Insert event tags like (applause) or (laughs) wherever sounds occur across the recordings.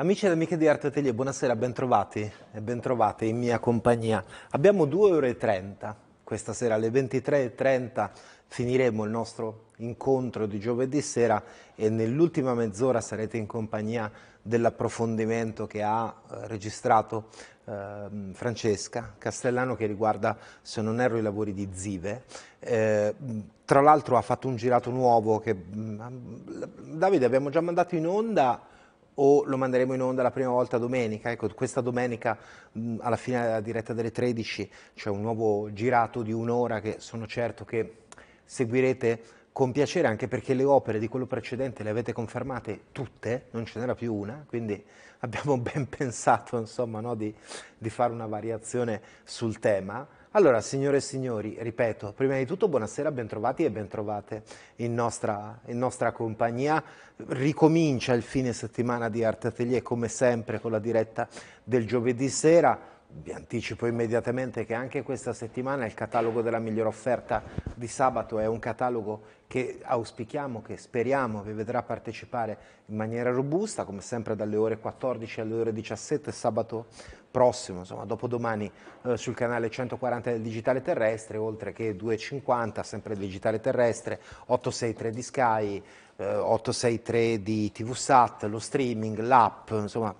Amici ed amiche di Arte Atelier, buonasera, bentrovati e bentrovate in mia compagnia. Abbiamo 2 ore, e 30 questa sera alle 23.30 finiremo il nostro incontro di giovedì sera e nell'ultima mezz'ora sarete in compagnia dell'approfondimento che ha eh, registrato eh, Francesca Castellano che riguarda, se non erro, i lavori di Zive. Eh, tra l'altro ha fatto un girato nuovo che... Mm, Davide abbiamo già mandato in onda o lo manderemo in onda la prima volta domenica. Ecco, questa domenica mh, alla fine della diretta delle 13 c'è un nuovo girato di un'ora che sono certo che seguirete con piacere anche perché le opere di quello precedente le avete confermate tutte, non ce n'era più una, quindi abbiamo (laughs) ben pensato insomma, no, di, di fare una variazione sul tema. Allora, signore e signori, ripeto, prima di tutto buonasera, bentrovati e bentrovate in nostra, in nostra compagnia. Ricomincia il fine settimana di Arte Atelier come sempre con la diretta del giovedì sera vi anticipo immediatamente che anche questa settimana il catalogo della migliore offerta di sabato è un catalogo che auspichiamo, che speriamo vi vedrà partecipare in maniera robusta, come sempre dalle ore 14 alle ore 17 sabato prossimo, insomma dopodomani eh, sul canale 140 del Digitale Terrestre, oltre che 250 sempre del Digitale Terrestre, 863 di Sky, eh, 863 di TV Sat, lo streaming, l'app, insomma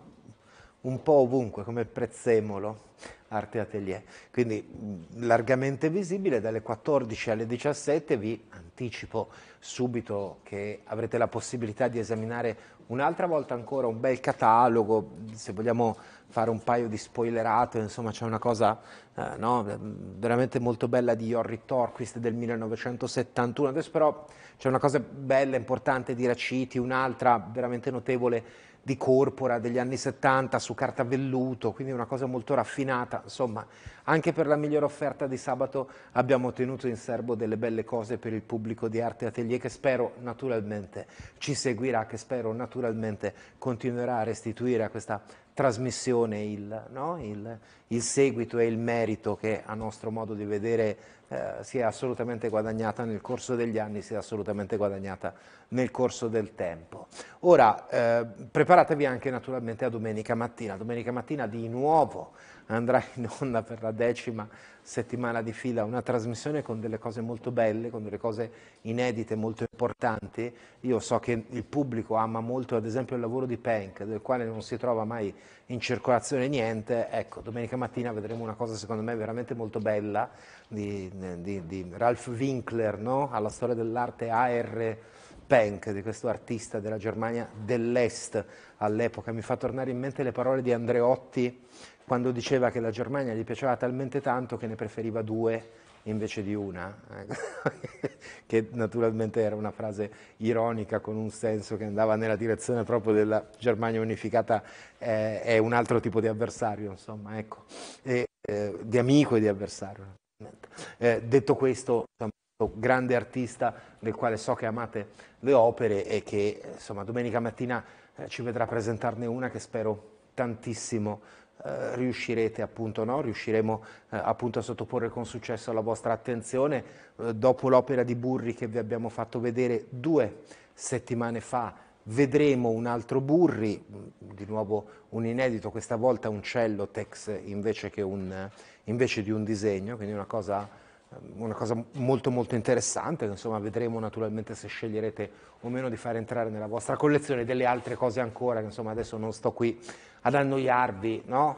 un po' ovunque, come prezzemolo, arte atelier. Quindi largamente visibile, dalle 14 alle 17 vi anticipo subito che avrete la possibilità di esaminare un'altra volta ancora un bel catalogo, se vogliamo fare un paio di spoilerate, insomma c'è una cosa eh, no, veramente molto bella di Jorri Torquist del 1971, adesso però c'è una cosa bella, importante di Raciti, un'altra veramente notevole di Corpora degli anni 70 su carta velluto, quindi una cosa molto raffinata. Insomma, anche per la migliore offerta di sabato abbiamo tenuto in serbo delle belle cose per il pubblico di Arte Atelier che spero naturalmente ci seguirà, che spero naturalmente continuerà a restituire a questa trasmissione il, no? il, il seguito e il merito che a nostro modo di vedere eh, si è assolutamente guadagnata nel corso degli anni, si è assolutamente guadagnata nel corso del tempo. Ora, eh, preparatevi anche naturalmente a domenica mattina, domenica mattina di nuovo andrà in onda per la decima settimana di fila una trasmissione con delle cose molto belle, con delle cose inedite, molto importanti. Io so che il pubblico ama molto ad esempio il lavoro di Penck, del quale non si trova mai in circolazione niente. Ecco, domenica mattina vedremo una cosa secondo me veramente molto bella di, di, di Ralph Winkler, no? alla storia dell'arte AR. Penck, di questo artista della Germania dell'Est all'epoca, mi fa tornare in mente le parole di Andreotti quando diceva che la Germania gli piaceva talmente tanto che ne preferiva due invece di una, eh, (laughs) che naturalmente era una frase ironica con un senso che andava nella direzione proprio della Germania unificata, eh, è un altro tipo di avversario, insomma, ecco, e, eh, di amico e di avversario. Eh, detto questo, insomma, grande artista del quale so che amate le opere e che insomma, domenica mattina eh, ci vedrà presentarne una che spero tantissimo eh, riuscirete appunto, no? riusciremo eh, appunto a sottoporre con successo la vostra attenzione eh, dopo l'opera di Burri che vi abbiamo fatto vedere due settimane fa vedremo un altro Burri mm, di nuovo un inedito questa volta un cellotex invece, un, eh, invece di un disegno quindi una cosa Ehm, una cosa molto molto interessante insomma vedremo naturalmente se sceglierete o meno di far entrare nella vostra collezione delle altre cose ancora che insomma adesso non sto qui ad annoiarvi no?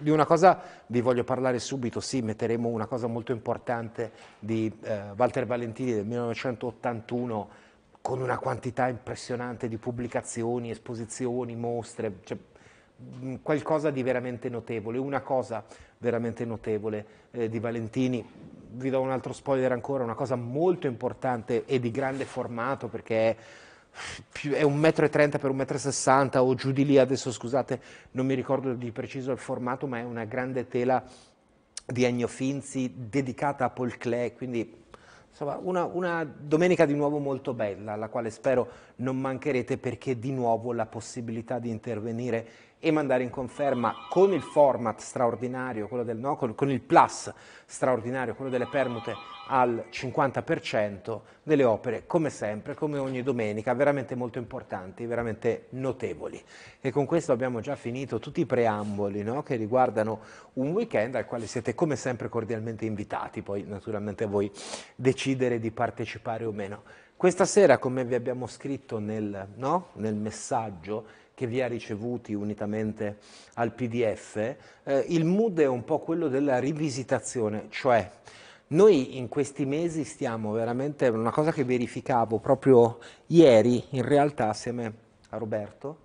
di una cosa vi voglio parlare subito sì metteremo una cosa molto importante di eh, Walter Valentini del 1981 con una quantità impressionante di pubblicazioni esposizioni mostre cioè, Mm, qualcosa di veramente notevole, una cosa veramente notevole eh, di Valentini. Vi do un altro spoiler ancora, una cosa molto importante e di grande formato perché è è un metro e trenta per un metro e sessanta o giù di lì, adesso scusate non mi ricordo di preciso il formato, ma è una grande tela di Ennio Finzi dedicata a Paul Klee, quindi insomma una, una domenica di nuovo molto bella, alla quale spero non mancherete perché di nuovo la possibilità di intervenire e mandare in conferma con il format straordinario, quello del no, con, con il plus straordinario, quello delle permute al 50% delle opere, come sempre, come ogni domenica, veramente molto importanti, veramente notevoli. E con questo abbiamo già finito tutti i preamboli no, che riguardano un weekend al quale siete come sempre cordialmente invitati, poi naturalmente voi decidere di partecipare o meno. Questa sera, come vi abbiamo scritto nel, no, nel messaggio, che vi ha ricevuti unitamente al PDF, eh, il mood è un po' quello della rivisitazione, cioè noi in questi mesi stiamo veramente, una cosa che verificavo proprio ieri in realtà assieme a Roberto,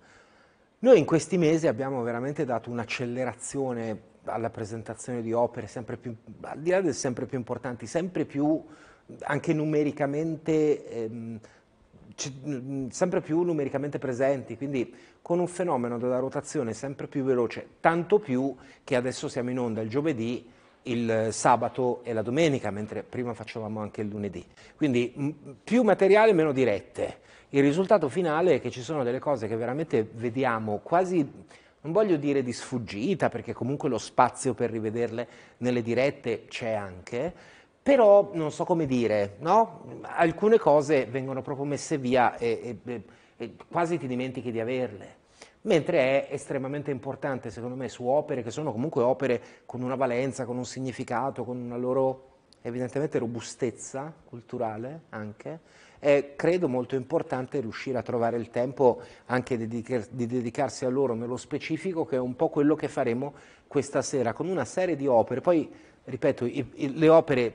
noi in questi mesi abbiamo veramente dato un'accelerazione alla presentazione di opere sempre più, al di là del sempre più importanti, sempre più anche numericamente ehm, Mm, sempre più numericamente presenti, quindi con un fenomeno della rotazione sempre più veloce, tanto più che adesso siamo in onda il giovedì, il sabato e la domenica, mentre prima facevamo anche il lunedì. Quindi mm, più materiale, meno dirette. Il risultato finale è che ci sono delle cose che veramente vediamo quasi non voglio dire di sfuggita, perché comunque lo spazio per rivederle nelle dirette c'è anche, però non so come dire, no? alcune cose vengono proprio messe via e, e, e quasi ti dimentichi di averle mentre è estremamente importante secondo me su opere che sono comunque opere con una valenza, con un significato, con una loro evidentemente robustezza culturale anche, è credo molto importante riuscire a trovare il tempo anche di dedicarsi a loro nello specifico, che è un po' quello che faremo questa sera con una serie di opere. Poi ripeto, i, i, le opere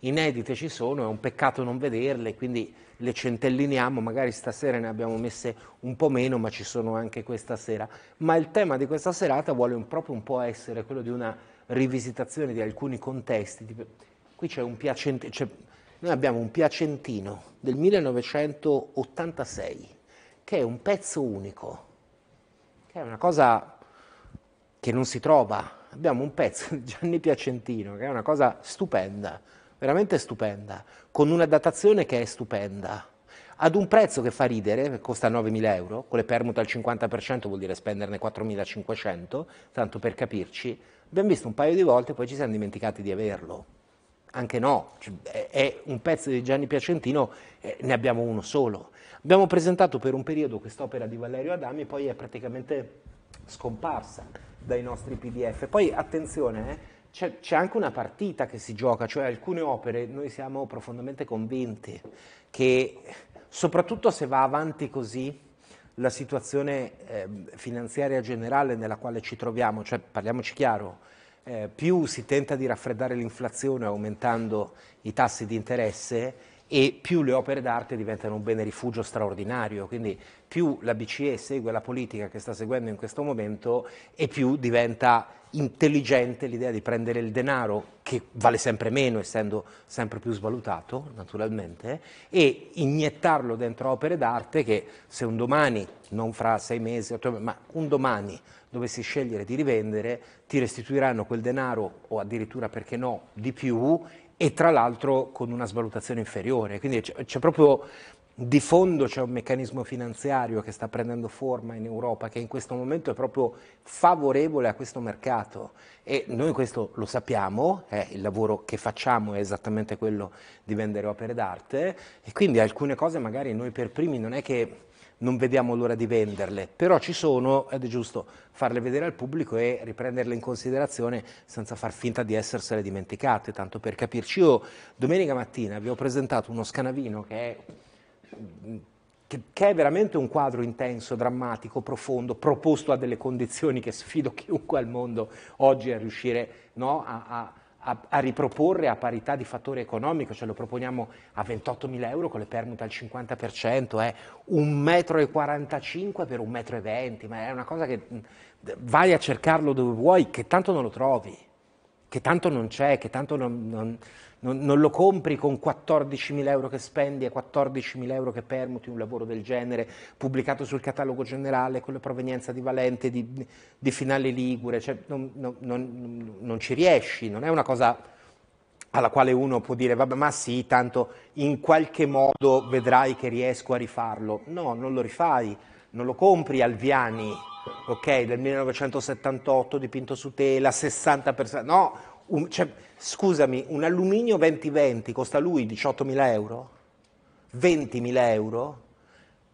inedite ci sono, è un peccato non vederle, quindi le centelliniamo, magari stasera ne abbiamo messe un po' meno, ma ci sono anche questa sera. Ma il tema di questa serata vuole un, proprio un po' essere quello di una rivisitazione di alcuni contesti. Tipo, qui c'è un piacentino, cioè, noi abbiamo un piacentino del 1986, che è un pezzo unico, che è una cosa che non si trova abbiamo un pezzo di Gianni Piacentino che è una cosa stupenda, veramente stupenda, con una datazione che è stupenda, ad un prezzo che fa ridere, costa 9.000 euro, con le permute al 50% vuol dire spenderne 4.500, tanto per capirci, abbiamo visto un paio di volte e poi ci siamo dimenticati di averlo. Anche no, è un pezzo di Gianni Piacentino, eh, ne abbiamo uno solo. Abbiamo presentato per un periodo quest'opera di Valerio Adami e poi è praticamente scomparsa dai nostri PDF. Poi attenzione, eh, c'è, c'è, anche una partita che si gioca, cioè alcune opere noi siamo profondamente convinti che soprattutto se va avanti così la situazione eh, finanziaria generale nella quale ci troviamo, cioè parliamoci chiaro, eh, più si tenta di raffreddare l'inflazione aumentando i tassi di interesse, e più le opere d'arte diventano un bene rifugio straordinario, quindi più la BCE segue la politica che sta seguendo in questo momento e più diventa intelligente l'idea di prendere il denaro che vale sempre meno essendo sempre più svalutato naturalmente e iniettarlo dentro opere d'arte che se un domani, non fra sei mesi, ma un domani dovessi scegliere di rivendere ti restituiranno quel denaro o addirittura perché no di più e tra l'altro con una svalutazione inferiore. Quindi c'è proprio di fondo c'è un meccanismo finanziario che sta prendendo forma in Europa che in questo momento è proprio favorevole a questo mercato e noi questo lo sappiamo, eh, il lavoro che facciamo è esattamente quello di vendere opere d'arte e quindi alcune cose magari noi per primi non è che non vediamo l'ora di venderle, però ci sono ed è giusto farle vedere al pubblico e riprenderle in considerazione senza far finta di essersele dimenticate, tanto per capirci. Io domenica mattina vi ho presentato uno scanavino che è, che, che è veramente un quadro intenso, drammatico, profondo, proposto a delle condizioni che sfido chiunque al mondo oggi a riuscire no, a, a a, a, riproporre a parità di fattore economico, cioè lo proponiamo a 28 mila euro con le permute al 50%, è eh, 1,45 m per 1,20 m, ma è una cosa che mm, vai a cercarlo dove vuoi, che tanto non lo trovi che tanto non c'è, che tanto non, non, non, non lo compri con 14.000 euro che spendi e 14.000 euro che permuti un lavoro del genere pubblicato sul catalogo generale con la provenienza di Valente, di, di Finale Ligure, cioè, non ci riesci, non è una cosa alla quale uno può dire vabbè ma sì, tanto in qualche modo vedrai che riesco a rifarlo. No, non lo rifai, non lo compri Alviani ok, del 1978 dipinto su tela, 60%, no, un, cioè, scusami, un alluminio 2020 costa lui 18.000 euro? 20.000 euro?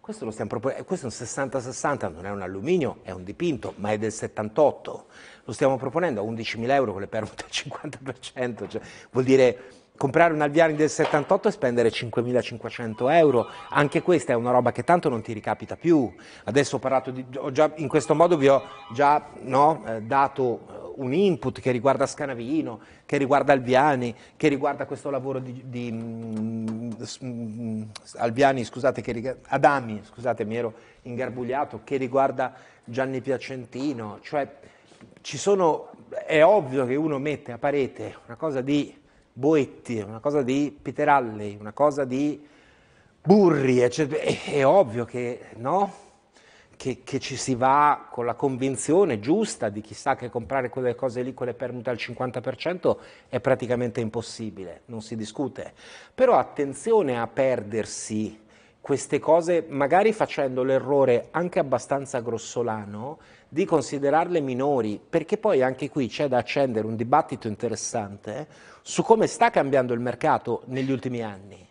Questo, lo stiamo proponendo, eh, questo è un 60-60, non è un alluminio, è un dipinto, ma è del 78. Lo stiamo proponendo a 11.000 euro con le permute al 50%, cioè, vuol dire comprare un Alviani del 78 e spendere 5.500 euro, anche questa è una roba che tanto non ti ricapita più. Adesso ho parlato di, ho già, in questo modo vi ho già no, eh, dato eh, un input che riguarda Scanavino, che riguarda Alviani, che riguarda questo lavoro di, di um, Alviani, scusate, che, Adami, scusate, mi ero ingarbugliato, che riguarda Gianni Piacentino, cioè sono, è ovvio che uno mette a parete una cosa di Boetti, una cosa di Peter Alley, una cosa di Burri, eccetera. È, è ovvio che, no? Che, che, ci si va con la convinzione giusta di chissà che comprare quelle cose lì con le permute al 50% è praticamente impossibile, non si discute. Però attenzione a perdersi queste cose, magari facendo l'errore anche abbastanza grossolano di considerarle minori, perché poi anche qui c'è da accendere un dibattito interessante su come sta cambiando il mercato negli ultimi anni,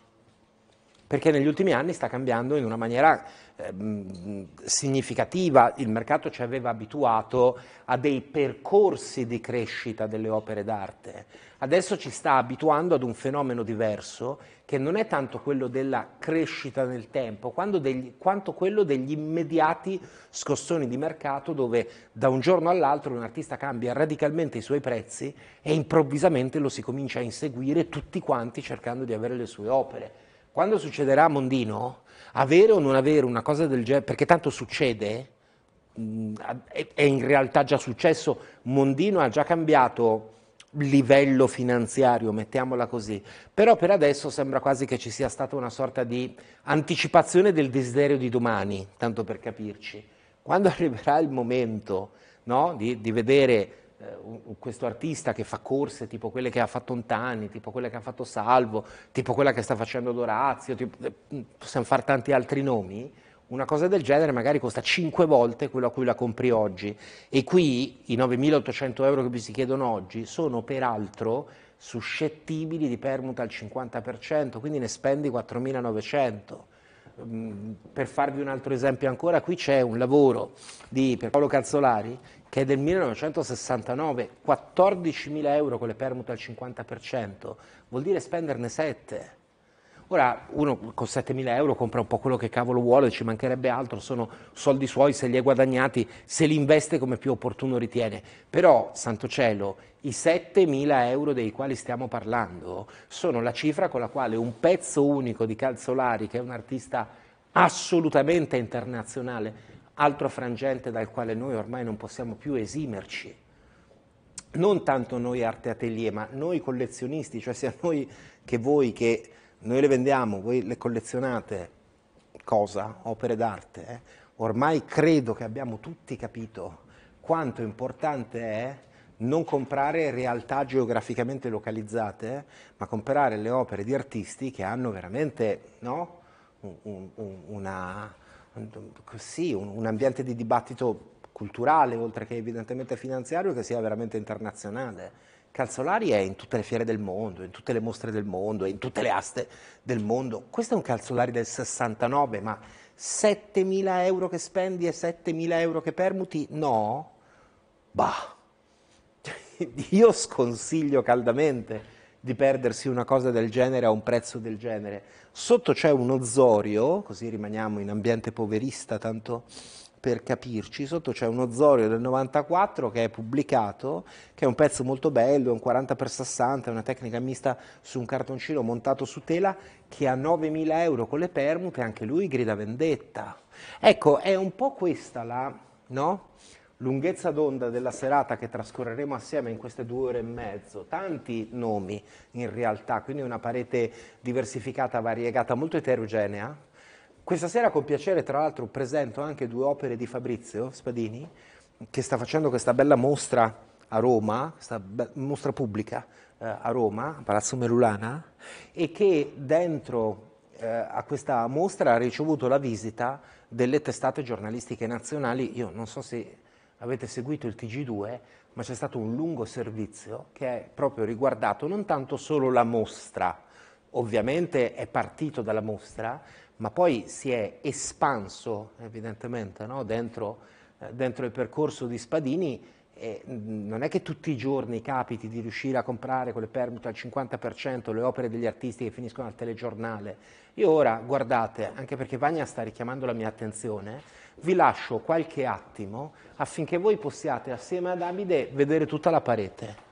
perché negli ultimi anni sta cambiando in una maniera eh, significativa, il mercato ci aveva abituato a dei percorsi di crescita delle opere d'arte, adesso ci sta abituando ad un fenomeno diverso che non è tanto quello della crescita nel tempo, degli, quanto quello degli immediati scossoni di mercato dove da un giorno all'altro un artista cambia radicalmente i suoi prezzi e improvvisamente lo si comincia a inseguire tutti quanti cercando di avere le sue opere. Quando succederà a Mondino, avere o non avere una cosa del genere, perché tanto succede, mh, mm, è, è in realtà già successo, Mondino ha già cambiato livello finanziario, mettiamola così. Però per adesso sembra quasi che ci sia stata una sorta di anticipazione del desiderio di domani, tanto per capirci. Quando (laughs) arriverà il momento no, di, di, vedere eh, questo artista che fa corse tipo quelle che ha fatto Ontani, tipo quelle che ha fatto Salvo, tipo quella che sta facendo Dorazio, tipo, eh, possiamo fare tanti altri nomi, una cosa del genere magari costa 5 volte quello a cui la compri oggi e qui i 9.800 euro che vi si chiedono oggi sono peraltro suscettibili di permuta al 50%, quindi ne spendi 4.900. Mm, per farvi un altro esempio ancora, qui c'è un lavoro di Paolo Calzolari che è del 1969, 14.000 euro con le permute al 50%, vuol dire spenderne 7 Ora uno con 7.000 euro compra un po' quello che cavolo vuole, ci mancherebbe altro, sono soldi suoi, se li ha guadagnati, se li investe come più opportuno ritiene. Però, santo cielo, i 7.000 euro dei quali stiamo parlando sono la cifra con la quale un pezzo unico di Calzolari, che è un artista assolutamente internazionale, altro frangente dal quale noi ormai non possiamo più esimerci, non tanto noi arte atelier, ma noi collezionisti, cioè sia noi che voi che noi le vendiamo, voi le collezionate, cosa? Opere d'arte. Eh? Ormai credo che abbiamo tutti capito quanto importante è non comprare realtà geograficamente localizzate, ma comprare le opere di artisti che hanno veramente no? un, un, una, sì, un, un ambiente di dibattito culturale, oltre che evidentemente finanziario, che sia veramente internazionale. Calzolari è in tutte le fiere del mondo, in tutte le mostre del mondo, in tutte le aste del mondo. Questo è un Calzolari del 69, ma 7.000 euro che spendi e 7.000 euro che permuti? No? Bah, (laughs) io sconsiglio caldamente di perdersi una cosa del genere a un prezzo del genere. Sotto c'è uno zorio, così rimaniamo in ambiente poverista, tanto per capirci, sotto c'è uno Zorio del 94 che è pubblicato, che è un pezzo molto bello, è un 40x60, è una tecnica mista su un cartoncino montato su tela che a 9.000 euro con le permute anche lui grida vendetta. Ecco, è un po' questa la no? lunghezza d'onda della serata che trascorreremo assieme in queste due ore e mezzo. Tanti nomi in realtà, quindi una parete diversificata, variegata, molto eterogenea questa sera con piacere, tra l'altro, presento anche due opere di Fabrizio Spadini, che sta facendo questa bella mostra a Roma, questa be- mostra pubblica eh, a Roma, a Palazzo Merulana, e che dentro eh, a questa mostra ha ricevuto la visita delle testate giornalistiche nazionali. Io non so se avete seguito il TG2, ma c'è stato un lungo servizio che è proprio riguardato non tanto solo la mostra, ovviamente è partito dalla mostra, ma poi si è espanso evidentemente no? dentro, eh, dentro, il percorso di Spadini. E non è che tutti i giorni capiti di riuscire a comprare con le permute al 50% le opere degli artisti che finiscono al telegiornale. Io ora, guardate, anche perché Vagna sta richiamando la mia attenzione, vi lascio qualche attimo affinché voi possiate assieme ad Abide vedere tutta la parete.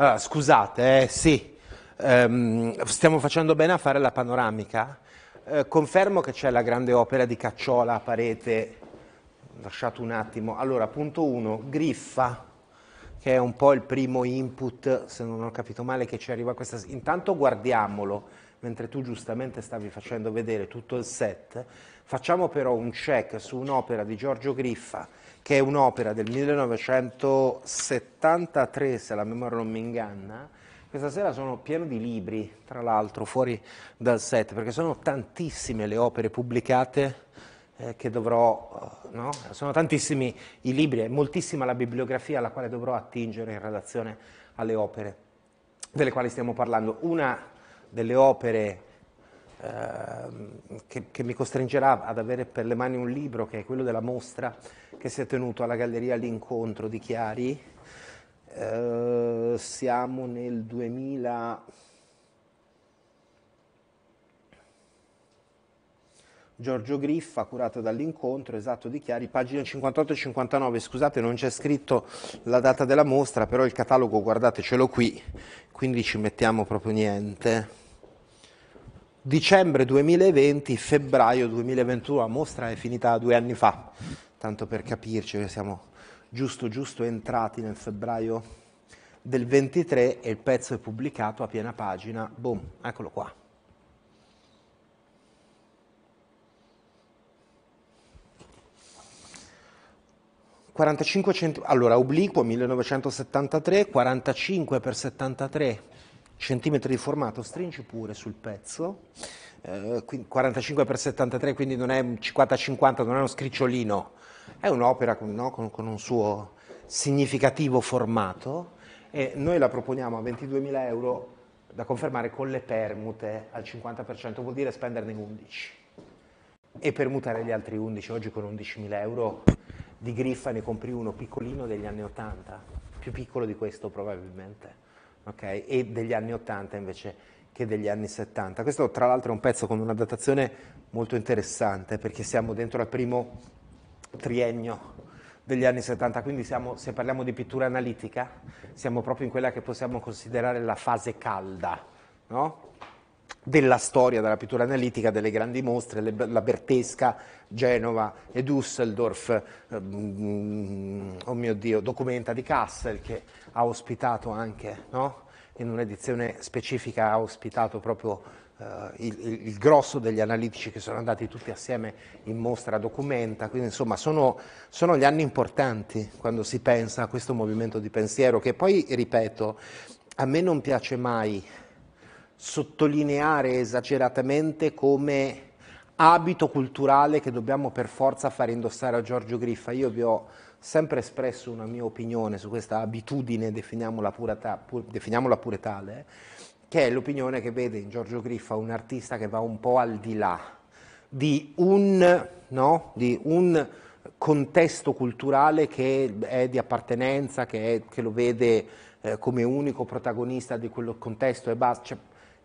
Allora, scusate, eh, sì, ehm, stiamo facendo bene a fare la panoramica. Eh, confermo che c'è la grande opera di Cacciola a parete, lasciato un attimo. Allora, punto 1, Griffa, che è un po' il primo input, se non ho capito male, che ci arriva questa... Intanto guardiamolo mentre tu giustamente stavi facendo vedere tutto il set, facciamo però un check su un'opera di Giorgio Griffa, che è un'opera del 1973, se la memoria non mi inganna, questa sera sono pieno di libri, tra l'altro, fuori dal set, perché sono tantissime le opere pubblicate eh, che dovrò, eh, no? Sono tantissimi i libri, è moltissima la bibliografia alla quale dovrò attingere in relazione alle opere delle quali stiamo parlando. Una delle opere ehm, che, che, mi costringerà ad avere per le mani un libro che è quello della mostra che si è tenuto alla Galleria L'Incontro di Chiari. Eh, siamo nel 2000. Giorgio Griffa, curato dall'incontro, esatto di Chiari, pagina 58 e 59, scusate non c'è scritto la data della mostra, però il catalogo, guardate, ce l'ho qui, quindi ci mettiamo proprio niente. Dicembre 2020, febbraio 2021, la mostra è finita due anni fa, tanto per capirci che siamo giusto giusto entrati nel febbraio del 23 e il pezzo è pubblicato a piena pagina, boom, eccolo qua. 45 cent... allora obliquo 1973, 45 x 73 cm di formato, stringi pure sul pezzo, eh, 45 x 73 quindi non è 50-50, non è uno scricciolino, è un'opera con, no, con, con un suo significativo formato e noi la proponiamo a 22.000 euro da confermare con le permute al 50%, vuol dire spenderne 11 e permutare gli altri 11, oggi con 11.000 euro di griffa ne comprì uno piccolino degli anni 80, più piccolo di questo probabilmente, okay? e degli anni 80 invece che degli anni 70. Questo tra l'altro è un pezzo con una datazione molto interessante perché siamo dentro al primo triennio degli anni 70, quindi siamo, se parliamo di pittura analitica siamo proprio in quella che possiamo considerare la fase calda, no? della storia della pittura analitica delle grandi mostre, le, la Bertesca, Genova e Düsseldorf, ehm, oh mio Dio, Documenta di Kassel che ha ospitato anche, no? in un'edizione specifica ha ospitato proprio eh, il, il, grosso degli analitici che sono andati tutti assieme in mostra Documenta, quindi insomma sono, sono gli anni importanti quando si pensa a questo movimento di pensiero che poi, ripeto, a me non piace mai sottolineare esageratamente come abito culturale che dobbiamo per forza fare indossare a Giorgio Griffa. Io vi ho sempre espresso una mia opinione su questa abitudine, definiamola pure, pur, definiamola pure tale, che è l'opinione che vede in Giorgio Griffa un artista che va un po' al di là di un, no? di un contesto culturale che è di appartenenza, che, è, che lo vede eh, come unico protagonista di quel contesto e basta. Cioè,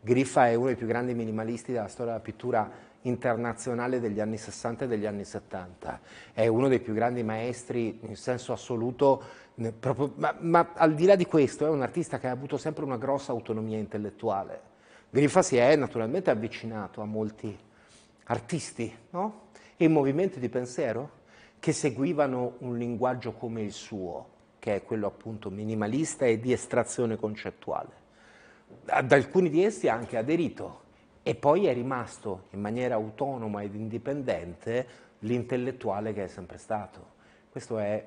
Griffa è uno dei più grandi minimalisti della storia della pittura internazionale degli anni 60 e degli anni 70. È uno dei più grandi maestri in senso assoluto, proprio, ma, ma, al di là di questo è un artista che ha avuto sempre una grossa autonomia intellettuale. Griffa si è naturalmente avvicinato a molti artisti no? e movimenti di pensiero che seguivano un linguaggio come il suo, che è quello appunto minimalista e di estrazione concettuale ad alcuni di essi ha anche aderito e poi è rimasto in maniera autonoma ed indipendente l'intellettuale che è sempre stato. Questo è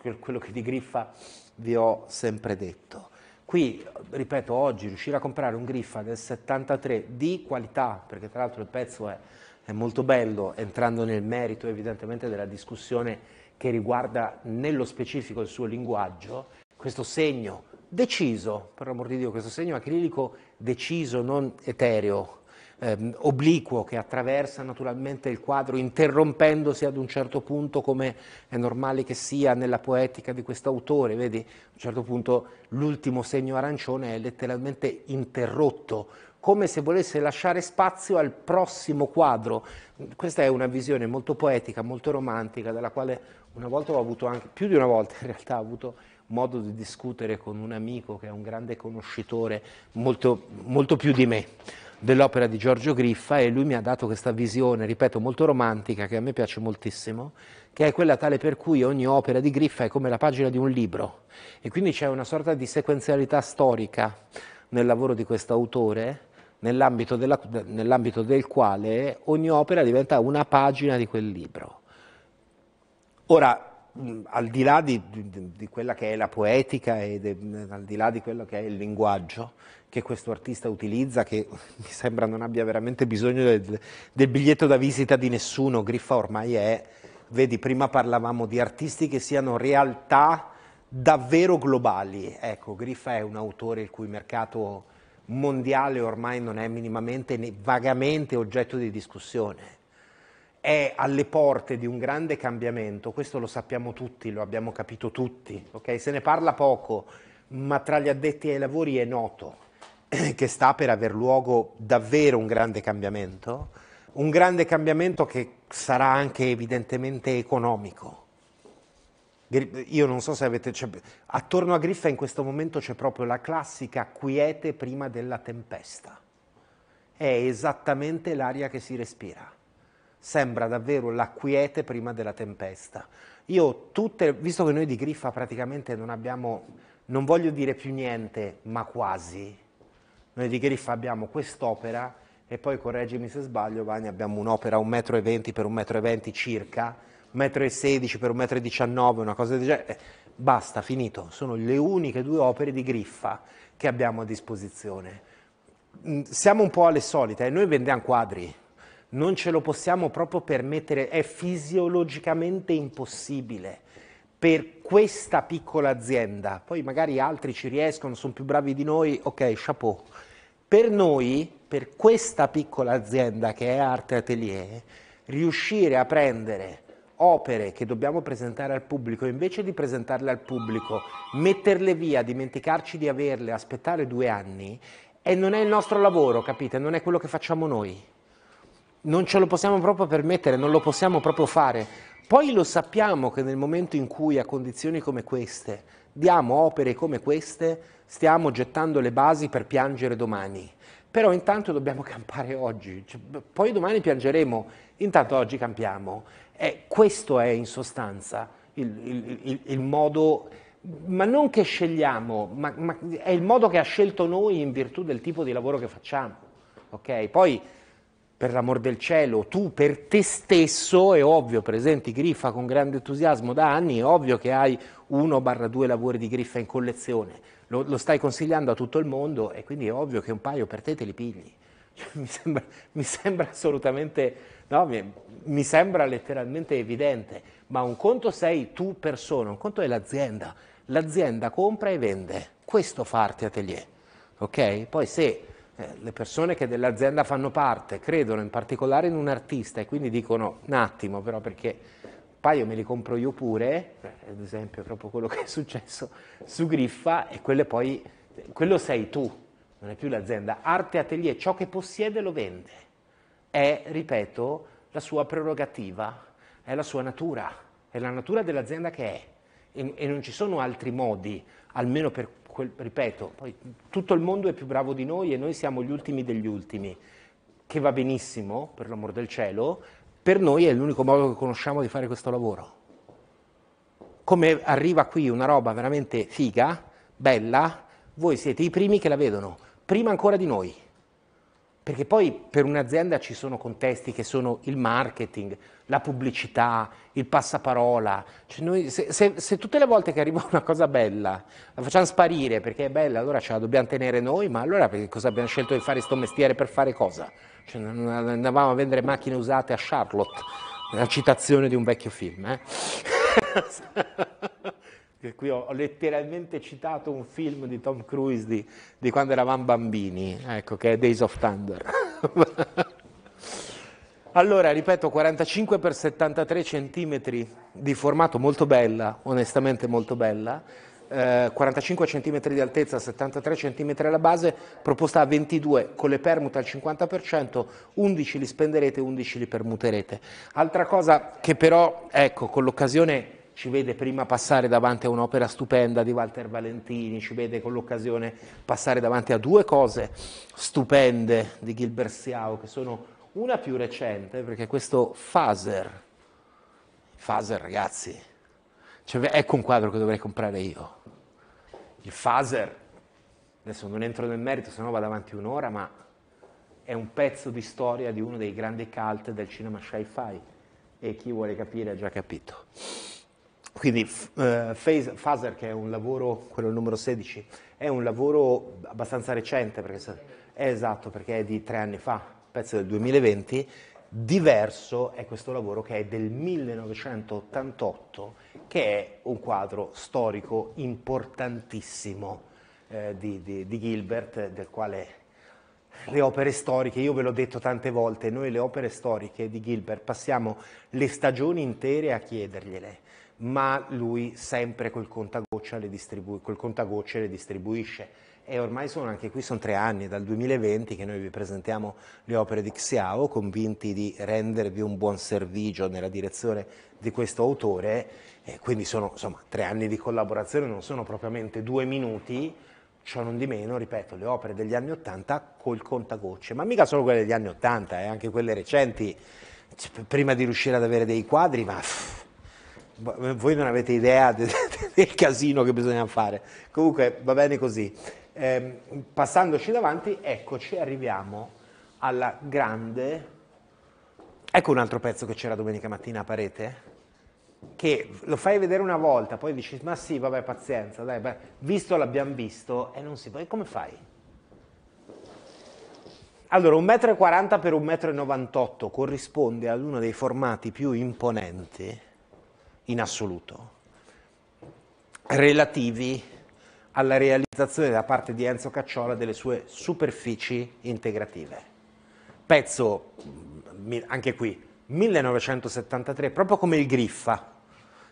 mm, quello che di Griffa vi ho sempre detto. Qui, ripeto, oggi riuscire a comprare un Griffa del 73 di qualità, perché tra l'altro il pezzo è, è molto bello, entrando nel merito evidentemente della discussione che riguarda nello specifico il suo linguaggio, questo segno deciso, per l'amor di Dio questo segno acrilico deciso, non etereo, ehm, obliquo che attraversa naturalmente il quadro interrompendosi ad un certo punto come è normale che sia nella poetica di quest'autore, vedi? A un certo punto l'ultimo segno arancione è letteralmente interrotto, come se volesse lasciare spazio al prossimo quadro. Questa è una visione molto poetica, molto romantica, della quale una volta ho avuto anche, più di una volta (laughs) in realtà ho avuto modo di discutere con un amico che è un grande conoscitore, molto, molto più di me, dell'opera di Giorgio Griffa e lui mi ha dato questa visione, ripeto, molto romantica, che a me piace moltissimo, che è quella tale per cui ogni opera di Griffa è come la pagina di un libro e quindi c'è una sorta di sequenzialità storica nel lavoro di questo autore nell'ambito, nell'ambito del quale ogni opera diventa una pagina di quel libro. Ora, Mm, al di là di, di, di, quella che è la poetica e de, al di là di quello che è il linguaggio che questo artista utilizza, che (laughs) mi sembra non abbia veramente bisogno del, del biglietto da visita di nessuno, Griffa ormai è, vedi, prima parlavamo di artisti che siano realtà davvero globali, ecco, Griffa è un autore il cui mercato mondiale ormai non è minimamente né vagamente oggetto di discussione è alle porte di un grande cambiamento, questo lo sappiamo tutti, lo abbiamo capito tutti, okay? se ne parla poco, ma tra gli addetti ai lavori è noto (clears throat) che sta per aver luogo davvero un grande cambiamento, un grande cambiamento che sarà anche evidentemente economico. Io non so se avete... Cioè, attorno a Griffa in questo momento c'è proprio la classica quiete prima della tempesta. È esattamente l'aria che si respira sembra davvero la quiete prima della tempesta. Io tutte, visto che noi di Griffa praticamente non abbiamo, non voglio dire più niente, ma quasi, noi di Griffa abbiamo quest'opera e poi, correggimi se sbaglio, Vani, abbiamo un'opera 1,20 m per 1,20 m circa, 1,16 m per 1,19 m, una cosa del genere. Eh, basta, finito. Sono le uniche due opere di Griffa che abbiamo a disposizione. Mm, siamo un po' alle solite, e eh. noi vendiamo quadri, non ce lo possiamo proprio permettere, è fisiologicamente impossibile per questa piccola azienda. Poi magari altri ci riescono, sono più bravi di noi, ok, chapeau. Per noi, per questa piccola azienda che è Arte Atelier, riuscire a prendere opere che dobbiamo presentare al pubblico, invece di presentarle al pubblico, metterle via, dimenticarci di averle, aspettare due anni, e non è il nostro lavoro, capite? Non è quello che facciamo noi non ce lo possiamo proprio permettere, non lo possiamo proprio fare. Poi lo sappiamo che nel momento in cui a condizioni come queste diamo opere come queste, stiamo gettando le basi per piangere domani. Però intanto dobbiamo (laughs) campare oggi, cioè, poi domani piangeremo, intanto oggi campiamo. Eh, questo è in sostanza il, il, il, il, modo, ma non che scegliamo, ma, ma è il modo che ha scelto noi in virtù del tipo di lavoro che facciamo. Okay? Poi per l'amor del cielo, tu per te stesso, è ovvio, presenti Griffa con grande entusiasmo da anni, è ovvio che hai uno barra due lavori di Griffa in collezione, lo, lo, stai consigliando a tutto il mondo e quindi è ovvio che un paio per te te li pigli. (laughs) Cioè, mi, sembra, mi, sembra, assolutamente, no, mi, mi sembra letteralmente evidente, ma un conto sei tu persona, un conto è l'azienda. L'azienda compra e vende, questo fa arte atelier, ok? Poi se eh, le persone che dell'azienda fanno parte credono in particolare in un artista e quindi dicono un attimo però perché un paio me li compro io pure, eh, ad esempio proprio quello (laughs) che è successo su Griffa e quelle poi, quello sei tu, non è più l'azienda, arte atelier, ciò che possiede lo vende, è, ripeto, la sua prerogativa, è la sua natura, è la natura dell'azienda che è e, e non ci sono altri modi, almeno per quel, ripeto, poi, tutto il mondo è più bravo di noi e noi siamo gli ultimi degli ultimi, che va benissimo, per l'amor del cielo, per noi è l'unico modo che conosciamo di fare questo lavoro. Come arriva qui una roba veramente figa, bella, voi siete i primi che la vedono, prima ancora di noi. Perché poi per un'azienda ci sono contesti che sono il marketing, la pubblicità, il passaparola. Cioè noi, se, se, se, tutte le volte che arriva una cosa bella la facciamo sparire perché è bella, allora ce la dobbiamo tenere noi, ma allora perché cosa abbiamo scelto di fare sto mestiere per fare cosa? Cioè, andavamo a vendere macchine usate a Charlotte, la citazione di un vecchio film. Eh? (laughs) qui ho, letteralmente citato un film di Tom Cruise di, di quando eravamo bambini, ecco, che è Days of Thunder. (laughs) allora, ripeto, 45 x 73 cm di formato molto bella, onestamente molto bella, eh, 45 cm di altezza, 73 cm alla base, proposta a 22 con le permute al 50%, 11 li spenderete, 11 li permuterete. Altra cosa che però, ecco, con l'occasione ci vede prima passare davanti a un'opera stupenda di Walter Valentini, ci vede con l'occasione passare davanti a due cose stupende di Gilbert Siao, che sono una più recente, perché questo Faser, Faser ragazzi, cioè, ecco un quadro che dovrei comprare io, il Faser, adesso non entro nel merito, se no vado avanti un'ora, ma è un pezzo di storia di uno dei grandi cult del cinema sci-fi e chi vuole capire ha già capito. Quindi eh, Phaser, che è un lavoro, quello numero 16, è un lavoro abbastanza recente, perché è eh, esatto, perché è di tre anni fa, pezzo del 2020, diverso è questo lavoro che è del 1988, che è un quadro storico importantissimo eh, di, di, di Gilbert, del quale le opere storiche, io ve l'ho detto tante volte, noi le opere storiche di Gilbert passiamo le stagioni intere a chiedergliele ma lui sempre col contagoccia le, distribu col contagocce le distribuisce. E ormai sono anche qui, sono tre anni, dal 2020 che noi vi presentiamo le opere di Xiao, convinti di rendervi un buon servigio nella direzione di questo autore, e quindi sono insomma tre anni di collaborazione, non sono propriamente due minuti, ciò non di meno, ripeto, le opere degli anni Ottanta col contagocce, ma mica solo quelle degli anni Ottanta, eh, anche quelle recenti, cioè, prima di riuscire ad avere dei quadri, ma... Pff, eh, voi non avete idea (laughs) de, del casino che bisogna fare. Comunque va bene così. Eh, passandoci davanti, eccoci, arriviamo alla grande... Ecco un altro pezzo che c'era domenica mattina a parete, che lo fai vedere una volta, poi dici, ma sì, vabbè, pazienza, dai, beh, visto l'abbiamo visto, e non si può, e come fai? Allora, 1,40 m x 1,98 m corrisponde ad uno dei formati più imponenti in assoluto, relativi alla realizzazione da parte di Enzo Cacciola delle sue superfici integrative. Pezzo, mm, anche qui, 1973, proprio come il Griffa.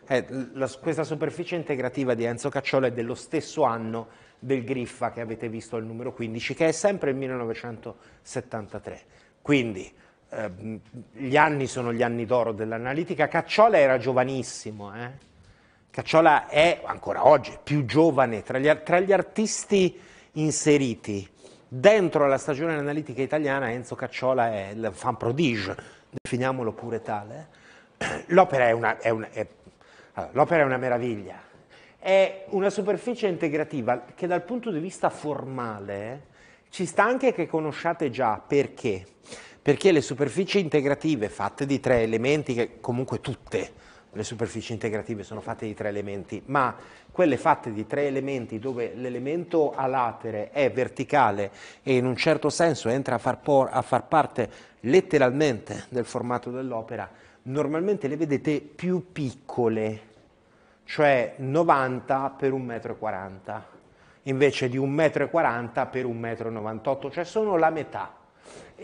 Eh, la, questa superficie integrativa di Enzo Cacciola è dello stesso anno del Griffa che avete visto al numero 15, che è sempre il 1973. Quindi Ehm, gli anni sono gli anni d'oro dell'analitica, Cacciola era giovanissimo, eh? Cacciola è ancora oggi più giovane tra gli, tra gli artisti inseriti dentro la stagione analitica italiana Enzo Cacciola è il fan prodige, definiamolo pure tale. (clears throat) L'opera è una, è una, è, l'opera è una meraviglia, è una superficie integrativa che dal punto di vista formale ci sta anche che conosciate già perché perché le superfici integrative fatte di tre elementi, che comunque tutte le superfici integrative sono fatte di tre elementi, ma quelle fatte di tre elementi dove l'elemento a latere è verticale e in un certo senso entra a far, por, a far parte letteralmente del formato dell'opera, normalmente le vedete più piccole, cioè 90 per 1,40 m, invece di 1,40 m per 1,98 m, cioè sono la metà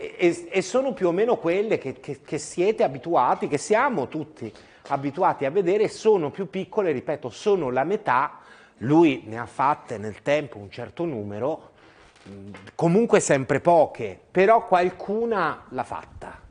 e, e, sono più o meno quelle che, che, che, siete abituati, che siamo tutti abituati a vedere, sono più piccole, ripeto, sono la metà, lui ne ha fatte nel tempo un certo numero, comunque sempre poche, però qualcuna l'ha fatta.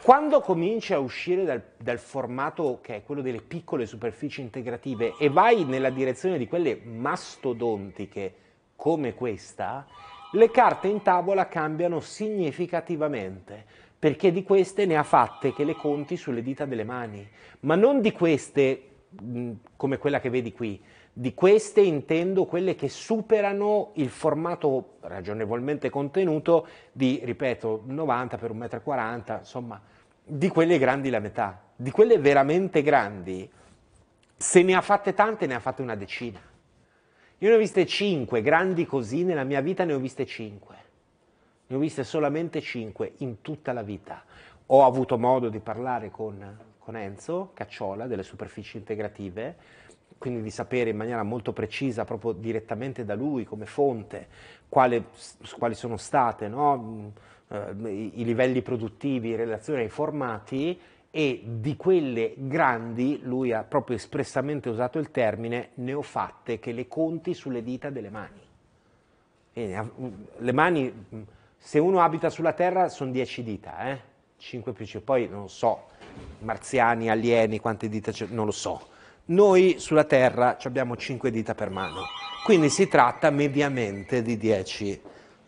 Quando cominci a uscire dal, dal formato che è quello delle piccole superfici integrative e vai nella direzione di quelle mastodontiche come questa, le carte in tavola cambiano significativamente, perché di queste ne ha fatte che le conti sulle dita delle mani, ma non di queste mh, mm, come quella che vedi qui, di queste intendo quelle che superano il formato ragionevolmente contenuto di, ripeto, 90 per 1,40 m, insomma, di quelle grandi la metà, di quelle veramente grandi, se ne ha fatte tante ne ha fatte una decina. Io ne ho viste 5, grandi così, nella mia vita ne ho viste 5. Ne ho viste solamente 5 in tutta la vita. Ho avuto modo di parlare con, con Enzo Cacciola delle superfici integrative, quindi di sapere in maniera molto precisa, proprio direttamente da lui come fonte, quali, quali sono state no? Mm, eh, i livelli produttivi in relazione ai formati e di quelle grandi, lui ha proprio espressamente usato il termine, ne ho fatte che le conti sulle dita delle mani. E eh, le mani, mm, se uno abita sulla Terra, sono 10 dita, eh? 5 più 5, poi non so, marziani, alieni, quante dita c'è, non lo so. Noi sulla Terra abbiamo 5 dita per mano, quindi si tratta mediamente di 10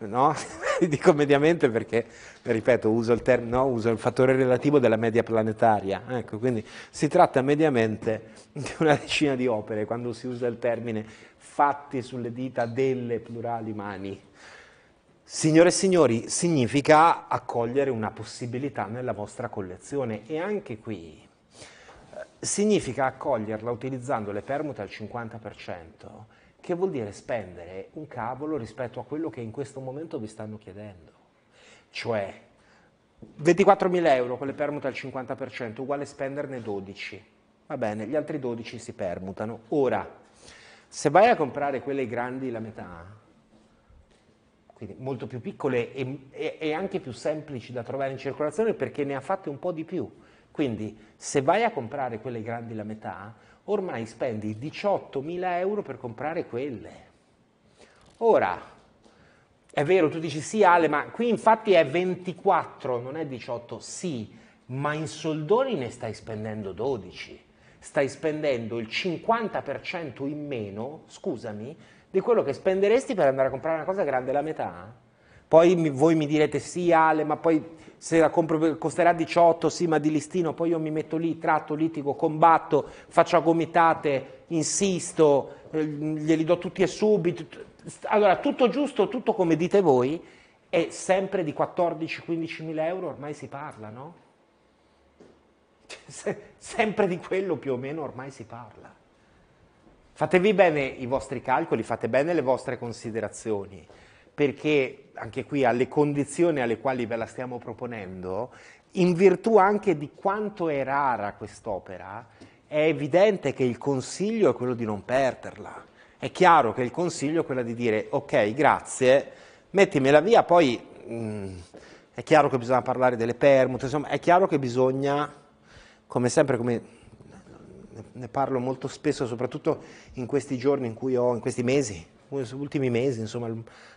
no? (laughs) dico mediamente perché, ripeto, uso il, term, no? uso il, fattore relativo della media planetaria, ecco, quindi si tratta mediamente di una decina di opere quando si usa il termine fatti sulle dita delle plurali mani. Signore e signori, significa accogliere una possibilità nella vostra collezione e anche qui eh, significa accoglierla utilizzando le permute al 50% che vuol dire spendere un cavolo rispetto a quello che in questo momento vi stanno chiedendo. Cioè 24.000 euro con le permute al 50% uguale spenderne 12. Va bene, gli altri 12 si permutano. Ora, se vai a comprare quelle grandi la metà, quindi molto più piccole e, e, e anche più semplici da trovare in circolazione perché ne ha fatte un po' di più. Quindi se vai a comprare quelle grandi la metà, ormai spendi 18.000 euro per comprare quelle. Ora, è vero, tu dici sì Ale, ma qui infatti è 24, non è 18, sì, ma in soldoni ne stai spendendo 12. Stai spendendo il 50% in meno, scusami, di quello che spenderesti per andare a comprare una cosa grande la metà. Poi mi, voi mi direte sì Ale, ma poi se la compro costerà 18, sì ma di listino, poi io mi metto lì, tratto, litigo, combatto, faccio a gomitate, insisto, eh, glieli do tutti e subito. Allora tutto giusto, tutto come dite voi, e sempre di 14-15 mila euro ormai si parla, no? (laughs) Se, sempre di quello più o meno ormai si parla. Fatevi bene i vostri calcoli, fate bene le vostre considerazioni, perché anche qui alle condizioni alle quali ve la stiamo proponendo, in virtù anche di quanto è rara quest'opera, è evidente che il consiglio è quello di non perderla. È chiaro che il consiglio è quello di dire ok, grazie, mettimela via, poi mh, mm, è chiaro che bisogna parlare delle permute, insomma è chiaro che bisogna, come sempre, come ne parlo molto spesso, soprattutto in questi giorni in cui ho, in questi mesi, ultimi mesi, insomma,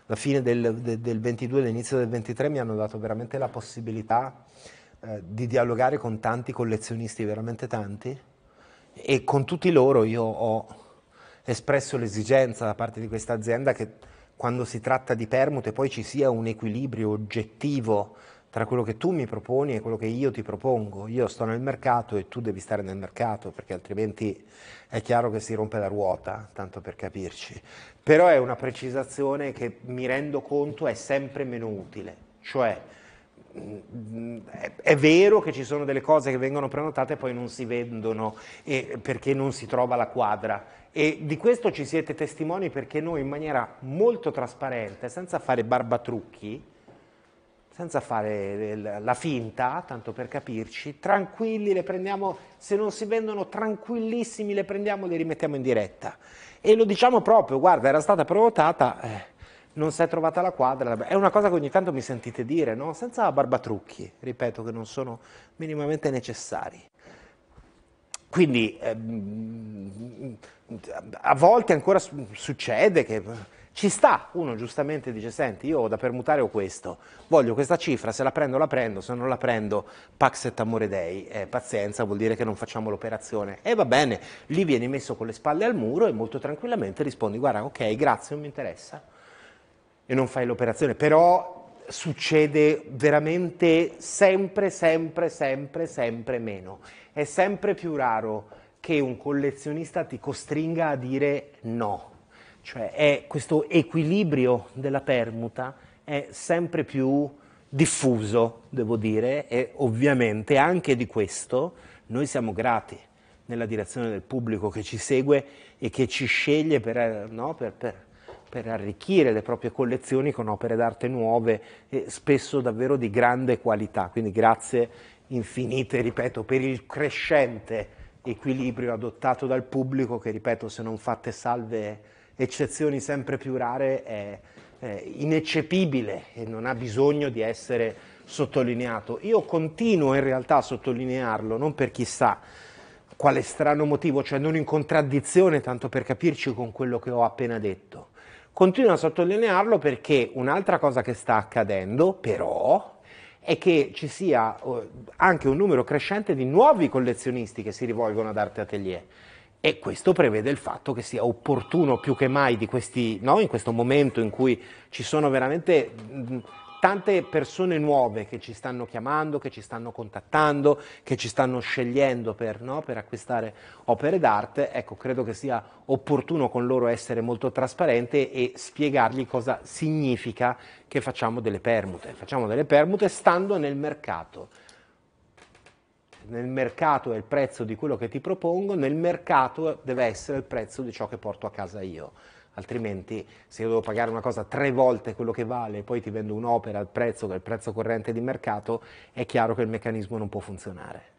la fine del, del, del 22 l'inizio del 23 mi hanno dato veramente la possibilità eh, di dialogare con tanti collezionisti, veramente tanti, e con tutti loro io ho espresso l'esigenza da parte di questa azienda che quando si tratta di permute poi ci sia un equilibrio oggettivo tra quello che tu mi proponi e quello che io ti propongo. Io sto nel mercato e tu devi stare nel mercato, perché altrimenti è chiaro che si rompe la ruota, tanto per capirci. Però è una precisazione che mi rendo conto è sempre meno utile. Cioè, è vero che ci sono delle cose che vengono prenotate e poi non si vendono perché non si trova la quadra. E di questo ci siete testimoni perché noi in maniera molto trasparente, senza fare barbatrucchi, senza fare la finta, tanto per capirci, tranquilli le prendiamo, se non si vendono tranquillissimi le prendiamo e le rimettiamo in diretta. E lo diciamo proprio, guarda, era stata provotata, eh, non si è trovata la quadra, è una cosa che ogni tanto mi sentite dire, no? senza barbatrucchi, ripeto, che non sono minimamente necessari. Quindi eh, a volte ancora succede che ci sta, uno giustamente dice, senti, io ho da permutare ho questo, voglio questa cifra, se la prendo la prendo, se non la prendo Pax et Amore Dei, eh, pazienza, vuol dire che non facciamo l'operazione. E va bene, lì vieni messo con le spalle al muro e molto tranquillamente rispondi, guarda, ok, grazie, non mi interessa. E non fai l'operazione, però succede veramente sempre, sempre, sempre, sempre meno. È sempre più raro che un collezionista ti costringa a dire no cioè questo equilibrio della permuta è sempre più diffuso, devo dire, e ovviamente anche di questo noi siamo grati nella direzione del pubblico che ci segue e che ci sceglie per, eh, no, per, per, per arricchire le proprie collezioni con opere d'arte nuove e spesso davvero di grande qualità. Quindi grazie infinite, ripeto, per il crescente equilibrio adottato dal pubblico che, ripeto, se non fate salve eccezioni sempre più rare è, è ineccepibile e non ha bisogno di essere sottolineato. Io continuo in realtà a sottolinearlo, non per chissà quale strano motivo, cioè non in contraddizione, tanto per capirci con quello che ho appena detto. Continuo a sottolinearlo perché un'altra cosa che sta accadendo, però, è che ci sia eh, anche un numero crescente di nuovi collezionisti che si rivolgono ad Arte Atelier e questo prevede il fatto che sia opportuno più che mai questi, no? in questo momento in cui ci sono veramente mm, tante persone nuove che ci stanno chiamando, che ci stanno contattando, che ci stanno scegliendo per, no? per acquistare opere d'arte, ecco, credo che sia opportuno con loro essere molto trasparente e spiegargli cosa significa che facciamo delle permute. Facciamo delle permute stando nel mercato nel mercato è il prezzo di quello che ti propongo, nel mercato deve essere il prezzo di ciò che porto a casa io. Altrimenti se io devo pagare una cosa tre volte quello che vale e poi ti vendo un'opera al prezzo che è il prezzo corrente di mercato, è chiaro che il meccanismo non può funzionare.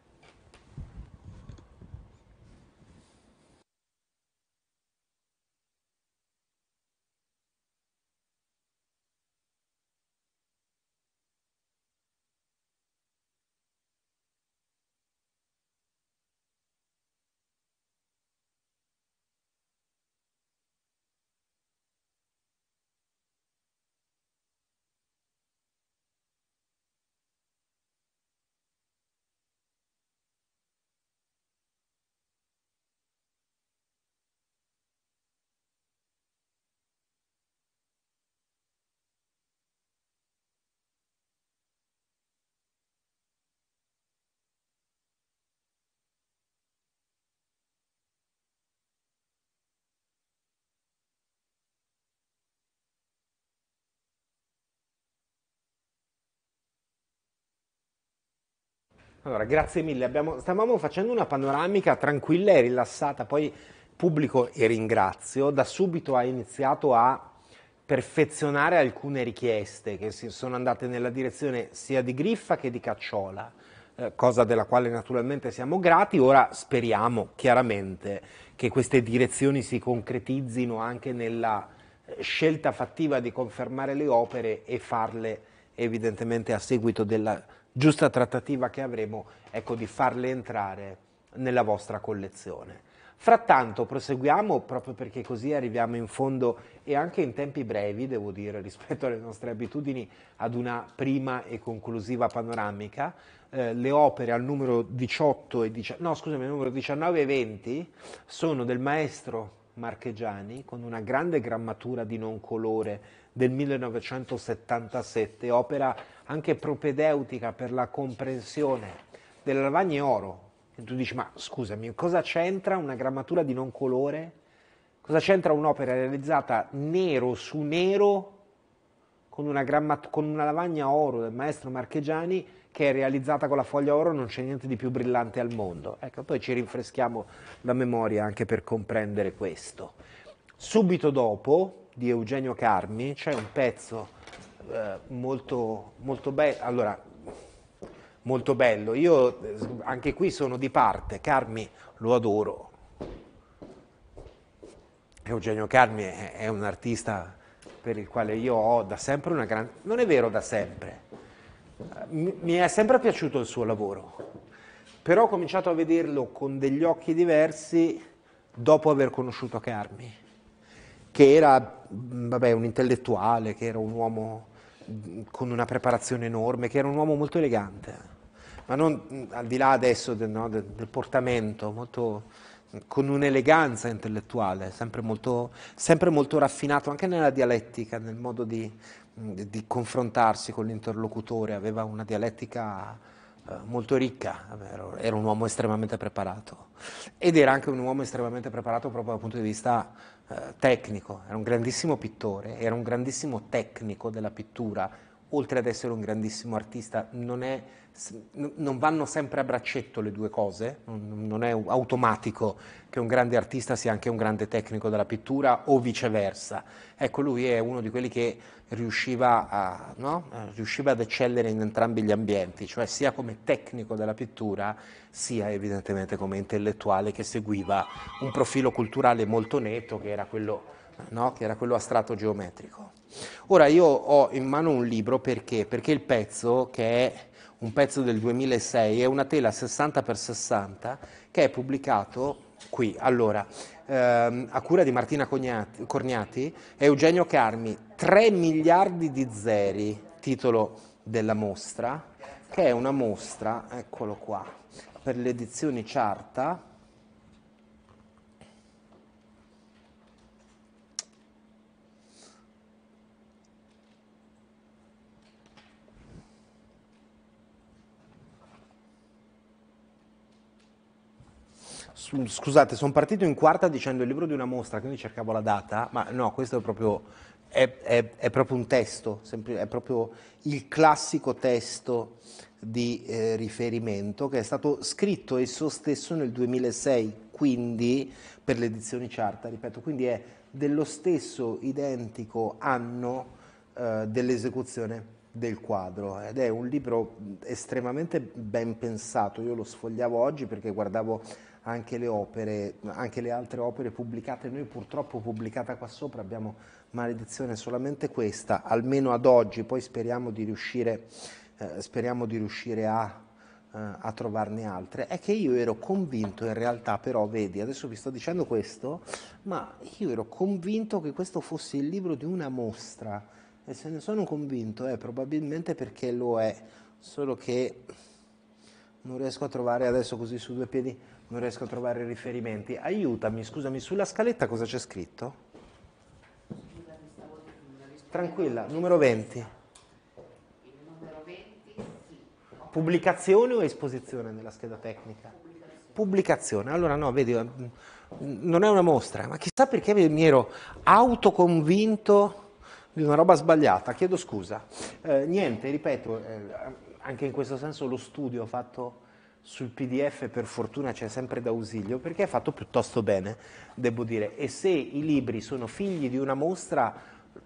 Allora, grazie mille. Abbiamo, stavamo facendo una panoramica tranquilla e rilassata, poi pubblico e ringrazio, da subito ha iniziato a perfezionare alcune richieste che sono andate nella direzione sia di Griffa che di Cacciola, eh, cosa della quale naturalmente siamo grati. Ora speriamo chiaramente che queste direzioni si concretizzino anche nella eh, scelta fattiva di confermare le opere e farle evidentemente a seguito della giusta trattativa che avremo, ecco, di farle entrare nella vostra collezione. Frattanto proseguiamo proprio perché così arriviamo in fondo e anche in tempi brevi, devo dire, (laughs) rispetto alle nostre abitudini, ad una prima e conclusiva panoramica. Eh, le opere al numero 18 e 19, no, scusami, al numero 19 e 20 sono del maestro Marchegiani con una grande grammatura di non colore del 1977, opera anche propedeutica per la comprensione delle lavagne oro. E tu dici, ma scusami, cosa c'entra una grammatura di non colore? Cosa c'entra un'opera realizzata nero su nero con una, grammat- con una lavagna oro del maestro Marchegiani che è realizzata con la foglia oro, non c'è niente di più brillante al mondo. Ecco, poi ci rinfreschiamo la memoria anche per comprendere questo. Subito dopo, di Eugenio Carmi c'è un pezzo eh, molto, molto bello. Allora, molto bello. Io anche qui sono di parte, Carmi lo adoro. Eugenio Carmi è, è un artista per il quale io ho da sempre una grande... Non è vero da sempre. Mi, mi è sempre piaciuto il suo lavoro, però ho cominciato a vederlo con degli occhi diversi dopo aver conosciuto Carmi che era mm, vabbè, un intellettuale, che era un uomo mm, con una preparazione enorme, che era un uomo molto elegante, ma non mm, al di là adesso del, no, del, del portamento, molto, con un'eleganza intellettuale, sempre molto, sempre molto, raffinato, anche nella dialettica, nel modo di, di confrontarsi con l'interlocutore, aveva una dialettica eh, molto ricca, era un uomo estremamente preparato ed era anche un uomo estremamente preparato proprio dal punto di vista eh, tecnico, era un grandissimo pittore, era un grandissimo tecnico della pittura, oltre ad essere un grandissimo artista, non, è, non vanno sempre a braccetto le due cose, non è automatico che un grande artista sia anche un grande tecnico della pittura o viceversa. Ecco, lui è uno di quelli che riusciva, a, no? riusciva ad eccellere in entrambi gli ambienti, cioè sia come tecnico della pittura, sia evidentemente come intellettuale che seguiva un profilo culturale molto netto che era quello, no? che era quello astratto geometrico. Ora io ho in mano un libro perché? Perché il pezzo, che è un pezzo del 2006, è una tela 60x60 che è pubblicato qui. Allora, ehm, a cura di Martina Cognati, Corniati Eugenio Carmi, 3 miliardi di zeri, titolo della mostra, che è una mostra, eccolo qua, per le edizioni Ciarta, Scusate, sono partito in quarta dicendo il libro di una mostra, quindi cercavo la data, ma no, questo è proprio, è, è, è proprio un testo, è proprio il classico testo di eh, riferimento che è stato scritto esso stesso nel 2006, quindi per le edizioni Charta, ripeto, quindi è dello stesso identico anno eh, dell'esecuzione del quadro ed è un libro estremamente ben pensato, io lo sfogliavo oggi perché guardavo anche le opere, anche le altre opere pubblicate. Noi purtroppo pubblicata qua sopra abbiamo maledizione solamente questa, almeno ad oggi, poi speriamo di riuscire, eh, speriamo di riuscire a, eh, a trovarne altre, è che io ero convinto in realtà però, vedi, adesso vi sto dicendo questo, ma io ero convinto che questo fosse il libro di una mostra e se ne sono convinto è eh, probabilmente perché lo è, solo che non riesco a trovare adesso così su due piedi non riesco a trovare i riferimenti. Aiutami, scusami, sulla scaletta cosa c'è scritto? Tranquilla, numero 20. Pubblicazione o esposizione nella scheda tecnica? Pubblicazione. Allora no, vedi, mm, non è una mostra, ma chissà perché mi ero autoconvinto di una roba sbagliata, chiedo scusa. Eh, niente, ripeto, eh, anche in questo senso lo studio fatto sul PDF per fortuna c'è sempre d'ausilio perché è fatto piuttosto bene, devo dire. E se i libri sono figli di una mostra,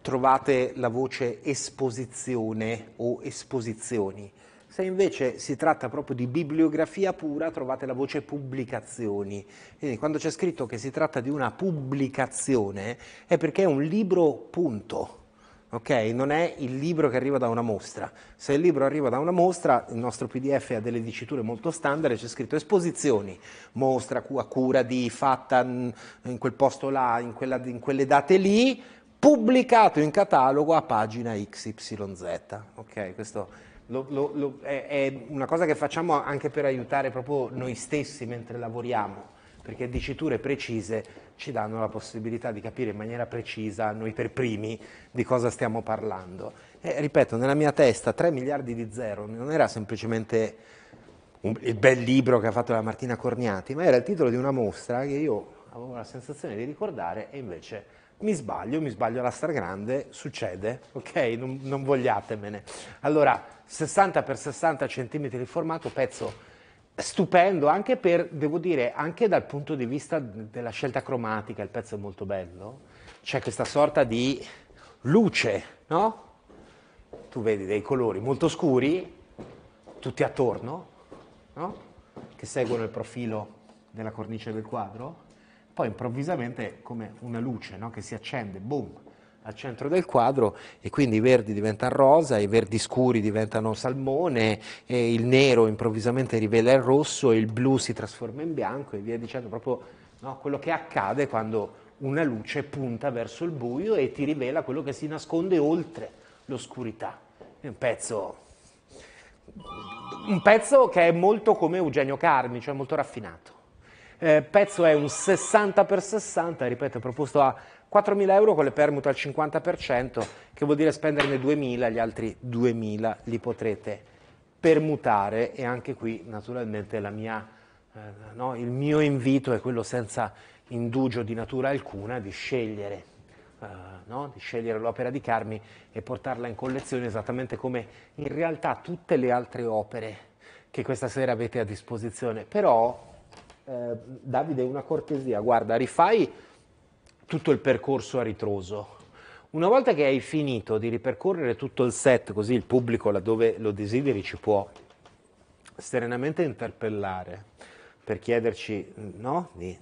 trovate la voce esposizione o esposizioni. Se invece si tratta proprio di bibliografia pura, trovate la voce pubblicazioni. Quindi quando c'è scritto che si tratta di una pubblicazione è perché è un libro punto ok? Non è il libro che arriva da una mostra. Se il libro arriva da una mostra, il nostro PDF ha delle diciture molto standard, c'è scritto esposizioni, mostra a cura di, fatta in quel posto là, in, quella, in quelle date lì, pubblicato in catalogo a pagina XYZ, ok? Questo lo, lo, lo, è, è una cosa che facciamo anche per aiutare proprio noi stessi mentre lavoriamo, perché diciture precise ci danno la possibilità di capire in maniera precisa, noi per primi, di cosa stiamo parlando. E, ripeto, nella mia testa 3 miliardi di zero non era semplicemente un, il bel libro che ha fatto la Martina Corniati, ma era il titolo di una mostra che io avevo la sensazione di ricordare e invece mi sbaglio, mi sbaglio alla stragrande, succede, ok? Non, non vogliatemene. Allora, 60 x 60 cm di formato, pezzo stupendo anche per, devo dire, anche dal punto di vista della scelta cromatica, il pezzo è molto bello, c'è questa sorta di luce, no? Tu vedi dei colori molto scuri, tutti attorno, no? Che seguono il profilo della cornice del quadro, poi improvvisamente come una luce, no? Che si accende, boom, al centro del quadro e quindi i verdi diventano rosa, i verdi scuri diventano salmone, il nero improvvisamente rivela il rosso, e il blu si trasforma in bianco e via dicendo proprio no, quello che accade quando una luce punta verso il buio e ti rivela quello che si nasconde oltre l'oscurità. È un pezzo, un pezzo che è molto come Eugenio Carmi, cioè molto raffinato. eh, pezzo è un 60x60, ripeto, proposto a 4.000 euro con le permute al 50%, che vuol dire spenderne 2.000, gli altri 2.000 li potrete permutare e anche qui naturalmente mia, eh, no, il mio invito è quello senza indugio di natura alcuna di scegliere Uh, no? di scegliere l'opera di Carmi e portarla in collezione esattamente come in realtà tutte le altre opere che questa sera avete a disposizione. Però eh, Davide, una cortesia, guarda, rifai tutto il percorso a ritroso. Una volta che hai finito di ripercorrere tutto il set, così il pubblico laddove lo desideri ci può serenamente interpellare per chiederci no, di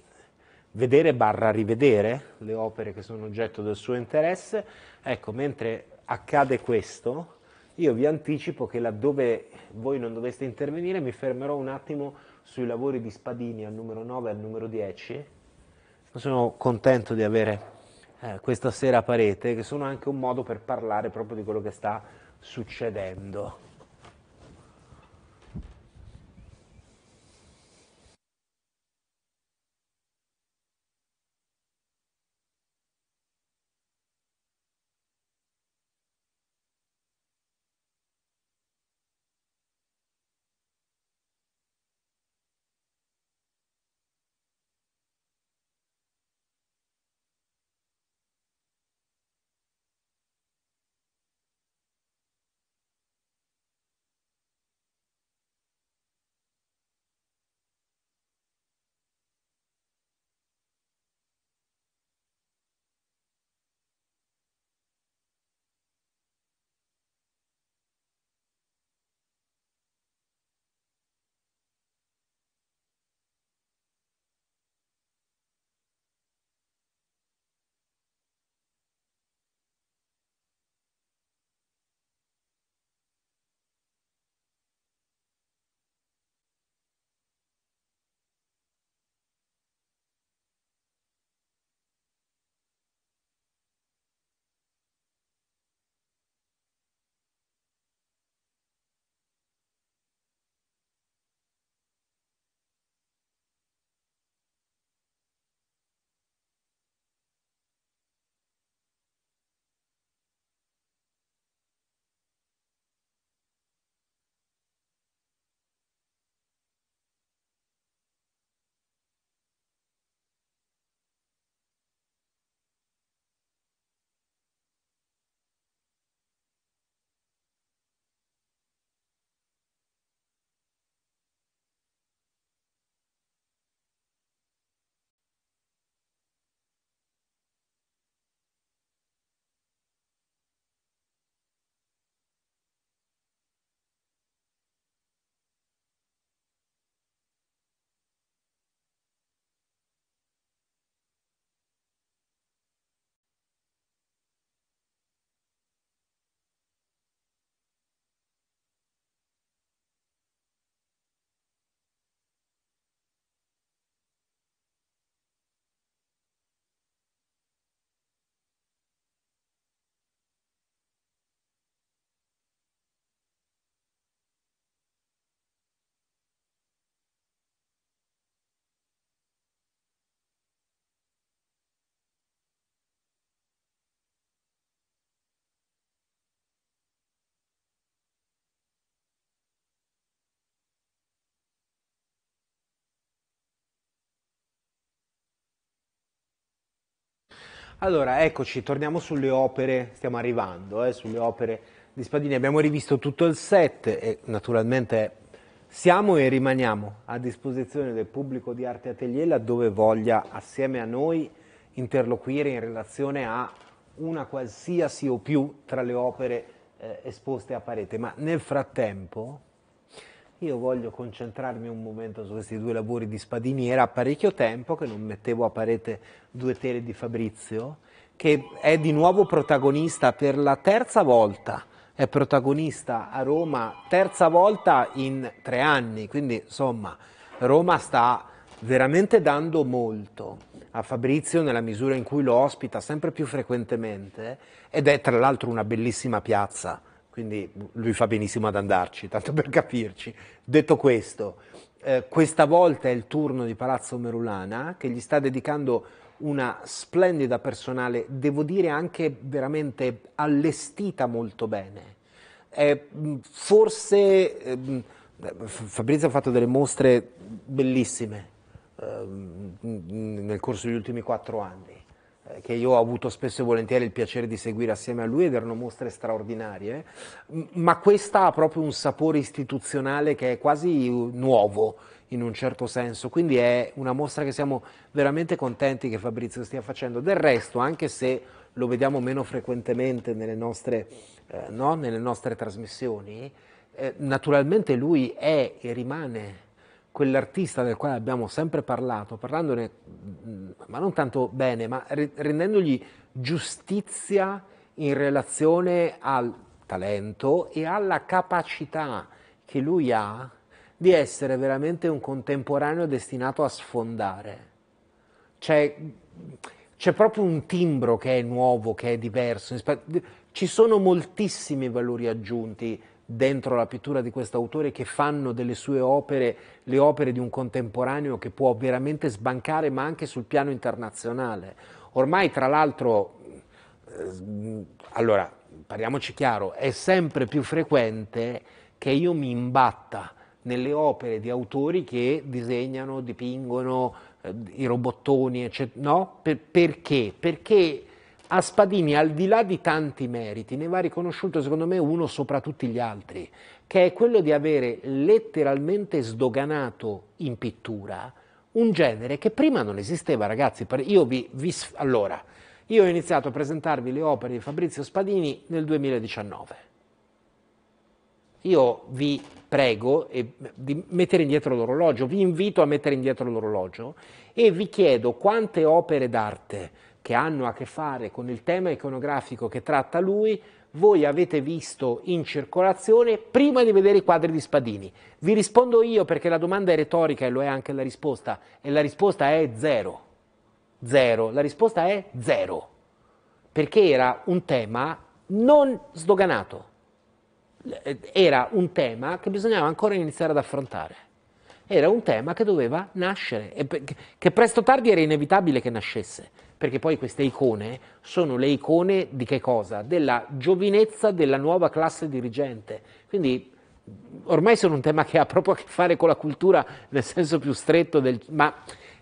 vedere barra rivedere le opere che sono oggetto del suo interesse, ecco, mentre accade questo, io vi anticipo che laddove voi non doveste intervenire mi fermerò un attimo sui lavori di Spadini al numero 9 e al numero 10 sono contento di avere eh, questa sera parete, che sono anche un modo per parlare proprio di quello che sta succedendo. Allora, eccoci, torniamo sulle opere, stiamo arrivando, eh, sulle opere di Spadini. Abbiamo rivisto tutto il set e naturalmente siamo e rimaniamo a disposizione del pubblico di Arte Atelier laddove voglia assieme a noi interloquire in relazione a una qualsiasi o più tra le opere eh, esposte a parete. Ma nel frattempo io voglio concentrarmi un momento su questi due lavori di Spadiniera, a parecchio tempo che non mettevo a parete due tele di Fabrizio, che è di nuovo protagonista per la terza volta, è protagonista a Roma terza volta in tre anni, quindi insomma Roma sta veramente dando molto a Fabrizio nella misura in cui lo ospita sempre più frequentemente ed è tra l'altro una bellissima piazza quindi lui fa benissimo ad andarci, (laughs) tanto per capirci. Detto questo, eh, questa volta è il turno di Palazzo Merulana che gli sta dedicando una splendida personale, devo dire anche veramente allestita molto bene. Eh, forse eh, Fabrizio ha fatto delle mostre bellissime ehm, nel corso degli ultimi quattro anni eh, che io ho avuto spesso e volentieri il piacere di seguire assieme a lui ed erano mostre straordinarie, ma questa ha proprio un sapore istituzionale che è quasi nuovo in un certo senso, quindi è una mostra che siamo veramente contenti che Fabrizio stia facendo. Del resto, anche se lo vediamo meno frequentemente nelle nostre, eh, no? nelle nostre trasmissioni, eh, naturalmente lui è e rimane quell'artista del quale abbiamo sempre parlato, parlandone, mm, ma non tanto bene, ma rendendogli giustizia in relazione al talento e alla capacità che lui ha di essere veramente un contemporaneo destinato a sfondare. C'è, c'è proprio un timbro che è nuovo, che è diverso. Ci sono moltissimi valori aggiunti dentro la pittura di questo autore che fanno delle sue opere le opere di un contemporaneo che può veramente sbancare ma anche sul piano internazionale. Ormai tra l'altro, eh, allora parliamoci chiaro, è sempre più frequente che io mi imbatta nelle opere di autori che disegnano, dipingono eh, i robottoni, eccetera. No? Per, perché? Perché a Spadini, al di là di tanti meriti, ne va riconosciuto secondo me uno sopra tutti gli altri, che è quello di avere letteralmente sdoganato in pittura un genere che prima non esisteva, ragazzi. Io vi, vi, allora, io ho iniziato a presentarvi le opere di Fabrizio Spadini nel 2019. Io vi prego e, di mettere indietro l'orologio, vi invito a mettere indietro l'orologio e vi chiedo quante opere d'arte che hanno a che fare con il tema iconografico che tratta lui, voi avete visto in circolazione prima di vedere i quadri di Spadini. Vi rispondo io perché la domanda è retorica e lo è anche la risposta, e la risposta è zero. Zero, la risposta è zero, perché era un tema non sdoganato, era un tema che bisognava ancora iniziare ad affrontare, era un tema che doveva nascere, e che presto o tardi era inevitabile che nascesse perché poi queste icone sono le icone di che cosa? Della giovinezza della nuova classe dirigente. Quindi ormai sono un tema che ha proprio a che fare con la cultura nel senso più stretto, del, ma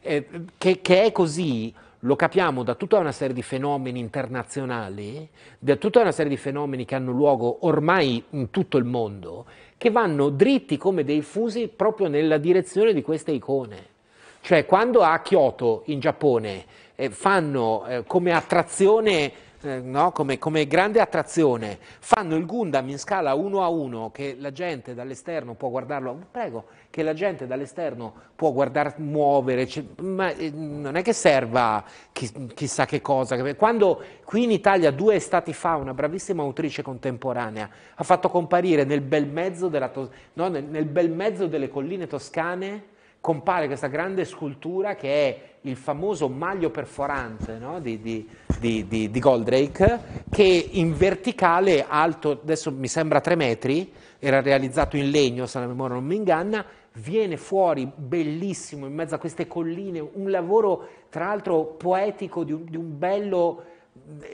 eh, che, che è così lo capiamo da tutta una serie di fenomeni internazionali, da tutta una serie di fenomeni che hanno luogo ormai in tutto il mondo, che vanno dritti come dei fusi proprio nella direzione di queste icone. Cioè quando a Kyoto, in Giappone, eh, fanno eh, come attrazione, eh, no? come, come, grande attrazione, fanno il Gundam in scala 1 a 1 che la gente dall'esterno può guardarlo, prego, che la gente dall'esterno può guardare, muovere, cioè, ma eh, non è che serva chi, chissà che cosa. Quando qui in Italia due estati fa una bravissima autrice contemporanea ha fatto comparire nel bel mezzo, della, no, nel, nel bel mezzo delle colline toscane compare questa grande scultura che è il famoso maglio perforante no? di, di, di, di, Goldrake, che in verticale, alto, adesso mi sembra 3 metri, era realizzato in legno, se la memoria non mi inganna, viene fuori bellissimo in mezzo a queste colline, un lavoro tra l'altro poetico di un, un bello,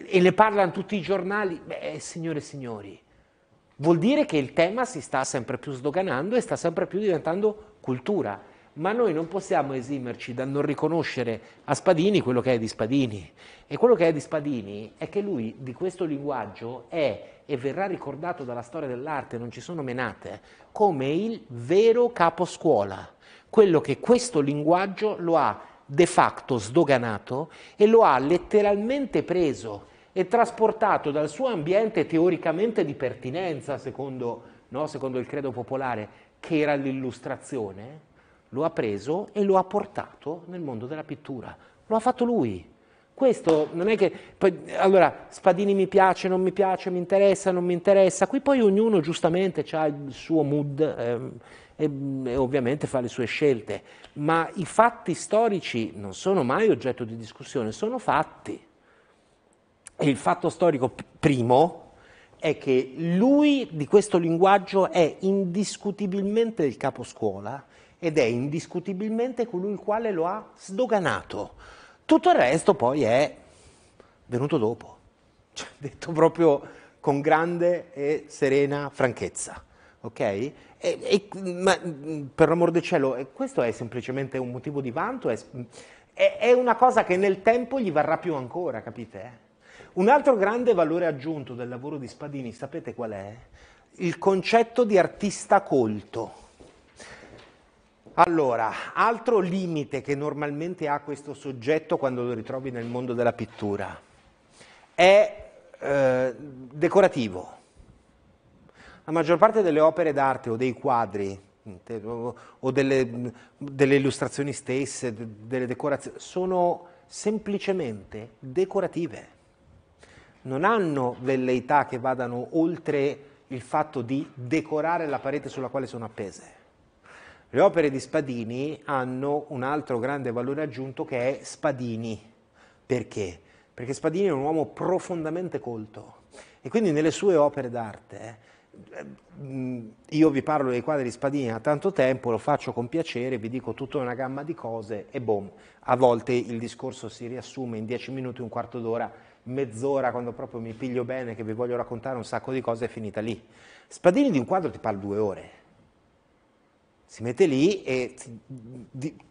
e ne parlano tutti i giornali, beh, signore e signori, vuol dire che il tema si sta sempre più sdoganando e sta sempre più diventando cultura ma noi non possiamo esimerci dal non riconoscere a Spadini quello che è di Spadini. E quello che è di Spadini è che lui di questo linguaggio è e verrà ricordato dalla storia dell'arte, non ci sono menate, come il vero caposcuola, quello che questo linguaggio lo ha de facto sdoganato e lo ha letteralmente preso e trasportato dal suo ambiente teoricamente di pertinenza, secondo, no, secondo il credo popolare, che era l'illustrazione, lo ha preso e lo ha portato nel mondo della pittura. Lo ha fatto lui. Questo non è che... Poi, allora, Spadini mi piace, non mi piace, mi interessa, non mi interessa. Qui poi ognuno giustamente ha il suo mood ehm, e, e ovviamente fa le sue scelte. Ma i fatti storici non sono mai oggetto di discussione, sono fatti. E il fatto storico primo è che lui di questo linguaggio è indiscutibilmente il caposcuola ed è indiscutibilmente colui il quale lo ha sdoganato. Tutto il resto poi è venuto dopo, (laughs) cioè, detto proprio con grande e serena franchezza. Ok? E, e, ma, per l'amor del cielo, questo è semplicemente un motivo di vanto? È, è, una cosa che nel tempo gli varrà più ancora, capite? Un altro grande valore aggiunto del lavoro di Spadini, sapete qual è? Il concetto di artista colto. Allora, altro limite che normalmente ha questo soggetto quando lo ritrovi nel mondo della pittura è eh, decorativo. La maggior parte delle opere d'arte o dei quadri o delle, delle illustrazioni stesse, delle decorazioni, sono semplicemente decorative. Non hanno velleità che vadano oltre il fatto di decorare la parete sulla quale sono appese. Le opere di Spadini hanno un altro grande valore aggiunto che è Spadini. Perché? Perché Spadini è un uomo profondamente colto e quindi nelle sue opere d'arte, eh, io vi parlo dei quadri di Spadini da tanto tempo, lo faccio con piacere, vi dico tutta una gamma di cose e boom, a volte il discorso si riassume in dieci minuti, un quarto d'ora, mezz'ora, quando proprio mi piglio bene che vi voglio raccontare un sacco di cose, è finita lì. Spadini di un quadro ti parla due ore si mette lì e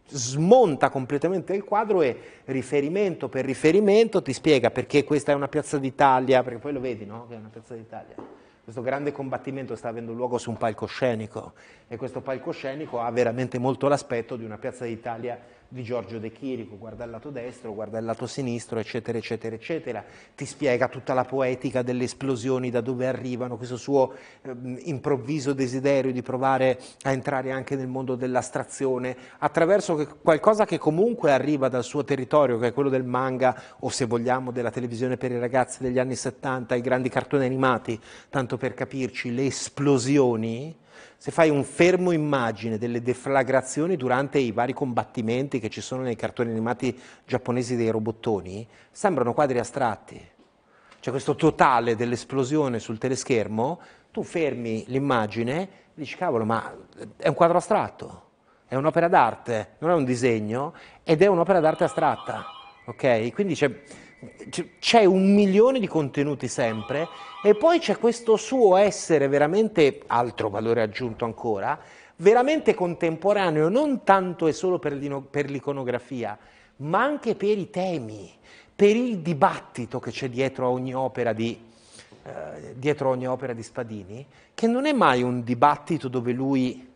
smonta completamente il quadro e riferimento per riferimento ti spiega perché questa è una piazza d'Italia, perché poi lo vedi, no? Che è una piazza d'Italia. Questo grande combattimento sta avendo luogo su un palcoscenico e questo palcoscenico ha veramente molto l'aspetto di una piazza d'Italia di Giorgio De Chirico, guarda il lato destro, guarda il lato sinistro, eccetera, eccetera, eccetera. Ti spiega tutta la poetica delle esplosioni, da dove arrivano, questo suo eh, improvviso desiderio di provare a entrare anche nel mondo dell'astrazione, attraverso che, qualcosa che comunque arriva dal suo territorio, che è quello del manga o se vogliamo della televisione per i ragazzi degli anni 70, i grandi cartoni animati, tanto per capirci, le esplosioni se fai un fermo immagine delle deflagrazioni durante i vari combattimenti che ci sono nei cartoni animati giapponesi dei robottoni, sembrano quadri astratti. Cioè questo totale dell'esplosione sul teleschermo, tu fermi l'immagine e dici cavolo, ma è un quadro astratto, è un'opera d'arte, non è un disegno ed è un'opera d'arte astratta. Ok? Quindi c'è c'è un milione di contenuti sempre e poi c'è questo suo essere veramente, altro valore aggiunto ancora, veramente contemporaneo, non tanto e solo per, per l'iconografia, ma anche per i temi, per il dibattito che c'è dietro a ogni opera di eh, dietro ogni opera di Spadini, che non è mai un dibattito dove lui...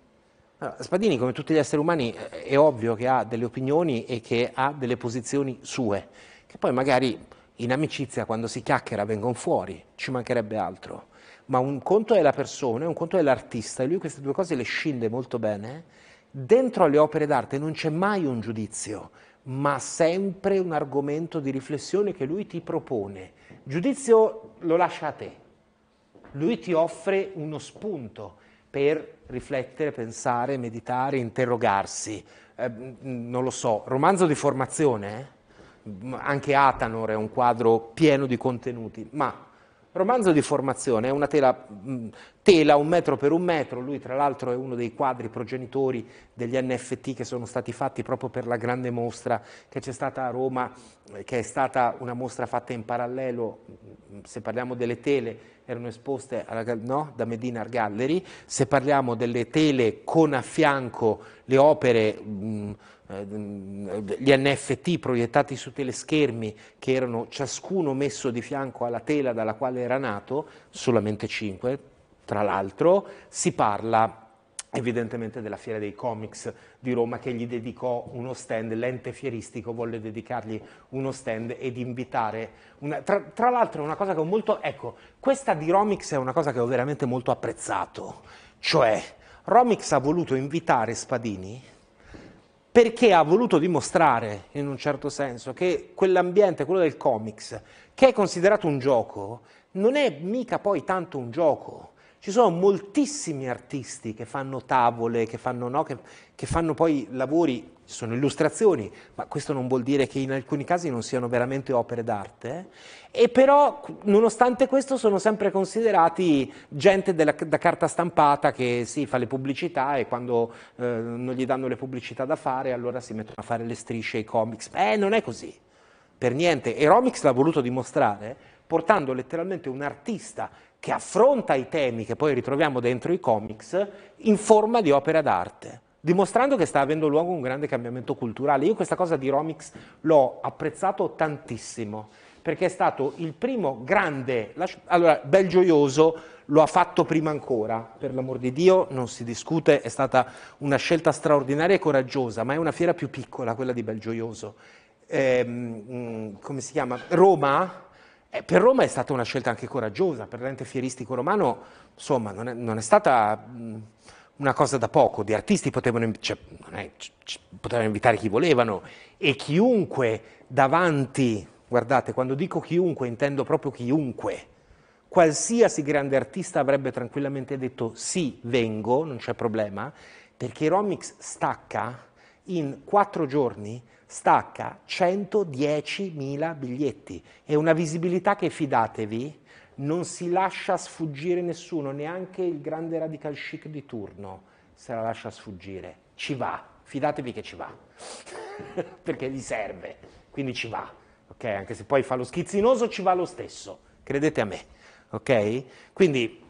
Eh, Spadini, come tutti gli esseri umani, eh, è ovvio che ha delle opinioni e che ha delle posizioni sue che poi magari in amicizia quando si chiacchiera vengono fuori, ci mancherebbe altro, ma un conto è la persona, un conto è l'artista e lui queste due cose le scinde molto bene. Dentro alle opere d'arte non c'è mai un giudizio, ma sempre un argomento di riflessione che lui ti propone. Giudizio lo lascia a te, lui ti offre uno spunto per riflettere, pensare, meditare, interrogarsi. Eh, mm, non lo so, romanzo di formazione? Eh? anche Atanor è un quadro pieno di contenuti, ma romanzo di formazione è una tela, mm, tela un metro per un metro, lui tra l'altro è uno dei quadri progenitori degli NFT che sono stati fatti proprio per la grande mostra che c'è stata a Roma, eh, che è stata una mostra fatta in parallelo, mm, se parliamo delle tele erano esposte alla, no, da Medina Art Gallery, se parliamo delle tele con a fianco le opere... Mh, mm, eh, gli NFT proiettati su teleschermi che erano ciascuno messo di fianco alla tela dalla quale era nato, solamente 5 tra l'altro, si parla evidentemente della Fiera dei Comics di Roma che gli dedicò uno stand, l'ente fieristico volle dedicargli uno stand ed invitare, una, tra, tra l'altro è una cosa che ho molto, ecco, questa di Romix è una cosa che ho veramente molto apprezzato, cioè Romix ha voluto invitare Spadini perché ha voluto dimostrare, in un certo senso, che quell'ambiente, quello del comics, che è considerato un gioco, non è mica poi tanto un gioco. Ci sono moltissimi artisti che fanno tavole, che fanno, no, che, che fanno poi lavori, sono illustrazioni, ma questo non vuol dire che in alcuni casi non siano veramente opere d'arte. Eh? E però, nonostante questo, sono sempre considerati gente della, da carta stampata che sì, fa le pubblicità e quando eh, non gli danno le pubblicità da fare, allora si mettono a fare le strisce, i comics. Eh, non è così, per niente. E Romix l'ha voluto dimostrare portando letteralmente un artista che affronta i temi che poi ritroviamo dentro i comics in forma di opera d'arte, dimostrando che sta avendo luogo un grande cambiamento culturale. Io questa cosa di Romix l'ho apprezzato tantissimo, perché è stato il primo grande, allora, bel gioioso, lo ha fatto prima ancora, per l'amor di Dio, non si discute, è stata una scelta straordinaria e coraggiosa, ma è una fiera più piccola, quella di Belgioioso. Eh, come si chiama? Roma eh, per Roma è stata una scelta anche coraggiosa, per l'ente fieristico romano insomma non è, non è stata mh, una cosa da poco, gli artisti potevano, cioè, è, potevano invitare chi volevano e chiunque davanti, guardate quando dico chiunque intendo proprio chiunque, qualsiasi grande artista avrebbe tranquillamente detto sì, vengo, non c'è problema, perché Romix stacca in quattro giorni stacca 110.000 biglietti. È una visibilità che, fidatevi, non si lascia sfuggire nessuno, neanche il grande radical chic di turno se la lascia sfuggire. Ci va, fidatevi che ci va, (laughs) perché gli serve, quindi ci va. Ok, anche se poi fa lo schizzinoso, ci va lo stesso, credete a me. Ok? Quindi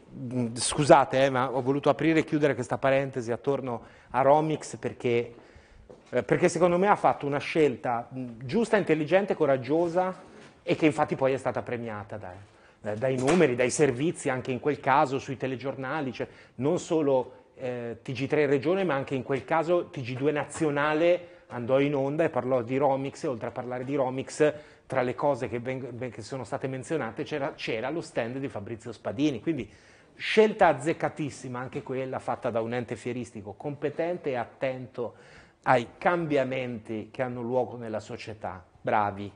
scusate, eh, ma ho voluto aprire e chiudere questa parentesi attorno a Romix perché eh, perché secondo me ha fatto una scelta mh, giusta, intelligente, coraggiosa e che infatti poi è stata premiata dai, dai numeri, dai servizi, anche in quel caso sui telegiornali, cioè non solo eh, TG3 Regione, ma anche in quel caso TG2 Nazionale andò in onda e parlò di Romix, e oltre a parlare di Romix, tra le cose che, ben, che sono state menzionate c'era, c'era, lo stand di Fabrizio Spadini, quindi scelta azzeccatissima anche quella fatta da un ente fieristico competente e attento ai cambiamenti che hanno luogo nella società, bravi,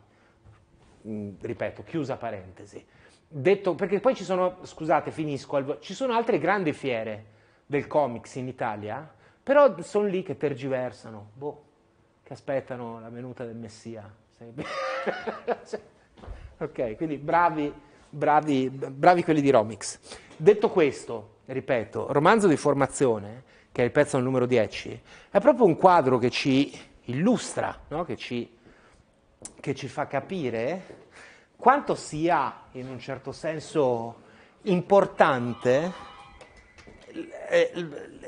mh, mm, ripeto, chiusa parentesi. Detto, perché poi ci sono, scusate, finisco, ci sono altre grandi fiere del comics in Italia, però sono lì che tergiversano, boh, che aspettano la venuta del Messia. (laughs) Cioè, ok, quindi bravi, bravi, bravi quelli di Romix. Detto questo, ripeto, romanzo di formazione che è il pezzo numero 10, è proprio un quadro che ci illustra, no? che, ci, che ci fa capire quanto sia in un certo senso importante eh,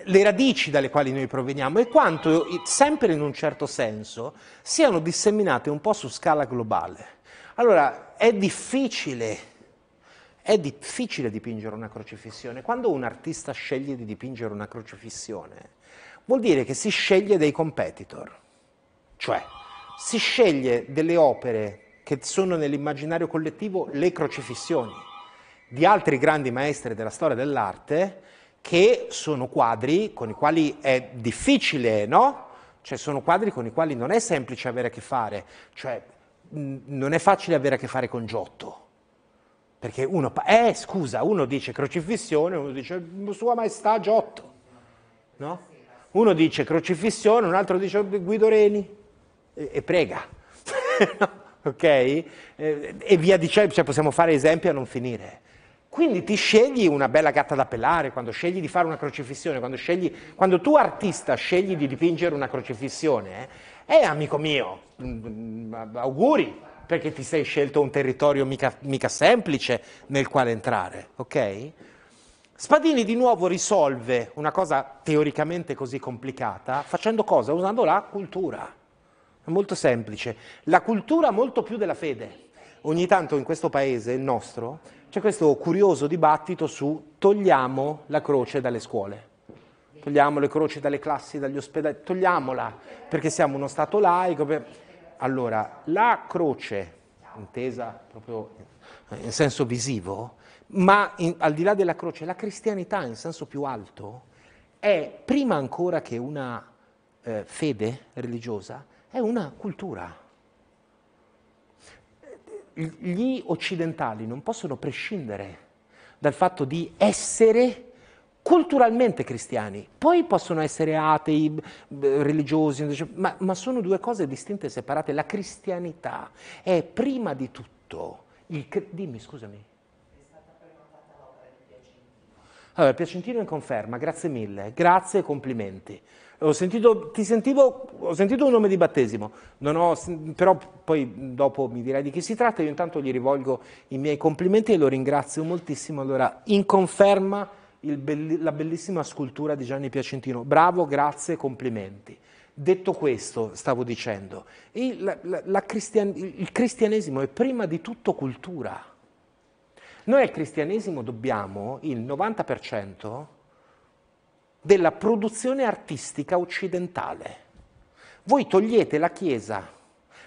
le radici dalle quali noi proveniamo e quanto, sempre in un certo senso, siano disseminate un po' su scala globale. Allora, è difficile è difficile dipingere una crocifissione. Quando un artista sceglie di dipingere una crocifissione, vuol dire che si sceglie dei competitor, cioè si sceglie delle opere che sono nell'immaginario collettivo le crocifissioni di altri grandi maestri della storia dell'arte che sono quadri con i quali è difficile, no? Cioè sono quadri con i quali non è semplice avere a che fare, cioè mh, non è facile avere a che fare con Giotto perché uno, eh, scusa, uno dice crocifissione, uno dice Sua Maestà Giotto, no? Uno dice crocifissione, un altro dice Guido Reni e, e prega, (laughs) ok? E, eh, e via dicendo, cioè possiamo fare esempi a non finire. Quindi ti scegli una bella gatta da pelare, quando scegli di fare una crocifissione, quando, scegli, quando tu artista scegli di dipingere una crocifissione, eh, eh amico mio, mm, mm, mm, auguri, perché ti sei scelto un territorio mica, mica semplice nel quale entrare, ok? Spadini di nuovo risolve una cosa teoricamente così complicata facendo cosa? Usando la cultura. È molto semplice. La cultura molto più della fede. Ogni tanto in questo paese, il nostro, c'è questo curioso dibattito su togliamo la croce dalle scuole. Togliamo le croci dalle classi, dagli ospedali, togliamola perché siamo uno Stato laico. Per allora, la croce, intesa proprio in senso visivo, ma in, al di là della croce, la cristianità in senso più alto è, prima ancora che una eh, fede religiosa, è una cultura. Gli occidentali non possono prescindere dal fatto di essere culturalmente cristiani, poi possono essere atei, religiosi, ma, ma sono due cose distinte e separate. La cristianità è prima di tutto il... Dimmi, scusami. Allora, Piacentino in conferma, grazie mille, grazie e complimenti. Ho sentito, sentivo, ho sentito, un nome di battesimo, ho, però poi dopo mi direi di chi si tratta, io intanto gli rivolgo i miei complimenti e lo ringrazio moltissimo. Allora, in conferma belli, la bellissima scultura di Gianni Piacentino. Bravo, grazie, complimenti. Detto questo, stavo dicendo, il, la, la cristian, il cristianesimo è prima di tutto cultura. Noi al cristianesimo dobbiamo il 90% della produzione artistica occidentale. Voi togliete la Chiesa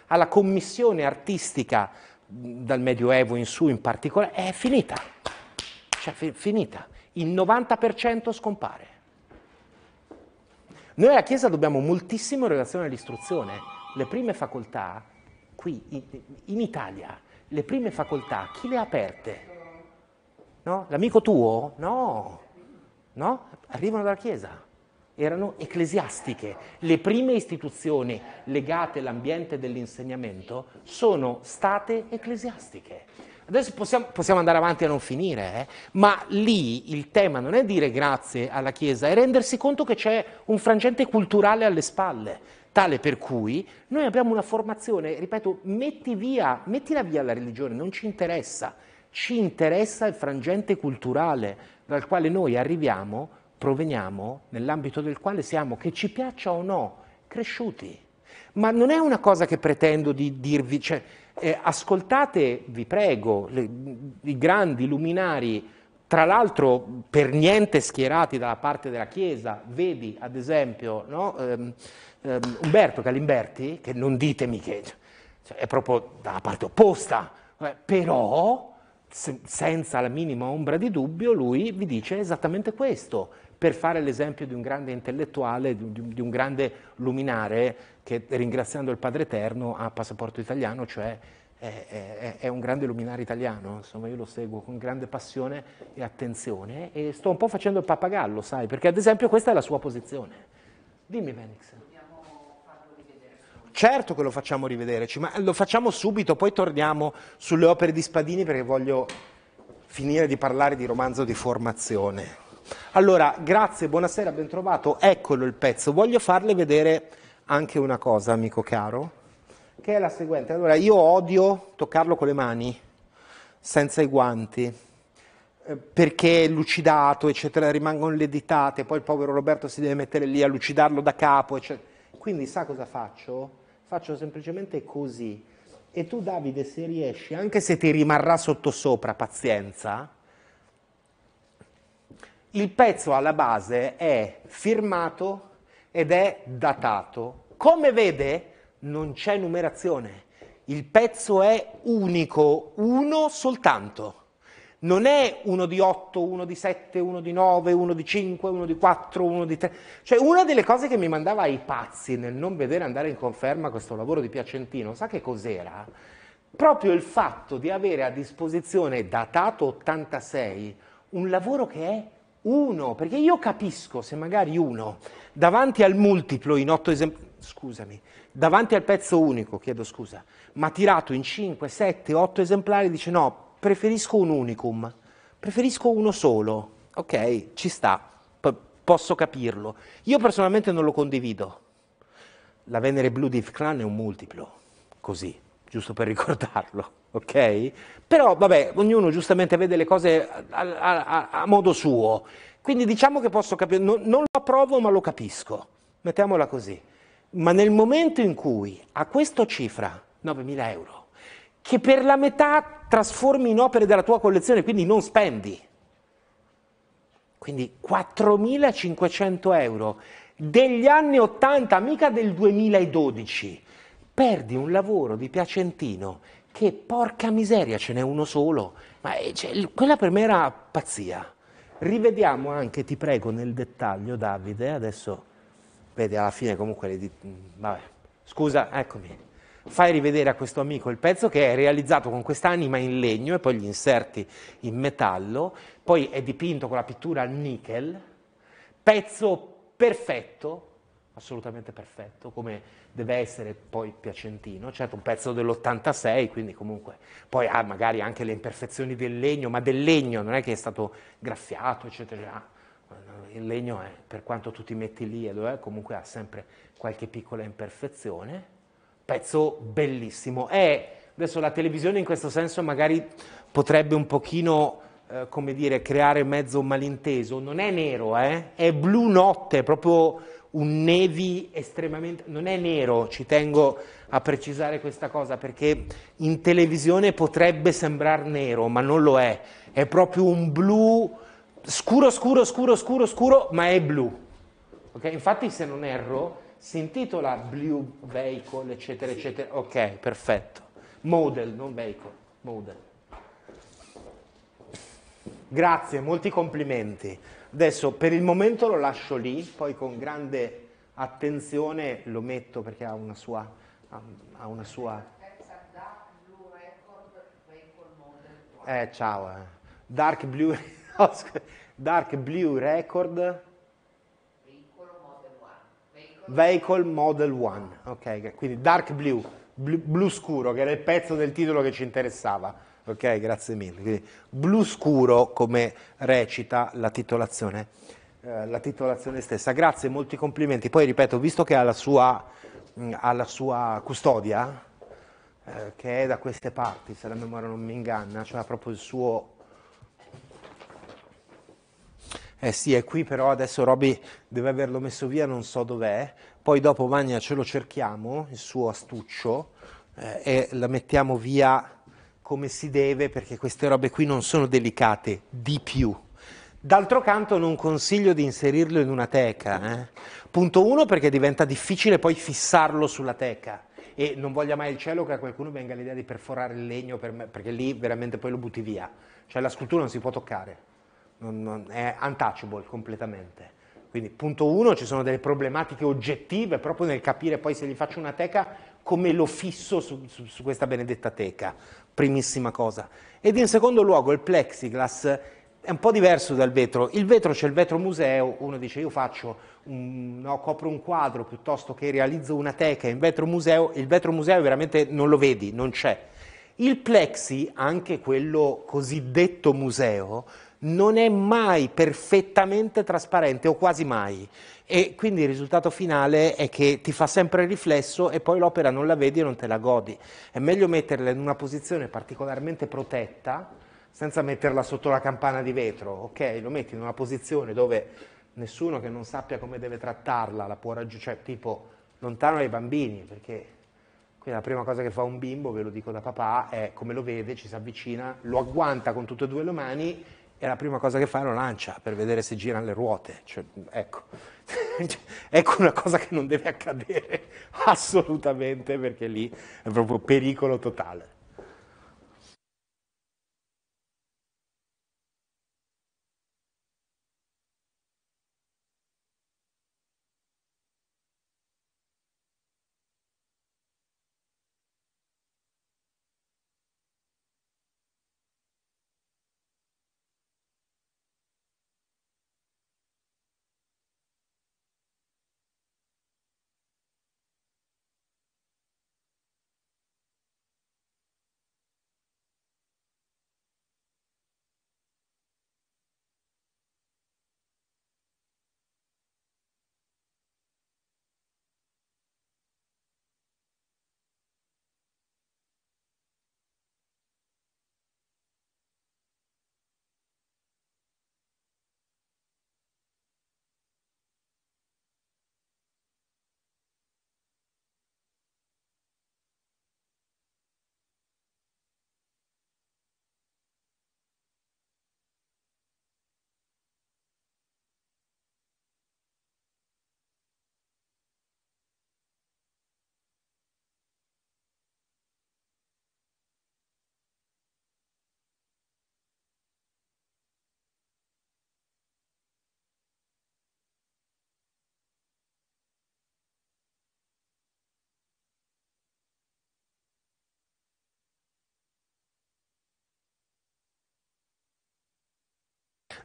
alla commissione artistica dal Medioevo in su in particolare, è finita. Cioè, finita il 90% scompare. Noi alla Chiesa dobbiamo moltissimo in relazione all'istruzione. Le prime facoltà, qui in, in Italia, le prime facoltà, chi le ha aperte? No? L'amico tuo? No, no? Arrivano dalla Chiesa. Erano ecclesiastiche. Le prime istituzioni legate all'ambiente dell'insegnamento sono state ecclesiastiche. Adesso possiamo, possiamo, andare avanti a non finire, eh? ma lì il tema non è dire grazie alla Chiesa, è rendersi conto che c'è un frangente culturale alle spalle, tale per cui noi abbiamo una formazione, ripeto, metti via, mettila via la religione, non ci interessa, ci interessa il frangente culturale dal quale noi arriviamo, proveniamo, nell'ambito del quale siamo, che ci piaccia o no, cresciuti. Ma non è una cosa che pretendo di dirvi... Cioè, eh, ascoltate, vi prego, le, i grandi luminari, tra l'altro per niente schierati dalla parte della Chiesa, vedi ad esempio no, ehm, ehm, Umberto Galimberti, che non ditemi che cioè, è proprio dalla parte opposta, eh, però se, senza la minima ombra di dubbio lui vi dice esattamente questo per fare l'esempio di un grande intellettuale, di un, grande luminare che ringraziando il Padre Eterno ha passaporto italiano, cioè è, è, è un grande luminare italiano, insomma io lo seguo con grande passione e attenzione e sto un po' facendo il pappagallo, sai, perché ad esempio questa è la sua posizione. Dimmi Venix. Certo che lo facciamo rivedere, ma lo facciamo subito, poi torniamo sulle opere di Spadini perché voglio finire di parlare di romanzo di formazione. Allora, grazie, buonasera, ben trovato. Eccolo il pezzo. Voglio farle vedere anche una cosa, amico caro, che è la seguente. Allora, io odio toccarlo con le mani, senza i guanti, eh, perché è lucidato, eccetera, rimangono le ditate, poi il povero Roberto si deve mettere lì a lucidarlo da capo, eccetera. Quindi sa cosa faccio? Faccio semplicemente così. E tu Davide, se riesci, anche se ti rimarrà sottosopra, pazienza, il pezzo alla base è firmato ed è datato. Come vede non c'è numerazione, il pezzo è unico, uno soltanto. Non è uno di 8, uno di 7, uno di 9, uno di 5, uno di 4, uno di 3. Cioè una delle cose che mi mandava ai pazzi nel non vedere andare in conferma questo lavoro di Piacentino, sa che cos'era? Proprio il fatto di avere a disposizione datato 86 un lavoro che è uno, perché io capisco se magari uno davanti al multiplo in otto esemplari, scusami, davanti al pezzo unico, chiedo scusa, ma tirato in 5, 7, 8 esemplari dice no, preferisco un unicum, preferisco uno solo, ok, ci sta, P- posso capirlo. Io personalmente non lo condivido. La Venere Blue di Clan è un multiplo, così, giusto per (laughs) ricordarlo ok? Però vabbè, ognuno giustamente vede le cose a, a, a, modo suo, quindi diciamo che posso capire, no, non lo approvo ma lo capisco, mettiamola così. Ma nel momento in cui a questa cifra, 9.000 euro, che per la metà trasformi in opere della tua collezione, quindi non spendi, quindi 4.500 euro degli anni 80, mica del 2012, perdi un lavoro di Piacentino che porca miseria ce n'è uno solo, ma eh, cioè, quella per me era pazzia. Rivediamo anche, ti prego, nel dettaglio Davide, adesso vedi alla fine comunque le dit- mm, vabbè, scusa, eccomi, fai rivedere a questo amico il pezzo che è realizzato con quest'anima in legno e poi gli inserti in metallo, poi è dipinto con la pittura al nickel, pezzo perfetto, assolutamente perfetto, come deve essere poi Piacentino, certo un pezzo dell'86, quindi comunque poi ha ah, magari anche le imperfezioni del legno, ma del legno non è che è stato graffiato, eccetera. Ah, il legno è, per quanto tu ti metti lì, è, comunque ha sempre qualche piccola imperfezione. Pezzo bellissimo. E adesso la televisione in questo senso magari potrebbe un pochino eh, come dire, creare mezzo malinteso, non è nero, eh? è blu notte, proprio un nevi estremamente... non è nero, ci tengo a precisare questa cosa perché in televisione potrebbe sembrare nero, ma non lo è, è proprio un blu scuro, scuro, scuro, scuro, scuro, ma è blu. Okay? Infatti se non erro si intitola Blue Vehicle, eccetera, eccetera. Ok, perfetto. Model, non vehicle, model. Grazie, molti complimenti. Adesso per il momento lo lascio lì, poi con grande attenzione lo metto perché ha una sua... Ha una sua... Eh, ciao. Eh. Dark Blue... (laughs) Dark Blue Record Vehicle Model 1, ok, quindi Dark Blue, blu, blu, scuro, che era il pezzo del titolo che ci interessava. Ok, grazie mille. Quindi, blu scuro come recita la titolazione, eh, la titolazione stessa. Grazie, molti complimenti. Poi ripeto, visto che ha la sua, mh, mm, ha la sua custodia, eh, che è da queste parti, se la memoria non mi inganna, cioè proprio il suo... Eh sì, è qui però adesso Roby deve averlo messo via, non so dov'è. Poi dopo Magna ce lo cerchiamo, il suo astuccio, eh, e la mettiamo via come si deve perché queste robe qui non sono delicate di più. D'altro canto non consiglio di inserirlo in una teca. Eh? Punto uno perché diventa difficile poi fissarlo sulla teca e non voglia mai il cielo che a qualcuno venga l'idea di perforare il legno per me, perché lì veramente poi lo butti via. Cioè la scultura non si può toccare, non, non, è untouchable completamente. Quindi punto uno, ci sono delle problematiche oggettive proprio nel capire poi se gli faccio una teca come lo fisso su, su, su questa benedetta teca primissima cosa. Ed in secondo luogo il plexiglass è un po' diverso dal vetro. Il vetro c'è il vetro museo, uno dice io faccio un, no, copro un quadro piuttosto che realizzo una teca in vetro museo, il vetro museo veramente non lo vedi, non c'è. Il plexi, anche quello cosiddetto museo, non è mai perfettamente trasparente o quasi mai e quindi il risultato finale è che ti fa sempre riflesso e poi l'opera non la vedi e non te la godi. È meglio metterla in una posizione particolarmente protetta senza metterla sotto la campana di vetro, ok? Lo metti in una posizione dove nessuno che non sappia come deve trattarla la può raggiungere, cioè tipo lontano dai bambini, perché qui la prima cosa che fa un bimbo, ve lo dico da papà, è come lo vede, ci si avvicina, lo agguanta con tutte e due le mani e la prima cosa che fa è lo lancia per vedere se girano le ruote. Cioè, ecco. (laughs) ecco una cosa che non deve accadere (laughs) assolutamente perché lì è proprio pericolo totale.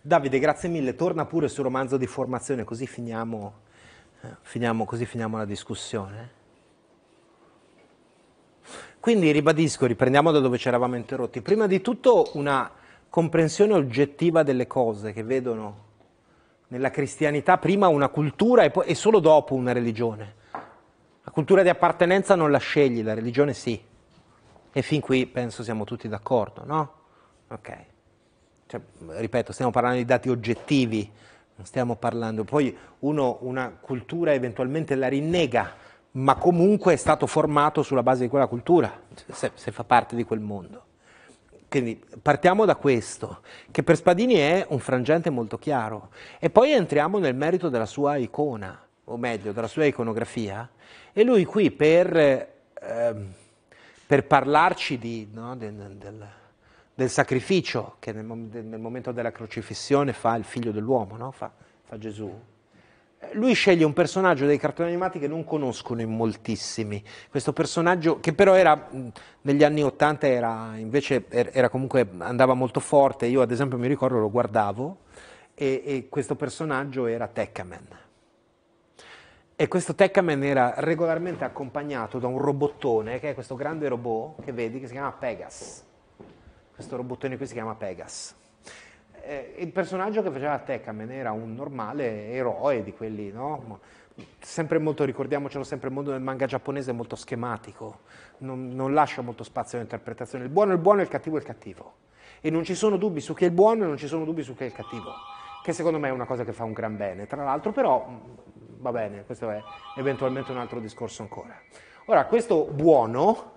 Davide, grazie mille, torna pure sul romanzo di formazione, così finiamo, eh, finiamo, così finiamo la discussione. Eh. Quindi ribadisco, riprendiamo da dove ci eravamo interrotti. Prima di tutto una comprensione oggettiva delle cose che vedono nella cristianità prima una cultura e, poi, e solo dopo una religione. La cultura di appartenenza non la scegli, la religione sì. E fin qui penso siamo tutti d'accordo, no? Ok cioè, ripeto, stiamo parlando di dati oggettivi, non stiamo parlando, poi uno una cultura eventualmente la rinnega, ma comunque è stato formato sulla base di quella cultura, se, se fa parte di quel mondo. Quindi partiamo da questo, che per Spadini è un frangente molto chiaro, e poi entriamo nel merito della sua icona, o meglio, della sua iconografia, e lui qui per, eh, per parlarci di, no, del, del del sacrificio che nel, nel, momento della crocifissione fa il figlio dell'uomo, no? fa, fa, Gesù. Eh, lui sceglie un personaggio dei cartoni animati che non conoscono in moltissimi, questo personaggio che però era, negli anni Ottanta era, invece, er-, era comunque, andava molto forte, io ad esempio mi ricordo lo guardavo e, e questo personaggio era Tekkaman. E questo Tekkaman era regolarmente accompagnato da un robottone, che è questo grande robot che vedi, che si chiama Pegas questo robottone qui si chiama Pegas. Eh, il personaggio che faceva Tecamen era un normale eroe di quelli, no? Sempre molto, ricordiamocelo, sempre il mondo del manga giapponese è molto schematico, non, non lascia molto spazio all'interpretazione. Il buono è il buono, e il cattivo è il cattivo. E non ci sono dubbi su chi è il buono e non ci sono dubbi su chi è il cattivo, che secondo me è una cosa che fa un gran bene. Tra l'altro però, va bene, questo è eventualmente un altro discorso ancora. Ora, questo buono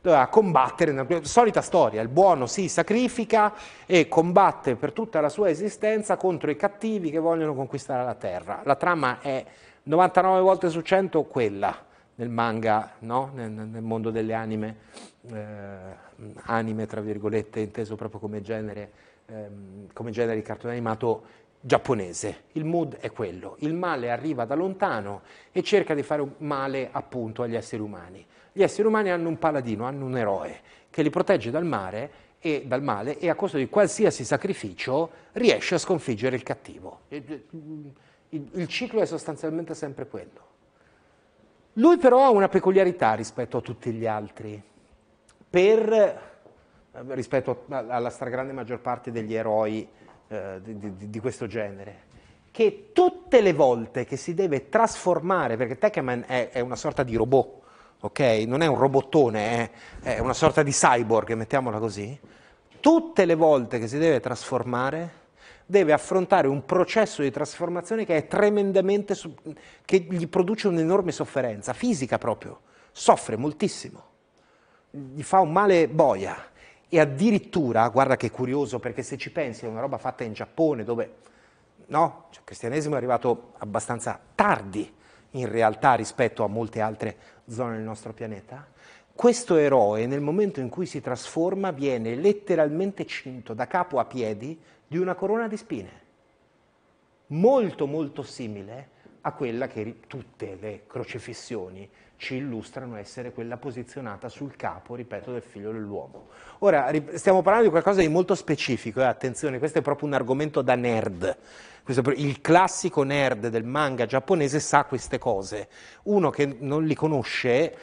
doveva combattere, solita storia, il buono si sacrifica e combatte per tutta la sua esistenza contro i cattivi che vogliono conquistare la terra. La trama è 99 volte su 100 quella nel manga, no? nel, nel, mondo delle anime, eh, anime tra virgolette inteso proprio come genere, ehm, come genere di cartone animato giapponese. Il mood è quello, il male arriva da lontano e cerca di fare male appunto agli esseri umani. Gli esseri umani hanno un paladino, hanno un eroe che li protegge dal mare e dal male e a costo di qualsiasi sacrificio riesce a sconfiggere il cattivo. Eh, il, ciclo è sostanzialmente sempre quello. Lui però ha una peculiarità rispetto a tutti gli altri, per, eh, rispetto alla stragrande maggior parte degli eroi eh, di, di, di, questo genere, che tutte le volte che si deve trasformare, perché Techeman è, è una sorta di robot, okay? Non è un robottone, è, eh? è una sorta di cyborg, mettiamola così. Tutte le volte che si deve trasformare, deve affrontare un processo di trasformazione che è tremendamente, che gli produce un'enorme sofferenza, fisica proprio, soffre moltissimo, gli fa un male boia e addirittura, guarda che curioso perché se ci pensi è una roba fatta in Giappone dove no, cioè, il cristianesimo è arrivato abbastanza tardi in realtà rispetto a molte altre zona del nostro pianeta, questo eroe nel momento in cui si trasforma viene letteralmente cinto da capo a piedi di una corona di spine, molto molto simile a quella che tutte le crocifissioni ci illustrano essere quella posizionata sul capo, ripeto, del figlio dell'uomo. Ora, stiamo parlando di qualcosa di molto specifico, eh? attenzione, questo è proprio un argomento da nerd. il classico nerd del manga giapponese sa queste cose. Uno che non li conosce,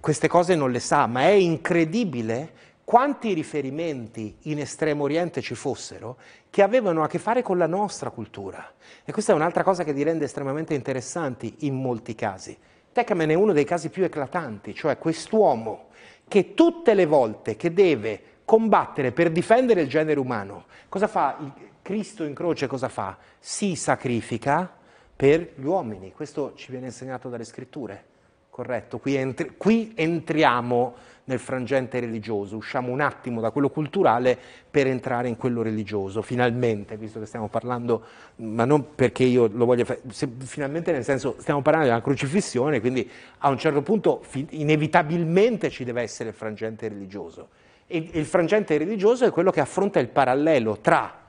queste cose non le sa, ma è incredibile quanti riferimenti in Estremo Oriente ci fossero che avevano a che fare con la nostra cultura. E questa è un'altra cosa che li rende estremamente interessanti in molti casi. Tecamen è uno dei casi più eclatanti, cioè quest'uomo che tutte le volte che deve combattere per difendere il genere umano, cosa fa? Il Cristo in croce cosa fa? Si sacrifica per gli uomini, questo ci viene insegnato dalle scritture, corretto? Qui, entri- qui entriamo nel frangente religioso, usciamo un attimo da quello culturale per entrare in quello religioso, finalmente, visto che stiamo parlando, ma non perché io lo voglia fare, finalmente nel senso stiamo parlando della crocifissione, quindi a un certo punto inevitabilmente ci deve essere il frangente religioso. E il frangente religioso è quello che affronta il parallelo tra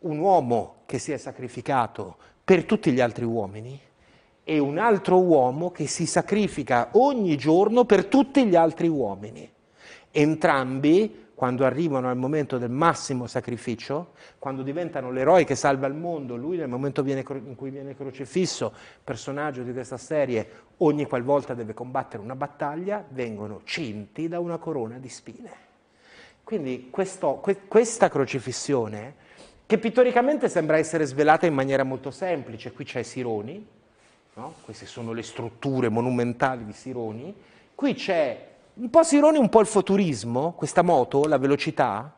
un uomo che si è sacrificato per tutti gli altri uomini, e un altro uomo che si sacrifica ogni giorno per tutti gli altri uomini. Entrambi, quando arrivano al momento del massimo sacrificio, quando diventano l'eroe che salva il mondo, lui nel momento in cui viene crocifisso, personaggio di questa serie, ogni qualvolta deve combattere una battaglia, vengono cinti da una corona di spine. Quindi questo, questa crocifissione, che pittoricamente sembra essere svelata in maniera molto semplice, qui c'è Sironi, no? queste sono le strutture monumentali di Sironi, qui c'è un po' Sironi, un po' il futurismo, questa moto, la velocità,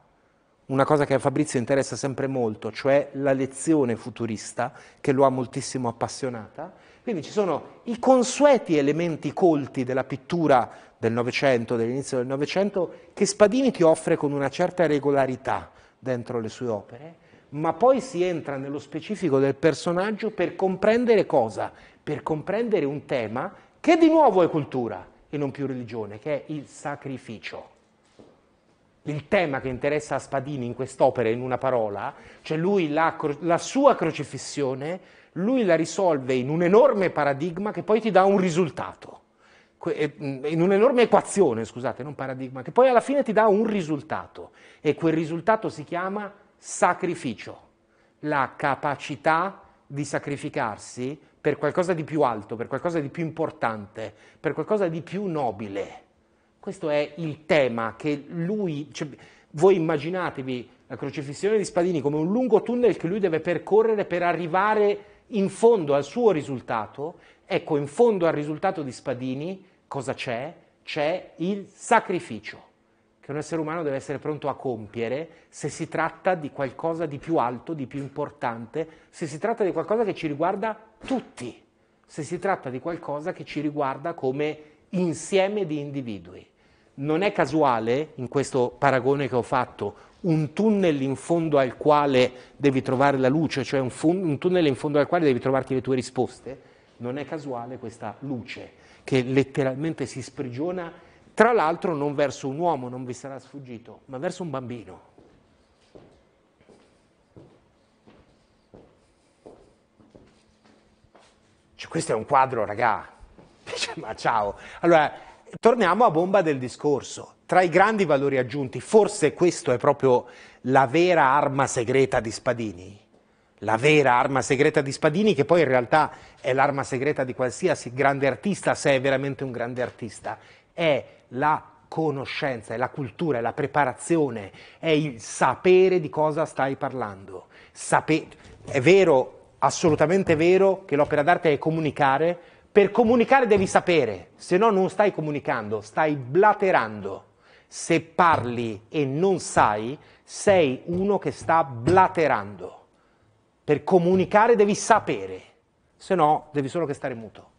una cosa che a Fabrizio interessa sempre molto, cioè la lezione futurista, che lo ha moltissimo appassionata. Quindi ci sono i consueti elementi colti della pittura del Novecento, dell'inizio del Novecento, che Spadini ti offre con una certa regolarità dentro le sue opere, ma poi si entra nello specifico del personaggio per comprendere cosa? per comprendere un tema che di nuovo è cultura e non più religione, che è il sacrificio. Il tema che interessa a Spadini in quest'opera, in una parola, cioè lui la, la sua crocifissione, lui la risolve in un enorme paradigma che poi ti dà un risultato eh, in un'enorme equazione, scusate, non paradigma, che poi alla fine ti dà un risultato e quel risultato si chiama sacrificio, la capacità di sacrificarsi per qualcosa di più alto, per qualcosa di più importante, per qualcosa di più nobile. Questo è il tema che lui, cioè, voi immaginatevi la crocifissione di Spadini come un lungo tunnel che lui deve percorrere per arrivare in fondo al suo risultato. Ecco, in fondo al risultato di Spadini cosa c'è? C'è il sacrificio che un essere umano deve essere pronto a compiere se si tratta di qualcosa di più alto, di più importante, se si tratta di qualcosa che ci riguarda tutti, se si tratta di qualcosa che ci riguarda come insieme di individui. Non è casuale, in questo paragone che ho fatto, un tunnel in fondo al quale devi trovare la luce, cioè un, fun- un, tunnel in fondo al quale devi trovarti le tue risposte, non è casuale questa luce che letteralmente si sprigiona tra l'altro non verso un uomo non vi sarà sfuggito, ma verso un bambino. Cioè, questo è un quadro, raga. (laughs) ma ciao. Allora, torniamo a bomba del discorso. Tra i grandi valori aggiunti, forse questa è proprio la vera arma segreta di Spadini. La vera arma segreta di Spadini, che poi in realtà è l'arma segreta di qualsiasi grande artista, se è veramente un grande artista, è la conoscenza, è la cultura, è la preparazione, è il sapere di cosa stai parlando. Sape- è vero, assolutamente vero, che l'opera d'arte è comunicare. Per comunicare devi sapere, se no non stai comunicando, stai blaterando. Se parli e non sai, sei uno che sta blaterando. Per comunicare devi sapere, se no devi solo che stare muto.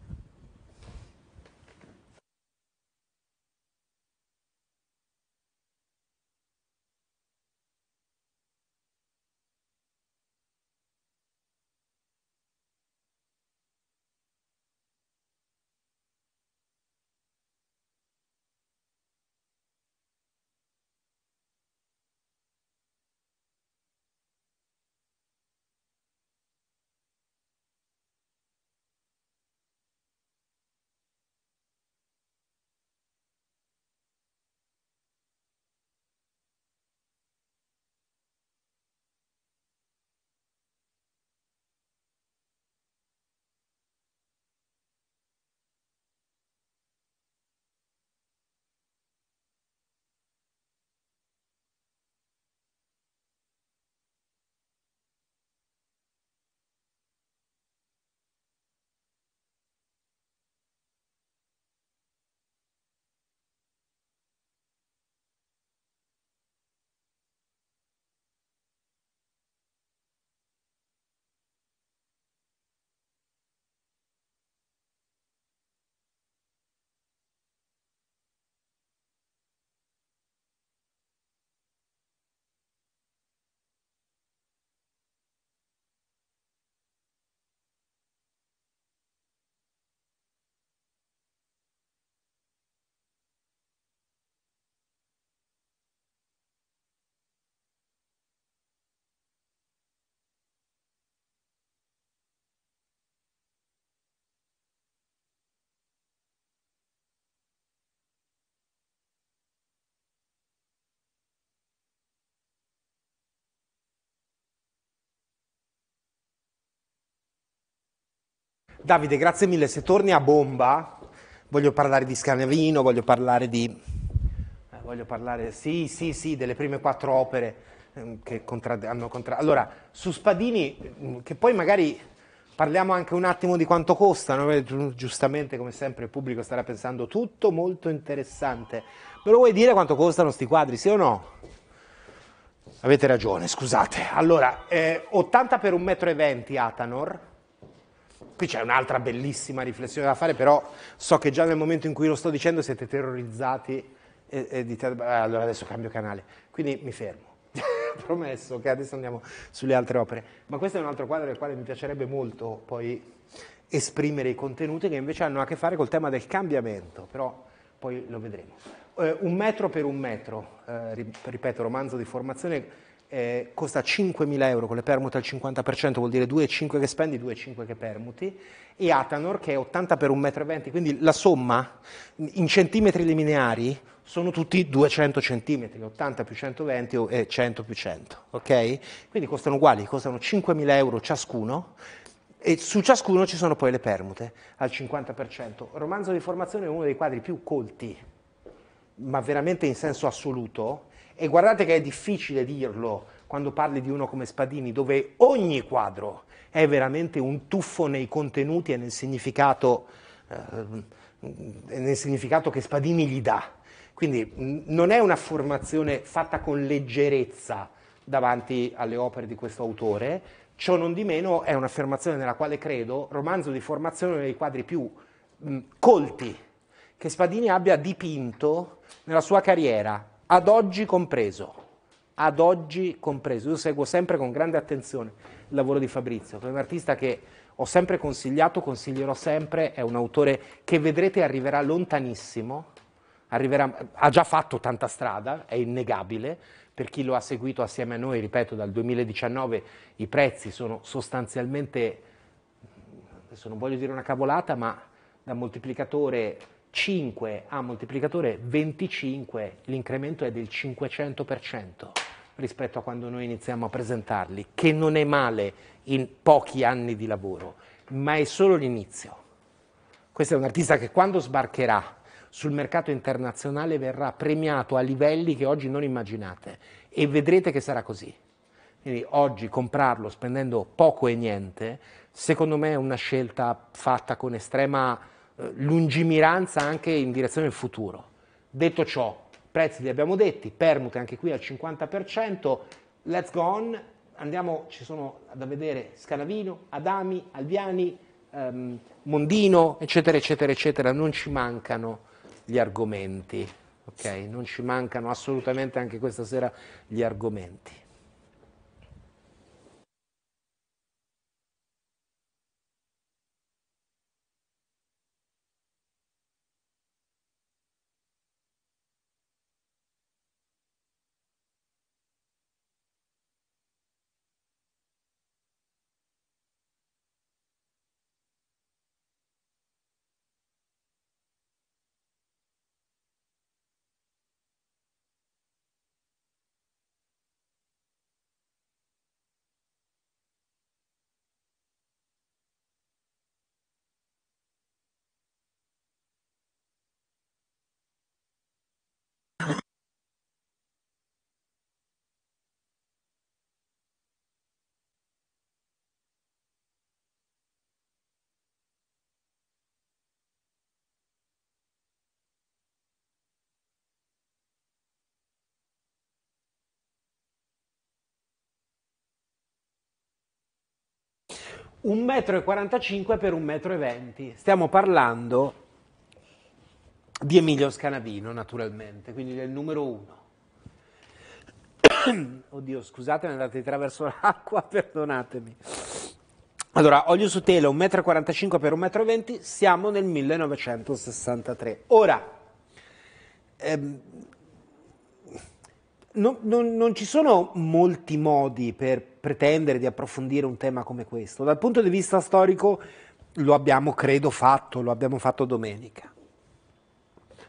Davide, grazie mille. Se torni a bomba, voglio parlare di Scanavino, voglio parlare di... Eh, voglio parlare, sì, sì, sì, delle prime quattro opere ehm, che contra... hanno contratto. Allora, su Spadini, mm, che poi magari parliamo anche un attimo di quanto costano, eh, giustamente come sempre il pubblico starà pensando tutto molto interessante. Me lo vuoi dire quanto costano questi quadri, sì o no? Avete ragione, scusate. Allora, eh, 80 per 1,20 m Atanor, Qui c'è un'altra bellissima riflessione da fare, però so che già nel momento in cui lo sto dicendo siete terrorizzati e, e dite allora adesso cambio canale. Quindi mi fermo. (laughs) Promesso che adesso andiamo sulle altre opere. Ma questo è un altro quadro del quale mi piacerebbe molto poi esprimere i contenuti che invece hanno a che fare col tema del cambiamento, però poi lo vedremo. Eh, un metro per un metro, eh, ripeto, romanzo di formazione eh, costa 5.000 euro con le permute al 50%, vuol dire 2,5 che spendi, 2,5 che permuti, e Atanor che è 80 per 1,20 m, quindi la somma in centimetri lineari sono tutti 200 centimetri, 80 più 120 o 100 più 100, ok? Quindi costano uguali, costano 5.000 euro ciascuno, e su ciascuno ci sono poi le permute al 50%. Romanzo di formazione è uno dei quadri più colti, ma veramente in senso assoluto, e guardate che è difficile dirlo quando parli di uno come Spadini, dove ogni quadro è veramente un tuffo nei contenuti e nel significato, eh, nel significato che Spadini gli dà. Quindi non è una formazione fatta con leggerezza davanti alle opere di questo autore, ciò non di meno è un'affermazione nella quale credo, romanzo di formazione uno dei quadri più mh, colti che Spadini abbia dipinto nella sua carriera, ad oggi compreso. Ad oggi compreso. Io seguo sempre con grande attenzione il lavoro di Fabrizio, che è un artista che ho sempre consigliato, consiglierò sempre, è un autore che vedrete arriverà lontanissimo, arriverà, ha già fatto tanta strada, è innegabile, per chi lo ha seguito assieme a noi, ripeto, dal 2019 i prezzi sono sostanzialmente, adesso non voglio dire una cavolata, ma da moltiplicatore 5 a moltiplicatore 25 l'incremento è del 500% rispetto a quando noi iniziamo a presentarli, che non è male in pochi anni di lavoro, ma è solo l'inizio. Questo è un artista che quando sbarcherà sul mercato internazionale verrà premiato a livelli che oggi non immaginate e vedrete che sarà così. Quindi oggi comprarlo spendendo poco e niente, secondo me è una scelta fatta con estrema eh, lungimiranza anche in direzione del futuro. Detto ciò, prezzi li abbiamo detti, permute anche qui al 50%, let's go on, andiamo, ci sono da vedere Scalavino, Adami, Alviani, ehm, Mondino, eccetera, eccetera, eccetera, non ci mancano gli argomenti, ok? Non ci mancano assolutamente anche questa sera gli argomenti. 1,45 m per 1,20 m. Stiamo parlando di Emilio Scanavino, naturalmente, quindi del numero uno. (coughs) Oddio, scusate, mi andate di traverso l'acqua, (laughs) perdonatemi. Allora, olio su tela 1,45 m per 1,20 m, siamo nel 1963. Ora, ehm, non, non, non, ci sono molti modi per pretendere di approfondire un tema come questo. Dal punto di vista storico lo abbiamo, credo, fatto, lo abbiamo fatto domenica.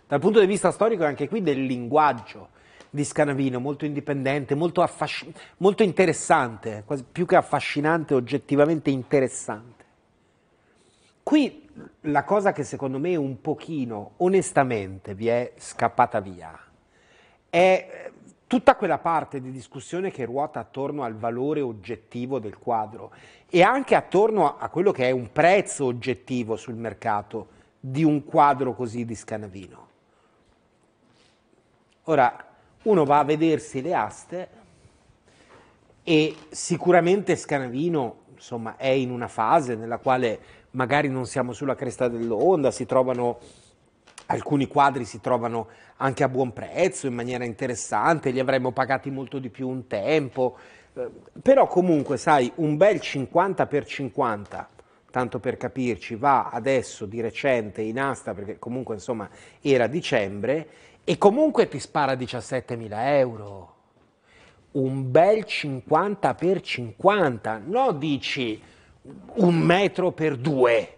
Dal punto di vista storico anche qui del linguaggio di Scanavino, molto indipendente, molto, affasc- molto interessante, più che affascinante, oggettivamente interessante. Qui la cosa che secondo me un pochino, onestamente, vi è scappata via è tutta quella parte di discussione che ruota attorno al valore oggettivo del quadro e anche attorno a, quello che è un prezzo oggettivo sul mercato di un quadro così di Scanavino. Ora, uno va a vedersi le aste e sicuramente Scanavino insomma, è in una fase nella quale magari non siamo sulla cresta dell'onda, si trovano Alcuni quadri si trovano anche a buon prezzo, in maniera interessante, li avremmo pagati molto di più un tempo, eh, però comunque, sai, un bel 50 per 50 tanto per capirci, va adesso di recente in asta, perché comunque insomma era dicembre, e comunque ti spara 17.000 euro. Un bel 50 per 50, no dici un metro per due,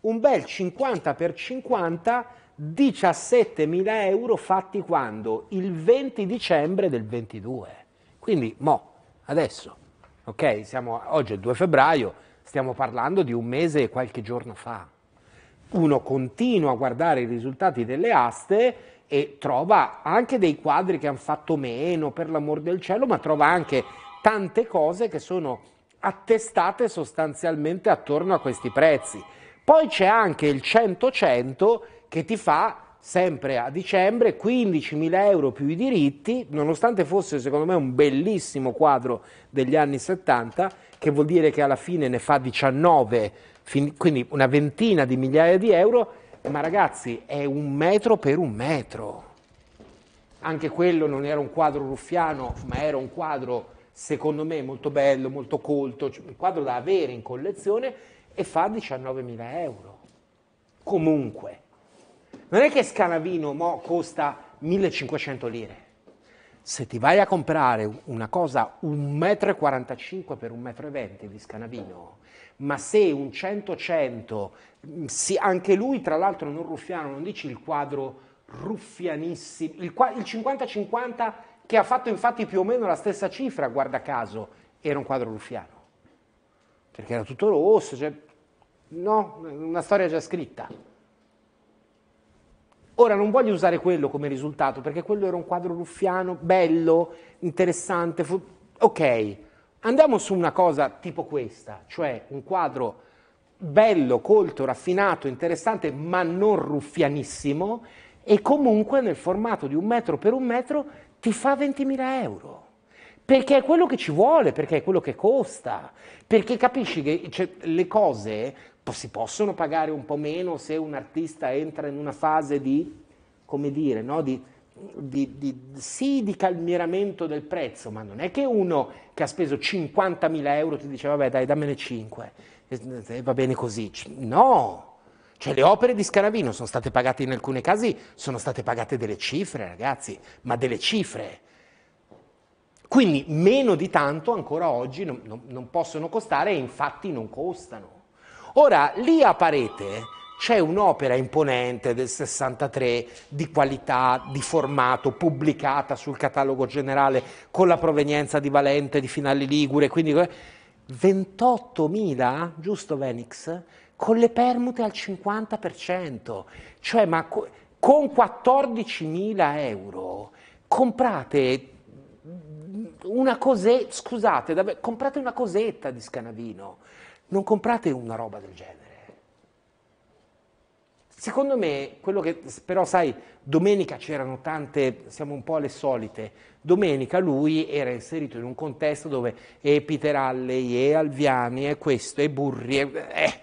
un bel 50 per 50 17.000 euro fatti quando? Il 20 dicembre del 22. Quindi, mo, adesso, ok? Siamo, oggi è il 2 febbraio, stiamo parlando di un mese e qualche giorno fa. Uno continua a guardare i risultati delle aste e trova anche dei quadri che hanno fatto meno, per l'amor del cielo, ma trova anche tante cose che sono attestate sostanzialmente attorno a questi prezzi. Poi c'è anche il 100-100 che ti fa sempre a dicembre 15.000 euro più i diritti, nonostante fosse secondo me un bellissimo quadro degli anni 70, che vuol dire che alla fine ne fa 19, quindi una ventina di migliaia di euro, ma ragazzi è un metro per un metro. Anche quello non era un quadro ruffiano, ma era un quadro secondo me molto bello, molto colto, cioè, un quadro da avere in collezione e fa 19.000 euro. Comunque non è che Scanavino mo costa 1500 lire. Se ti vai a comprare una cosa 1,45 m per 1,20 m di Scanavino, ma se un 100-100, mm, anche lui tra l'altro non ruffiano, non dici il quadro ruffianissimo, il 50-50 che ha fatto infatti più o meno la stessa cifra, guarda caso, era un quadro ruffiano, perché era tutto rosso, cioè, no, una storia già scritta. Ora non voglio usare quello come risultato, perché quello era un quadro ruffiano, bello, interessante. Fu... Ok, andiamo su una cosa tipo questa, cioè un quadro bello, colto, raffinato, interessante, ma non ruffianissimo, e comunque nel formato di un metro per un metro ti fa 20.000 euro. Perché è quello che ci vuole, perché è quello che costa, perché capisci che cioè, le cose si possono pagare un po' meno se un artista entra in una fase di, come dire, no? di, di, di, sì di calmieramento del prezzo, ma non è che uno che ha speso 50.000 euro ti dice vabbè dai dammene 5, e, va bene così, no! Cioè le opere di Scarabino sono state pagate in alcuni casi, sono state pagate delle cifre ragazzi, ma delle cifre. Quindi meno di tanto ancora oggi non, non, non possono costare e infatti non costano. Ora, lì a Parete c'è un'opera imponente del 63 di qualità, di formato, pubblicata sul catalogo generale con la provenienza di Valente, di Finali Ligure, quindi 28.000, eh, giusto Venix? Con le permute al 50%, cioè ma con 14.000 euro comprate mm, una cosetta, scusate, comprate una cosetta di Scanavino non comprate una roba del genere. Secondo me, quello che però sai, domenica c'erano tante, siamo un po' alle solite, domenica lui era inserito in un contesto dove e Peteralli, e Alviani, e questo, e Burri, e, eh,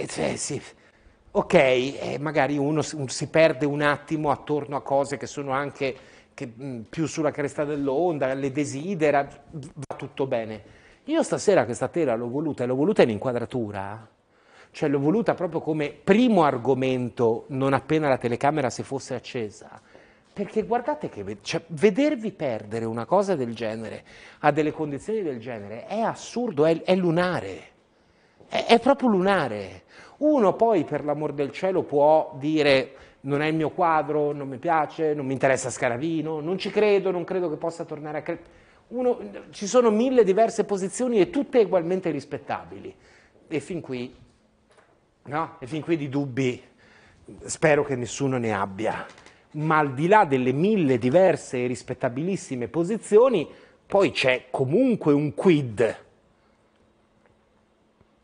eh, cioè, sì. ok, eh, magari uno si perde un attimo attorno a cose che sono anche che, mh, più sulla cresta dell'onda, le desidera, va tutto bene io stasera questa tela l'ho voluta e l'ho voluta in inquadratura, cioè l'ho voluta proprio come primo argomento non appena la telecamera si fosse accesa. Perché guardate che cioè, vedervi perdere una cosa del genere, a delle condizioni del genere, è assurdo, è, è lunare, è, è proprio lunare. Uno poi, per l'amor del cielo, può dire non è il mio quadro, non mi piace, non mi interessa Scaravino, non ci credo, non credo che possa tornare a credere. Uno, ci sono mille diverse posizioni e tutte ugualmente rispettabili. E fin qui, no? E fin qui di dubbi spero che nessuno ne abbia. Ma al di là delle mille diverse e rispettabilissime posizioni, poi c'è comunque un quid.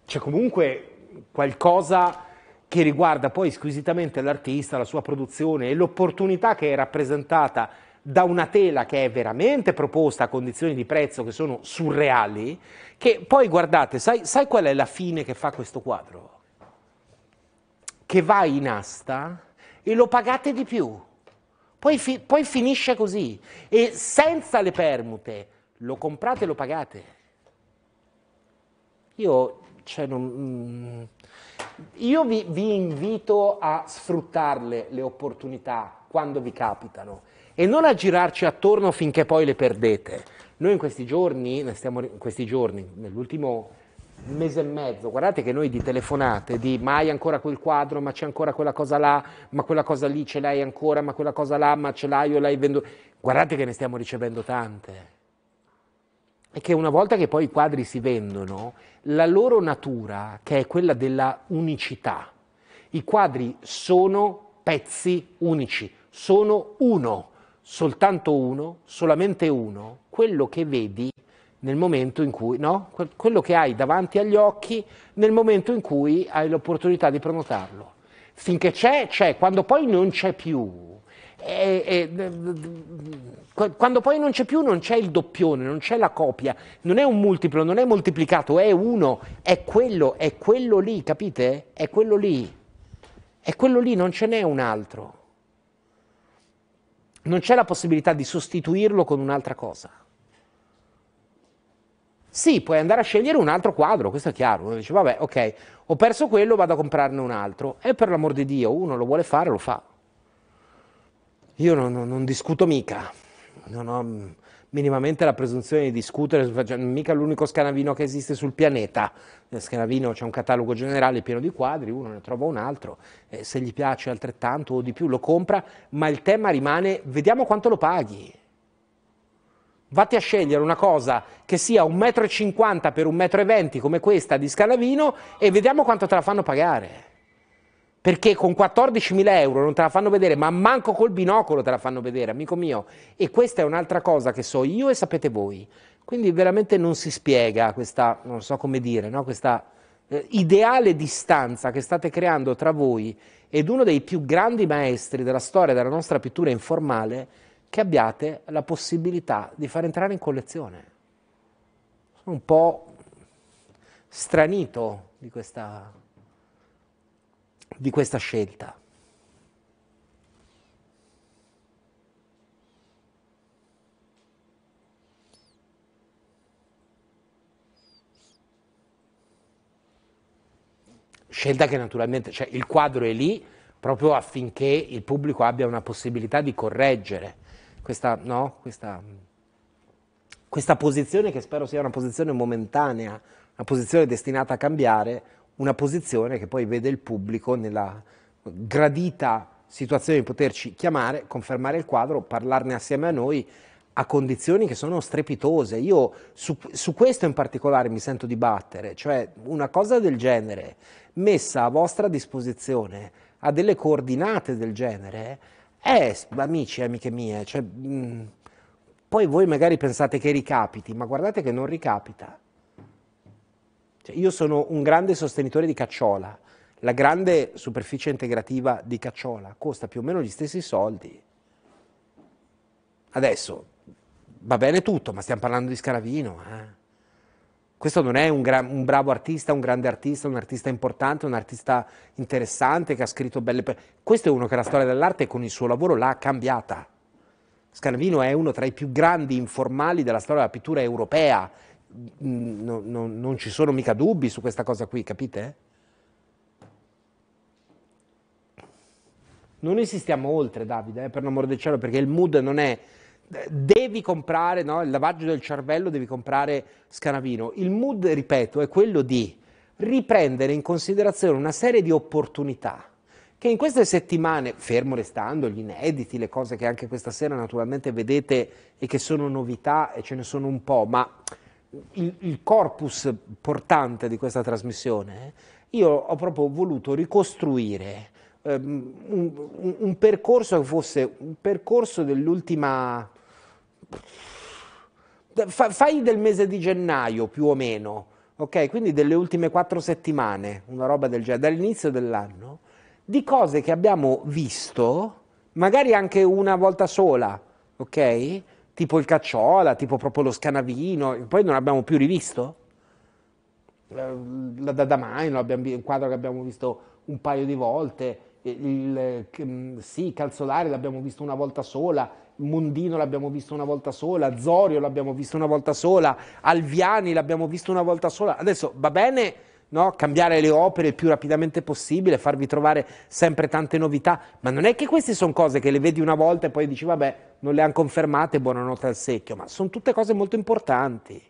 C'è comunque qualcosa che riguarda poi squisitamente l'artista, la sua produzione e l'opportunità che è rappresentata da una tela che è veramente proposta a condizioni di prezzo che sono surreali, che poi guardate, sai, sai qual è la fine che fa questo quadro? Che va in asta e lo pagate di più. Poi, fi poi finisce così. E senza le permute lo comprate e lo pagate. Io, cioè, non, mm, io vi, vi invito a sfruttarle le opportunità quando vi capitano e non a girarci attorno finché poi le perdete. Noi in questi giorni, stiamo, in questi giorni, nell'ultimo mese e mezzo, guardate che noi di telefonate, di mai ancora quel quadro, ma c'è ancora quella cosa là, ma quella cosa lì ce l'hai ancora, ma quella cosa là, ma ce l'hai o l'hai venduta. Guardate che ne stiamo ricevendo tante. E che una volta che poi i quadri si vendono, la loro natura, che è quella della unicità, i quadri sono pezzi unici, sono uno soltanto uno, solamente uno, quello che vedi nel momento in cui, no? Quello che hai davanti agli occhi nel momento in cui hai l'opportunità di prenotarlo. Finché c'è, c'è, quando poi non c'è più. E, e, quando poi non c'è più non c'è il doppione, non c'è la copia, non è un multiplo, non è moltiplicato, è uno, è quello, è quello lì, capite? È quello lì, è quello lì, non ce n'è un altro non c'è la possibilità di sostituirlo con un'altra cosa. Sì, puoi andare a scegliere un altro quadro, questo è chiaro. Uno dice, vabbè, ok, ho perso quello, vado a comprarne un altro. E per l'amor di Dio, uno lo vuole fare, lo fa. Io non, non discuto mica. Non ho, minimamente la presunzione di discutere, cioè, mica l'unico scanavino che esiste sul pianeta. Nel eh, scanavino c'è un catalogo generale pieno di quadri, uno ne trova un altro, eh, se gli piace altrettanto o di più lo compra, ma il tema rimane vediamo quanto lo paghi. Vatti a scegliere una cosa che sia 1,50 m per 1,20 m come questa di scanavino e vediamo quanto te la fanno pagare perché con 14.000 euro non te la fanno vedere, ma manco col binocolo te la fanno vedere, amico mio. E questa è un'altra cosa che so io e sapete voi. Quindi veramente non si spiega questa, non so come dire, no? questa eh, ideale distanza che state creando tra voi ed uno dei più grandi maestri della storia della nostra pittura informale che abbiate la possibilità di far entrare in collezione. Sono un po' stranito di questa di questa scelta. Scelta che naturalmente, cioè il quadro è lì proprio affinché il pubblico abbia una possibilità di correggere questa, no, questa, questa posizione che spero sia una posizione momentanea, una posizione destinata a cambiare, una posizione che poi vede il pubblico nella gradita situazione di poterci chiamare, confermare il quadro, parlarne assieme a noi a condizioni che sono strepitose. Io su, su, questo in particolare mi sento di battere, cioè una cosa del genere messa a vostra disposizione a delle coordinate del genere è, amici e amiche mie, cioè, mh, poi voi magari pensate che ricapiti, ma guardate che non ricapita. Cioè, io sono un grande sostenitore di Cacciola. La grande superficie integrativa di Cacciola costa più o meno gli stessi soldi. Adesso va bene tutto, ma stiamo parlando di Scaravino. Eh? Questo non è un, gra- un, bravo artista, un grande artista, un artista importante, un artista interessante che ha scritto belle... Per... Questo è uno che la storia dell'arte con il suo lavoro l'ha cambiata. Scaravino è uno tra i più grandi informali della storia della pittura europea no, no, non ci sono mica dubbi su questa cosa qui, capite? Non insistiamo oltre, Davide, eh, per l'amor del cielo, perché il mood non è devi comprare, no? il lavaggio del cervello devi comprare Scanavino. Il mood, ripeto, è quello di riprendere in considerazione una serie di opportunità che in queste settimane, fermo restando gli inediti, le cose che anche questa sera naturalmente vedete e che sono novità e ce ne sono un po', ma il, il corpus portante di questa trasmissione, io ho proprio voluto ricostruire Um, un, un, percorso che fosse un percorso dell'ultima. fai del mese di gennaio più o meno, ok? Quindi delle ultime quattro settimane, una roba del genere, dall'inizio dell'anno, di cose che abbiamo visto, magari anche una volta sola, ok? tipo il Cacciola, tipo proprio lo Scanavino, poi non abbiamo più rivisto? Eh, la Dada Dadamaino, un quadro che abbiamo visto un paio di volte, il, mm, sì, Calzolari l'abbiamo visto una volta sola, Mondino l'abbiamo visto una volta sola, Zorio l'abbiamo visto una volta sola, Alviani l'abbiamo visto una volta sola. Adesso va bene no? cambiare le opere il più rapidamente possibile, farvi trovare sempre tante novità, ma non è che queste sono cose che le vedi una volta e poi dici vabbè, non le hanno confermate, buonanotte al secchio, ma sono tutte cose molto importanti.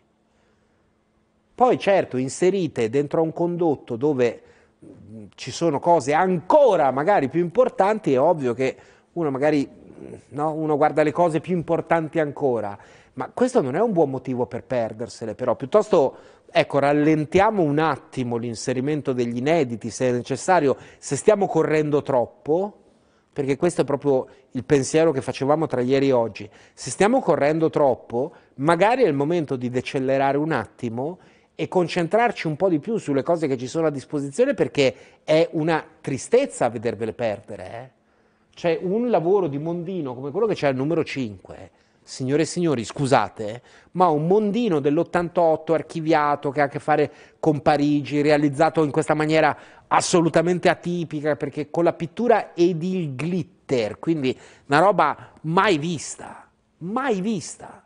Poi certo, inserite dentro a un condotto dove mm, ci sono cose ancora magari più importanti, è ovvio che uno magari mm, no? uno guarda le cose più importanti ancora, ma questo non è un buon motivo per perdersele, però piuttosto Ecco, rallentiamo un attimo l'inserimento degli inediti se è necessario, se stiamo correndo troppo, perché questo è proprio il pensiero che facevamo tra ieri e oggi, se stiamo correndo troppo, magari è il momento di decelerare un attimo e concentrarci un po' di più sulle cose che ci sono a disposizione perché è una tristezza vedervele perdere. Eh? C'è un lavoro di mondino come quello che c'è al numero 5 signore e signori, scusate, eh, ma un mondino dell'88 archiviato che ha a che fare con Parigi, realizzato in questa maniera assolutamente atipica, perché con la pittura ed il glitter, quindi una roba mai vista, mai vista,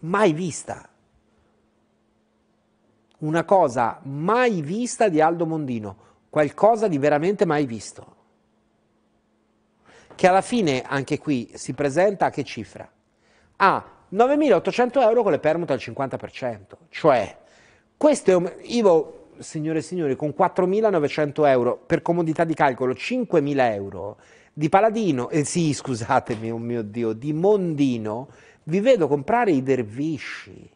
mai vista. Una cosa mai vista di Aldo Mondino, qualcosa di veramente mai visto che alla fine anche qui si presenta a che cifra? A 9.800 euro con le permute al 50%, cioè questo è un... Io, signore e signori, con 4.900 euro, per comodità di calcolo 5.000 euro, di Paladino, eh sì scusatemi, oh mio Dio, di Mondino, vi vedo comprare i dervisci,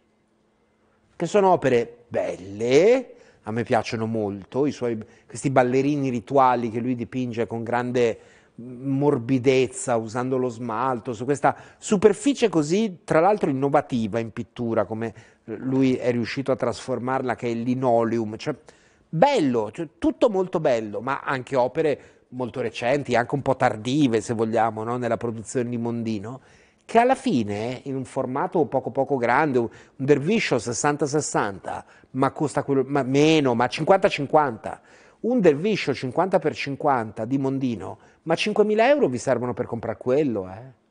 che sono opere belle, a me piacciono molto, suoi, questi ballerini rituali che lui dipinge con grande morbidezza usando lo smalto, su questa superficie così, tra l'altro innovativa in pittura, come lui è riuscito a trasformarla, che è il linoleum. Cioè, bello, cioè, tutto molto bello, ma anche opere molto recenti, anche un po' tardive, se vogliamo, no? nella produzione di Mondino, che alla fine, in un formato poco poco grande, un derviscio 60-60, ma costa quello, ma meno, ma 50-50, un derviscio 50x50 di Mondino ma 5.000 euro vi servono per comprare quello, eh?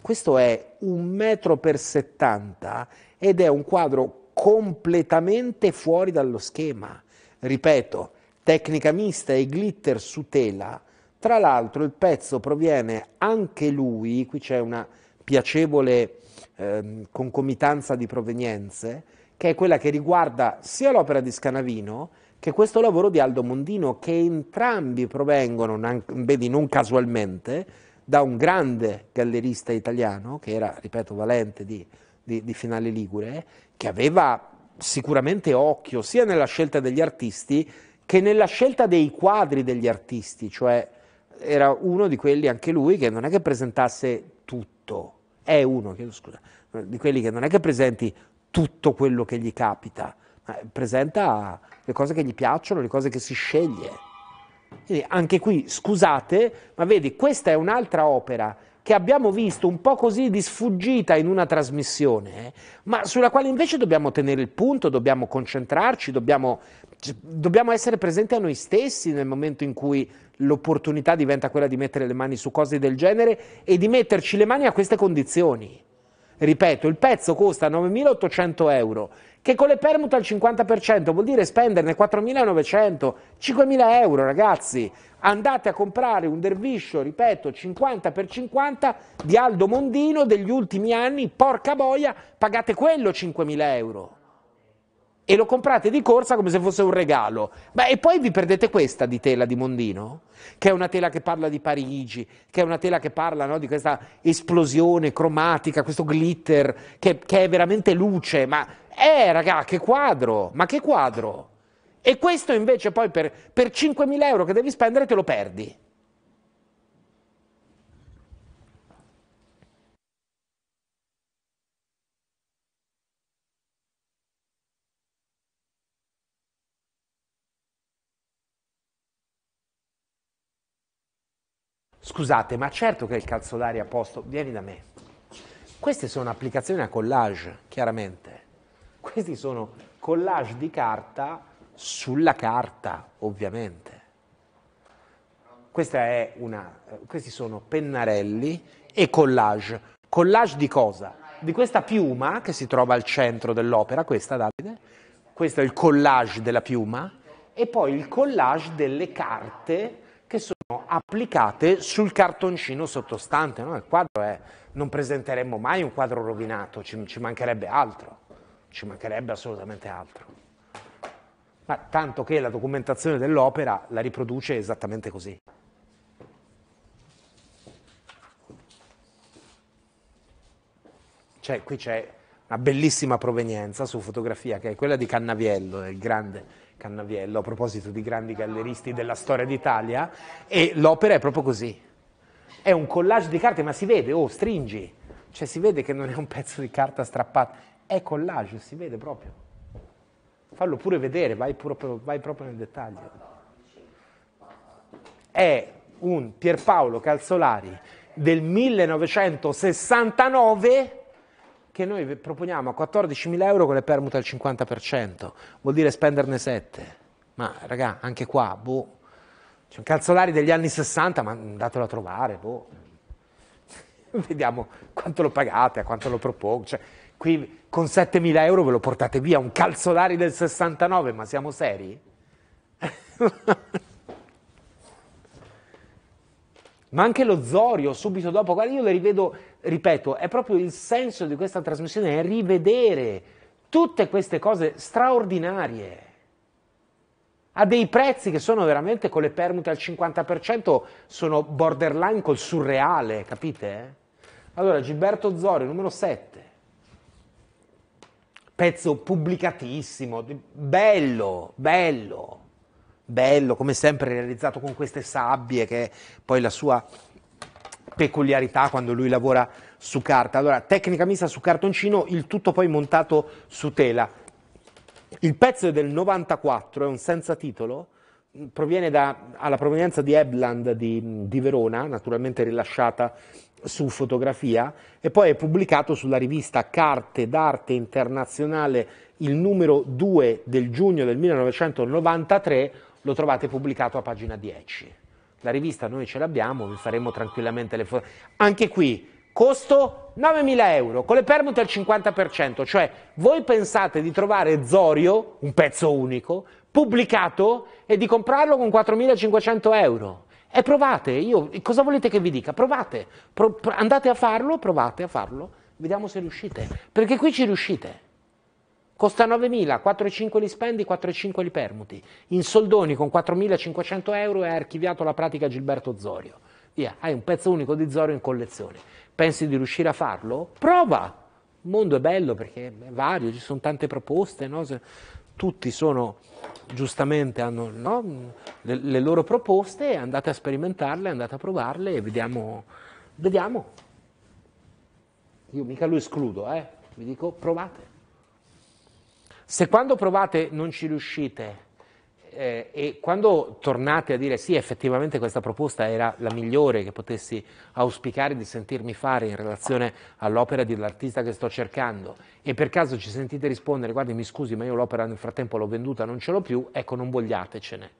Questo è un metro per 70 ed è un quadro completamente fuori dallo schema. Ripeto, tecnica mista e glitter su tela. Tra l'altro il pezzo proviene anche lui, qui c'è una piacevole eh, concomitanza di provenienze, che è quella che riguarda sia l'opera di Scanavino, che questo lavoro di Aldo Mondino, che entrambi provengono, vedi non casualmente, da un grande gallerista italiano, che era, ripeto, valente di, di, di Finale Ligure, che aveva sicuramente occhio sia nella scelta degli artisti che nella scelta dei quadri degli artisti, cioè era uno di quelli anche lui che non è che presentasse tutto, è uno, chiedo scusa, di quelli che non è che presenti tutto quello che gli capita, eh, presenta le cose che gli piacciono, le cose che si sceglie. Quindi anche qui, scusate, ma vedi, questa è un'altra opera che abbiamo visto un po' così di sfuggita in una trasmissione, eh, ma sulla quale invece dobbiamo tenere il punto, dobbiamo concentrarci, dobbiamo, cioè, dobbiamo essere presenti a noi stessi nel momento in cui l'opportunità diventa quella di mettere le mani su cose del genere e di metterci le mani a queste condizioni. Ripeto, il pezzo costa 9.800 euro, che con le permute al 50% vuol dire spenderne 4.900, 5.000 euro ragazzi, andate a comprare un derviscio, ripeto, 50 per 50 di Aldo Mondino degli ultimi anni, porca boia, pagate quello 5.000 euro e lo comprate di corsa come se fosse un regalo. Beh, e poi vi perdete questa di tela di Mondino, che è una tela che parla di Parigi, che è una tela che parla no, di questa esplosione cromatica, questo glitter, che, che è veramente luce. Ma, eh, raga, che quadro, ma che quadro! E questo invece poi per, per 5.000 euro che devi spendere te lo perdi. Scusate, ma certo che il calzolare a posto, vieni da me. Queste sono applicazioni a collage, chiaramente. Questi sono collage di carta sulla carta, ovviamente. Una, eh, questi sono pennarelli e collage. Collage di cosa? Di questa piuma che si trova al centro dell'opera, questa Davide, questo è il collage della piuma, e poi il collage delle carte che sono applicate sul cartoncino sottostante. No? Il quadro è, non presenteremmo mai un quadro rovinato, ci, ci mancherebbe altro, ci mancherebbe assolutamente altro. Ma tanto che la documentazione dell'opera la riproduce esattamente così. Cioè, qui c'è una bellissima provenienza su fotografia che è quella di Cannaviello, il grande Cannaviello a proposito di grandi galleristi della storia d'Italia e l'opera è proprio così. È un collage di carte, ma si vede, oh, stringi, cioè si vede che non è un pezzo di carta strappato, è collage, si vede proprio. Fallo pure vedere, vai, pure, vai proprio nel dettaglio. È un Pierpaolo Calzolari del 1969 che noi proponiamo a 14.000 euro con le permute al 50%, vuol dire spenderne 7. Ma raga, anche qua, boh, c'è un calzolari degli anni 60, ma andatelo a trovare, boh. (laughs) Vediamo quanto lo pagate, a quanto lo propongo. Cioè, qui con 7.000 euro ve lo portate via, un calzolari del 69, ma siamo seri? (laughs) ma anche lo Zorio subito dopo, guarda, io le rivedo ripeto, è proprio il senso di questa trasmissione, è rivedere tutte queste cose straordinarie a dei prezzi che sono veramente con le permute al 50% sono borderline col surreale, capite? Allora, Gilberto Zori, numero 7. Pezzo pubblicatissimo, bello, bello, bello, come sempre realizzato con queste sabbie che poi la sua peculiarità quando lui lavora su carta. Allora, tecnica messa su cartoncino, il tutto poi montato su tela. Il pezzo è del 94, è un senza titolo, proviene dalla provenienza di Ebland di, di, Verona, naturalmente rilasciata su fotografia, e poi è pubblicato sulla rivista Carte d'Arte Internazionale il numero 2 del giugno del 1993, lo trovate pubblicato a pagina 10. La rivista noi ce l'abbiamo, vi faremo tranquillamente le foto. Anche qui, costo 9.000 euro, con le permute al 50%, cioè voi pensate di trovare Zorio, un pezzo unico, pubblicato e di comprarlo con 4.500 euro. E provate, io, cosa volete che vi dica? Provate, pro, andate a farlo, provate a farlo, vediamo se riuscite, perché qui ci riuscite. Costa 9.000, 4,5 li spendi, 4,5 li permuti. In soldoni con 4.500 euro hai archiviato la pratica Gilberto Zorio. Via, hai un pezzo unico di Zorio in collezione. Pensi di riuscire a farlo? Prova! Il mondo è bello perché è vario, ci sono tante proposte, no? tutti sono, giustamente hanno no? le, le, loro proposte, andate a sperimentarle, andate a provarle e vediamo. vediamo. Io mica lo escludo, eh? vi dico provate. Se quando provate non ci riuscite eh, e quando tornate a dire sì, effettivamente questa proposta era la migliore che potessi auspicare di sentirmi fare in relazione all'opera dell'artista che sto cercando e per caso ci sentite rispondere guardi mi scusi ma io l'opera nel frattempo l'ho venduta, non ce l'ho più, ecco non vogliatecene.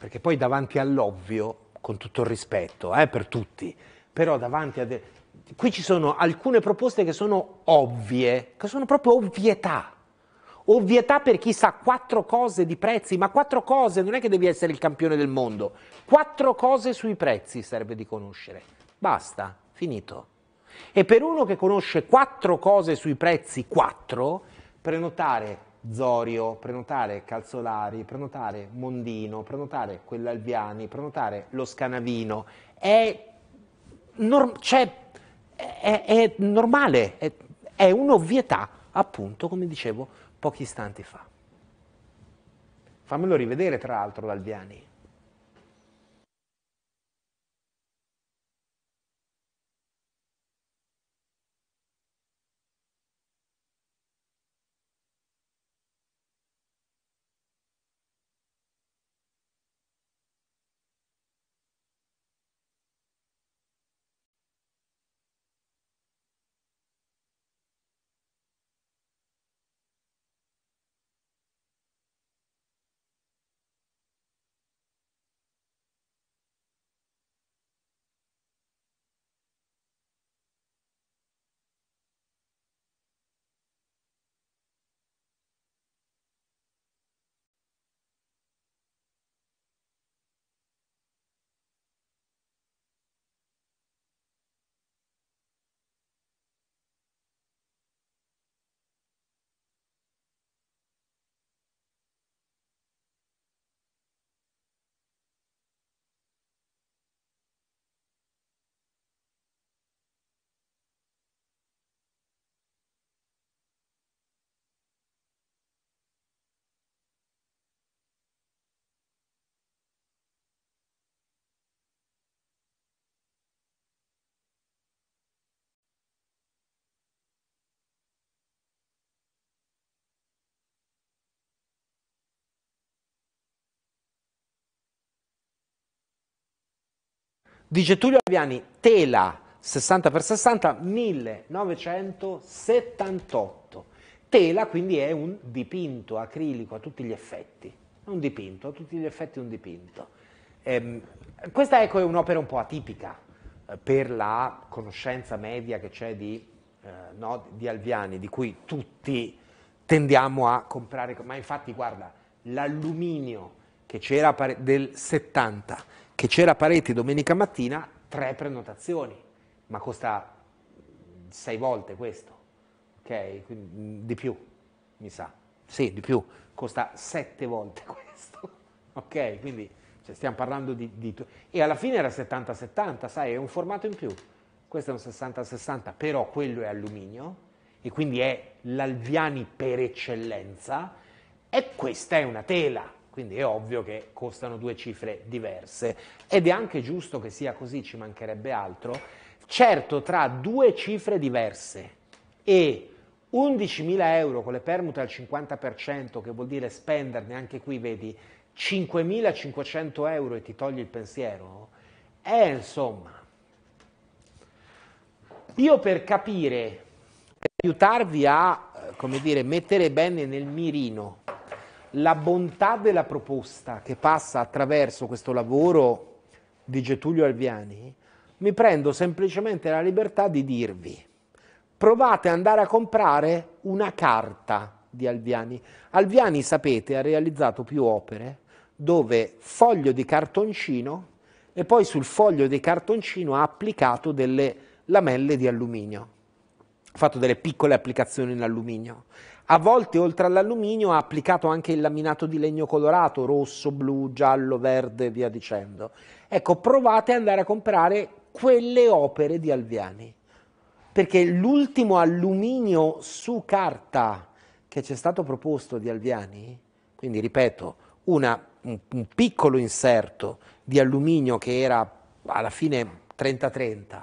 Perché poi davanti all'ovvio, con tutto il rispetto eh, per tutti, però davanti a... De- qui ci sono alcune proposte che sono ovvie, che sono proprio ovvietà. Ovvietà per chi sa quattro cose di prezzi, ma quattro cose non è che devi essere il campione del mondo. Quattro cose sui prezzi serve di conoscere. Basta, finito. E per uno che conosce quattro cose sui prezzi, quattro, prenotare Zorio, prenotare Calzolari, prenotare Mondino, prenotare quell'Alviani, prenotare lo Scanavino, è norm- cioè, è, è normale, è, è un'ovvietà, appunto, come dicevo pochi istanti fa. Fammelo rivedere, tra l'altro, l'Alviani. Dice Tullio Aviani, tela 60x60 1978. Tela quindi è un dipinto acrilico a tutti gli effetti, un dipinto, a tutti gli effetti un dipinto. Ehm, questa ecco è un'opera un po' atipica eh, per la conoscenza media che c'è di, eh, no, di Alviani, di cui tutti tendiamo a comprare, ma infatti guarda, l'alluminio che c'era del 70 che c'era Pareti domenica mattina, tre prenotazioni, ma costa sei volte questo, ok? Mm, di più, mi sa. Sì, di più, costa sette volte (laughs) questo, ok? Quindi cioè, stiamo parlando di, di... E alla fine era 70-70, sai, è un formato in più. Questo è un 60-60, però quello è alluminio e quindi è l'Alviani per eccellenza e questa è una tela quindi è ovvio che costano due cifre diverse ed è anche giusto che sia così, ci mancherebbe altro. Certo, tra due cifre diverse e 11.000 euro con le permute al 50%, che vuol dire spenderne anche qui, vedi, 5.500 euro e ti togli il pensiero, è insomma... Io per capire, per aiutarvi a, eh, come dire, mettere bene nel mirino la bontà della proposta che passa attraverso questo lavoro di Getulio Alviani, mi prendo semplicemente la libertà di dirvi, provate ad andare a comprare una carta di Alviani. Alviani, sapete, ha realizzato più opere dove foglio di cartoncino e poi sul foglio di cartoncino ha applicato delle lamelle di alluminio, ha fatto delle piccole applicazioni in alluminio. A volte oltre all'alluminio ha applicato anche il laminato di legno colorato, rosso, blu, giallo, verde e via dicendo. Ecco, provate ad andare a comprare quelle opere di Alviani, perché l'ultimo alluminio su carta che ci è stato proposto di Alviani, quindi ripeto, una, un, un piccolo inserto di alluminio che era alla fine 30-30,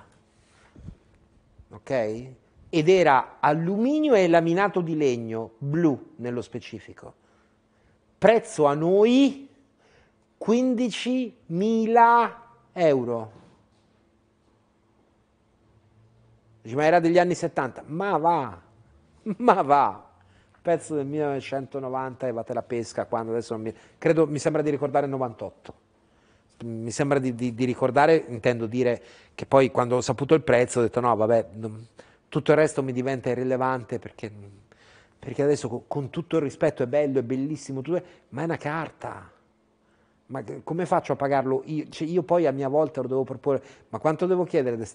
ok? ed era alluminio e laminato di legno, blu nello specifico. Prezzo a noi 15.000 euro. ma era degli anni 70? Ma va, (laughs) ma va. Pezzo del 1990 e vate la pesca quando adesso mi, credo, mi sembra di ricordare il 98. Mi sembra di, di, di, ricordare, intendo dire che poi quando ho saputo il prezzo ho detto no, vabbè, tutto il resto mi diventa irrilevante perché, perché adesso con, con, tutto il rispetto è bello, è bellissimo, tutto, ma è una carta. Ma come faccio a pagarlo? Io, cioè, io poi a mia volta lo devo proporre, ma quanto devo chiedere di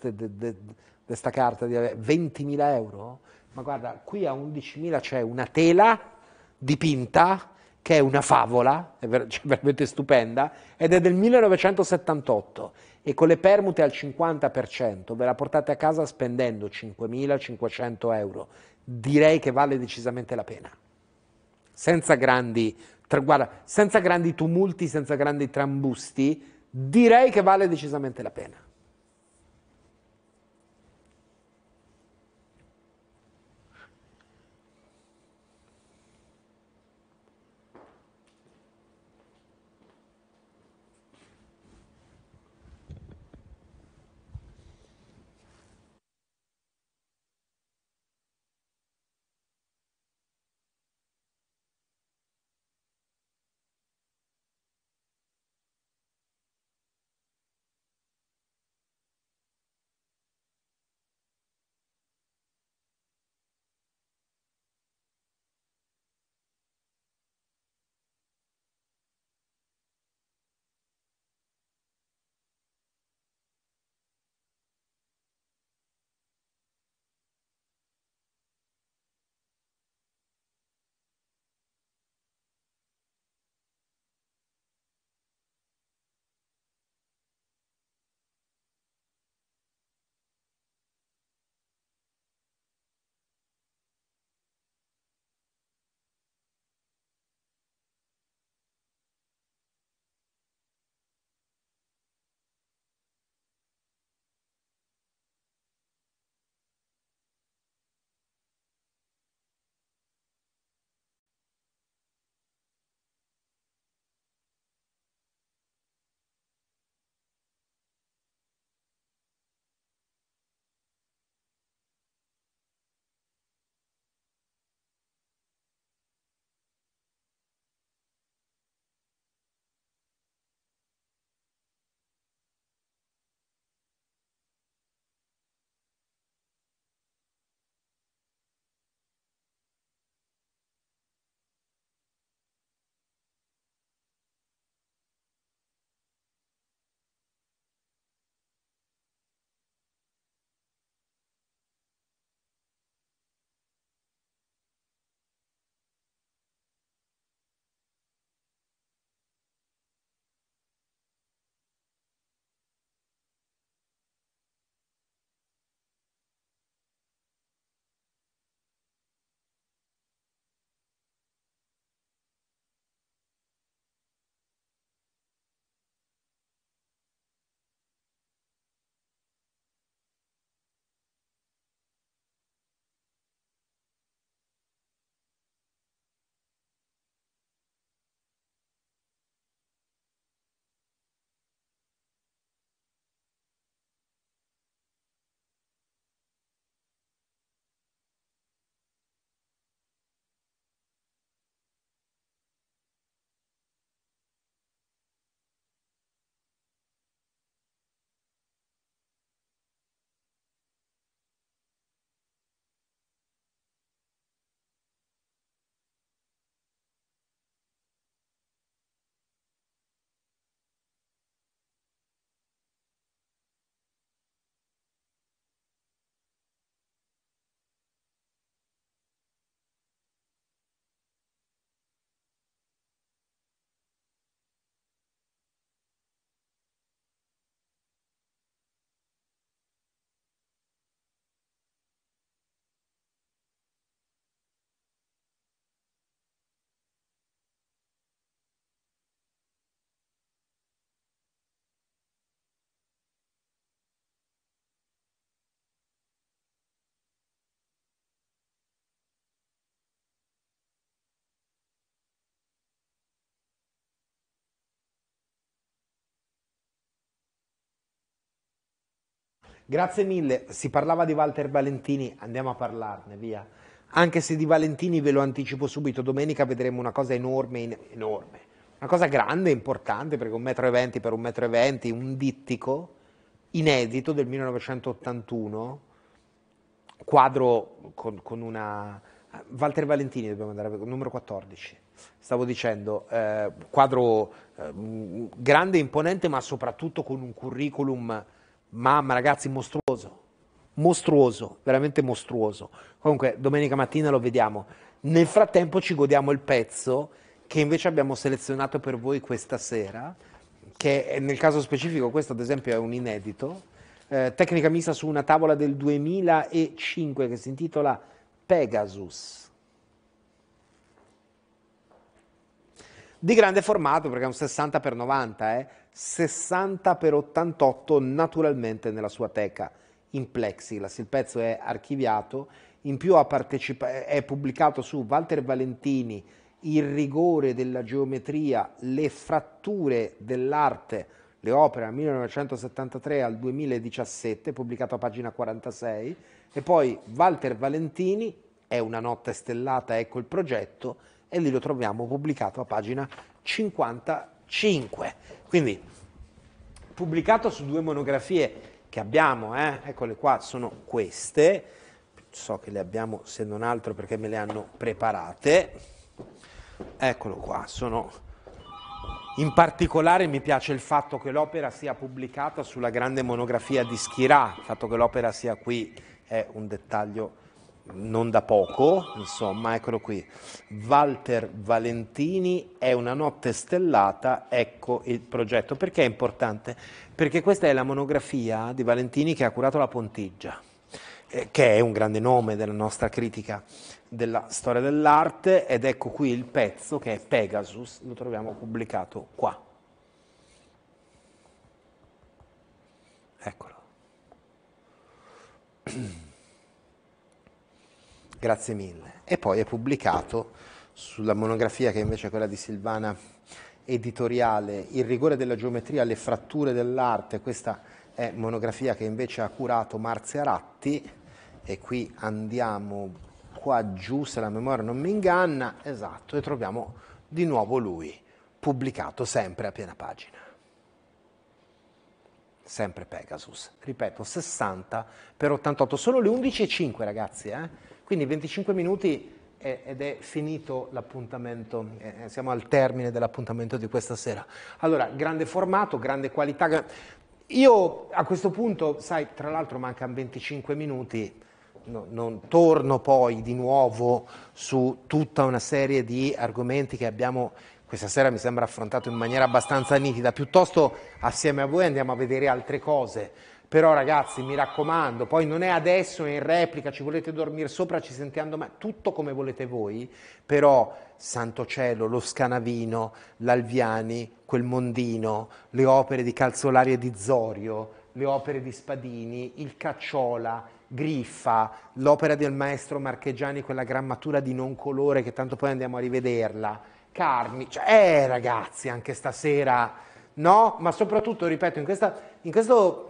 questa carta? 20.000 euro? Ma guarda, qui a 11.000 c'è una tela dipinta che è una favola, è ver- (laughs) cioè veramente stupenda, ed è del 1978 e con le permute al 50% ve la portate a casa spendendo 5.500 euro. Direi che vale decisamente la pena. Senza grandi, tra, guarda, senza grandi tumulti, senza grandi trambusti, direi che vale decisamente la pena. Grazie mille, si parlava di Walter Valentini, andiamo a parlarne, via. Anche se di Valentini ve lo anticipo subito, domenica vedremo una cosa enorme, enorme. Una cosa grande, importante, perché un metro e venti per un metro e venti, un dittico inedito del 1981, quadro con, con una... Walter Valentini dobbiamo andare, numero 14, stavo dicendo, eh, quadro eh, grande, imponente, ma soprattutto con un curriculum Mamma ragazzi, mostruoso, mostruoso, veramente mostruoso. Comunque domenica mattina lo vediamo. Nel frattempo ci godiamo il pezzo che invece abbiamo selezionato per voi questa sera, che nel caso specifico questo ad esempio è un inedito, eh, tecnica messa su una tavola del 2005 che si intitola Pegasus. di grande formato perché è un 60x90, eh? 60x88 naturalmente nella sua teca in plexiglas, il pezzo è archiviato, in più è pubblicato su Walter Valentini il rigore della geometria, le fratture dell'arte, le opere dal 1973 al 2017, pubblicato a pagina 46, e poi Walter Valentini, è una notte stellata, ecco il progetto, e lì lo troviamo pubblicato a pagina 55. Quindi pubblicato su due monografie che abbiamo, eh? eccole qua, sono queste, so che le abbiamo se non altro perché me le hanno preparate, eccolo qua, sono... in particolare mi piace il fatto che l'opera sia pubblicata sulla grande monografia di Schirà, il fatto che l'opera sia qui è un dettaglio non da poco, insomma, eccolo qui. Walter Valentini è una notte stellata, ecco il progetto. Perché è importante? Perché questa è la monografia di Valentini che ha curato la Pontigia, eh, che è un grande nome della nostra critica della storia dell'arte ed ecco qui il pezzo che è Pegasus, lo troviamo pubblicato qua. Eccolo. (clears throat) Grazie mille. E poi è pubblicato sulla monografia che invece è quella di Silvana editoriale Il rigore della geometria, le fratture dell'arte, questa è monografia che invece ha curato Marzia Ratti e qui andiamo qua giù se la memoria non mi inganna, esatto, e troviamo di nuovo lui, pubblicato sempre a piena pagina. Sempre Pegasus, ripeto, 60 per 88, sono le 11.05 ragazzi, eh? Quindi 25 minuti ed è finito l'appuntamento, eh, eh, siamo al termine dell'appuntamento di questa sera. Allora, grande formato, grande qualità. Io a questo punto, sai, tra l'altro mancano 25 minuti, no, non torno poi di nuovo su tutta una serie di argomenti che abbiamo questa sera mi sembra affrontato in maniera abbastanza nitida, piuttosto assieme a voi andiamo a vedere altre cose. Però ragazzi, mi raccomando, poi non è adesso, è in replica, ci volete dormire sopra, ci sentiamo domani, tutto come volete voi, però Santo Cielo, lo Scanavino, l'Alviani, quel Mondino, le opere di Calzolari e di Zorio, le opere di Spadini, il Cacciola, Griffa, l'opera del maestro Marchegiani, quella grammatura di non colore che tanto poi andiamo a rivederla, Carmi, cioè, eh ragazzi, anche stasera, no? Ma soprattutto, ripeto, in, questa, in questo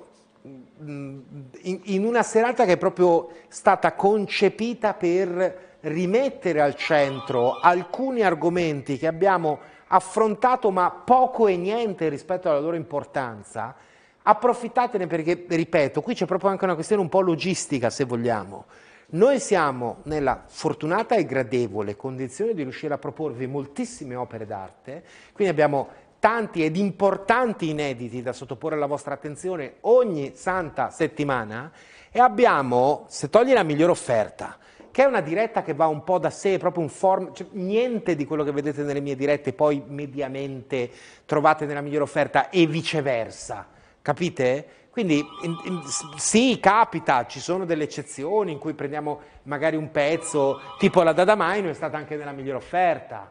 in una serata che è proprio stata concepita per rimettere al centro alcuni argomenti che abbiamo affrontato ma poco e niente rispetto alla loro importanza, approfittatene perché, ripeto, qui c'è proprio anche una questione un po' logistica se vogliamo. Noi siamo nella fortunata e gradevole condizione di riuscire a proporvi moltissime opere d'arte, quindi abbiamo tanti ed importanti inediti da sottoporre alla vostra attenzione ogni santa settimana e abbiamo, se togli la migliore offerta, che è una diretta che va un po' da sé, proprio un form, cioè, niente di quello che vedete nelle mie dirette poi mediamente trovate nella migliore offerta e viceversa, capite? Quindi in, in, sì, capita, ci sono delle eccezioni in cui prendiamo magari un pezzo, tipo la Dada Dadamaino è stata anche nella migliore offerta,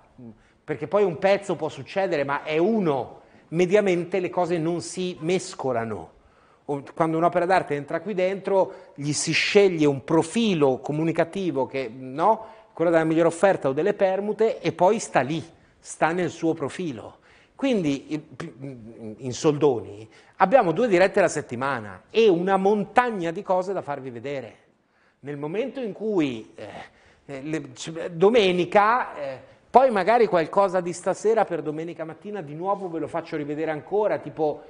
perché poi un pezzo può succedere, ma è uno. Mediamente le cose non si mescolano. Quando un'opera d'arte entra qui dentro, gli si sceglie un profilo comunicativo che no, quello della migliore offerta o delle permute, e poi sta lì, sta nel suo profilo. Quindi, in soldoni, abbiamo due dirette alla settimana e una montagna di cose da farvi vedere. Nel momento in cui eh, eh le, cioè, domenica. Eh, poi magari qualcosa di stasera per domenica mattina di nuovo ve lo faccio rivedere ancora, tipo,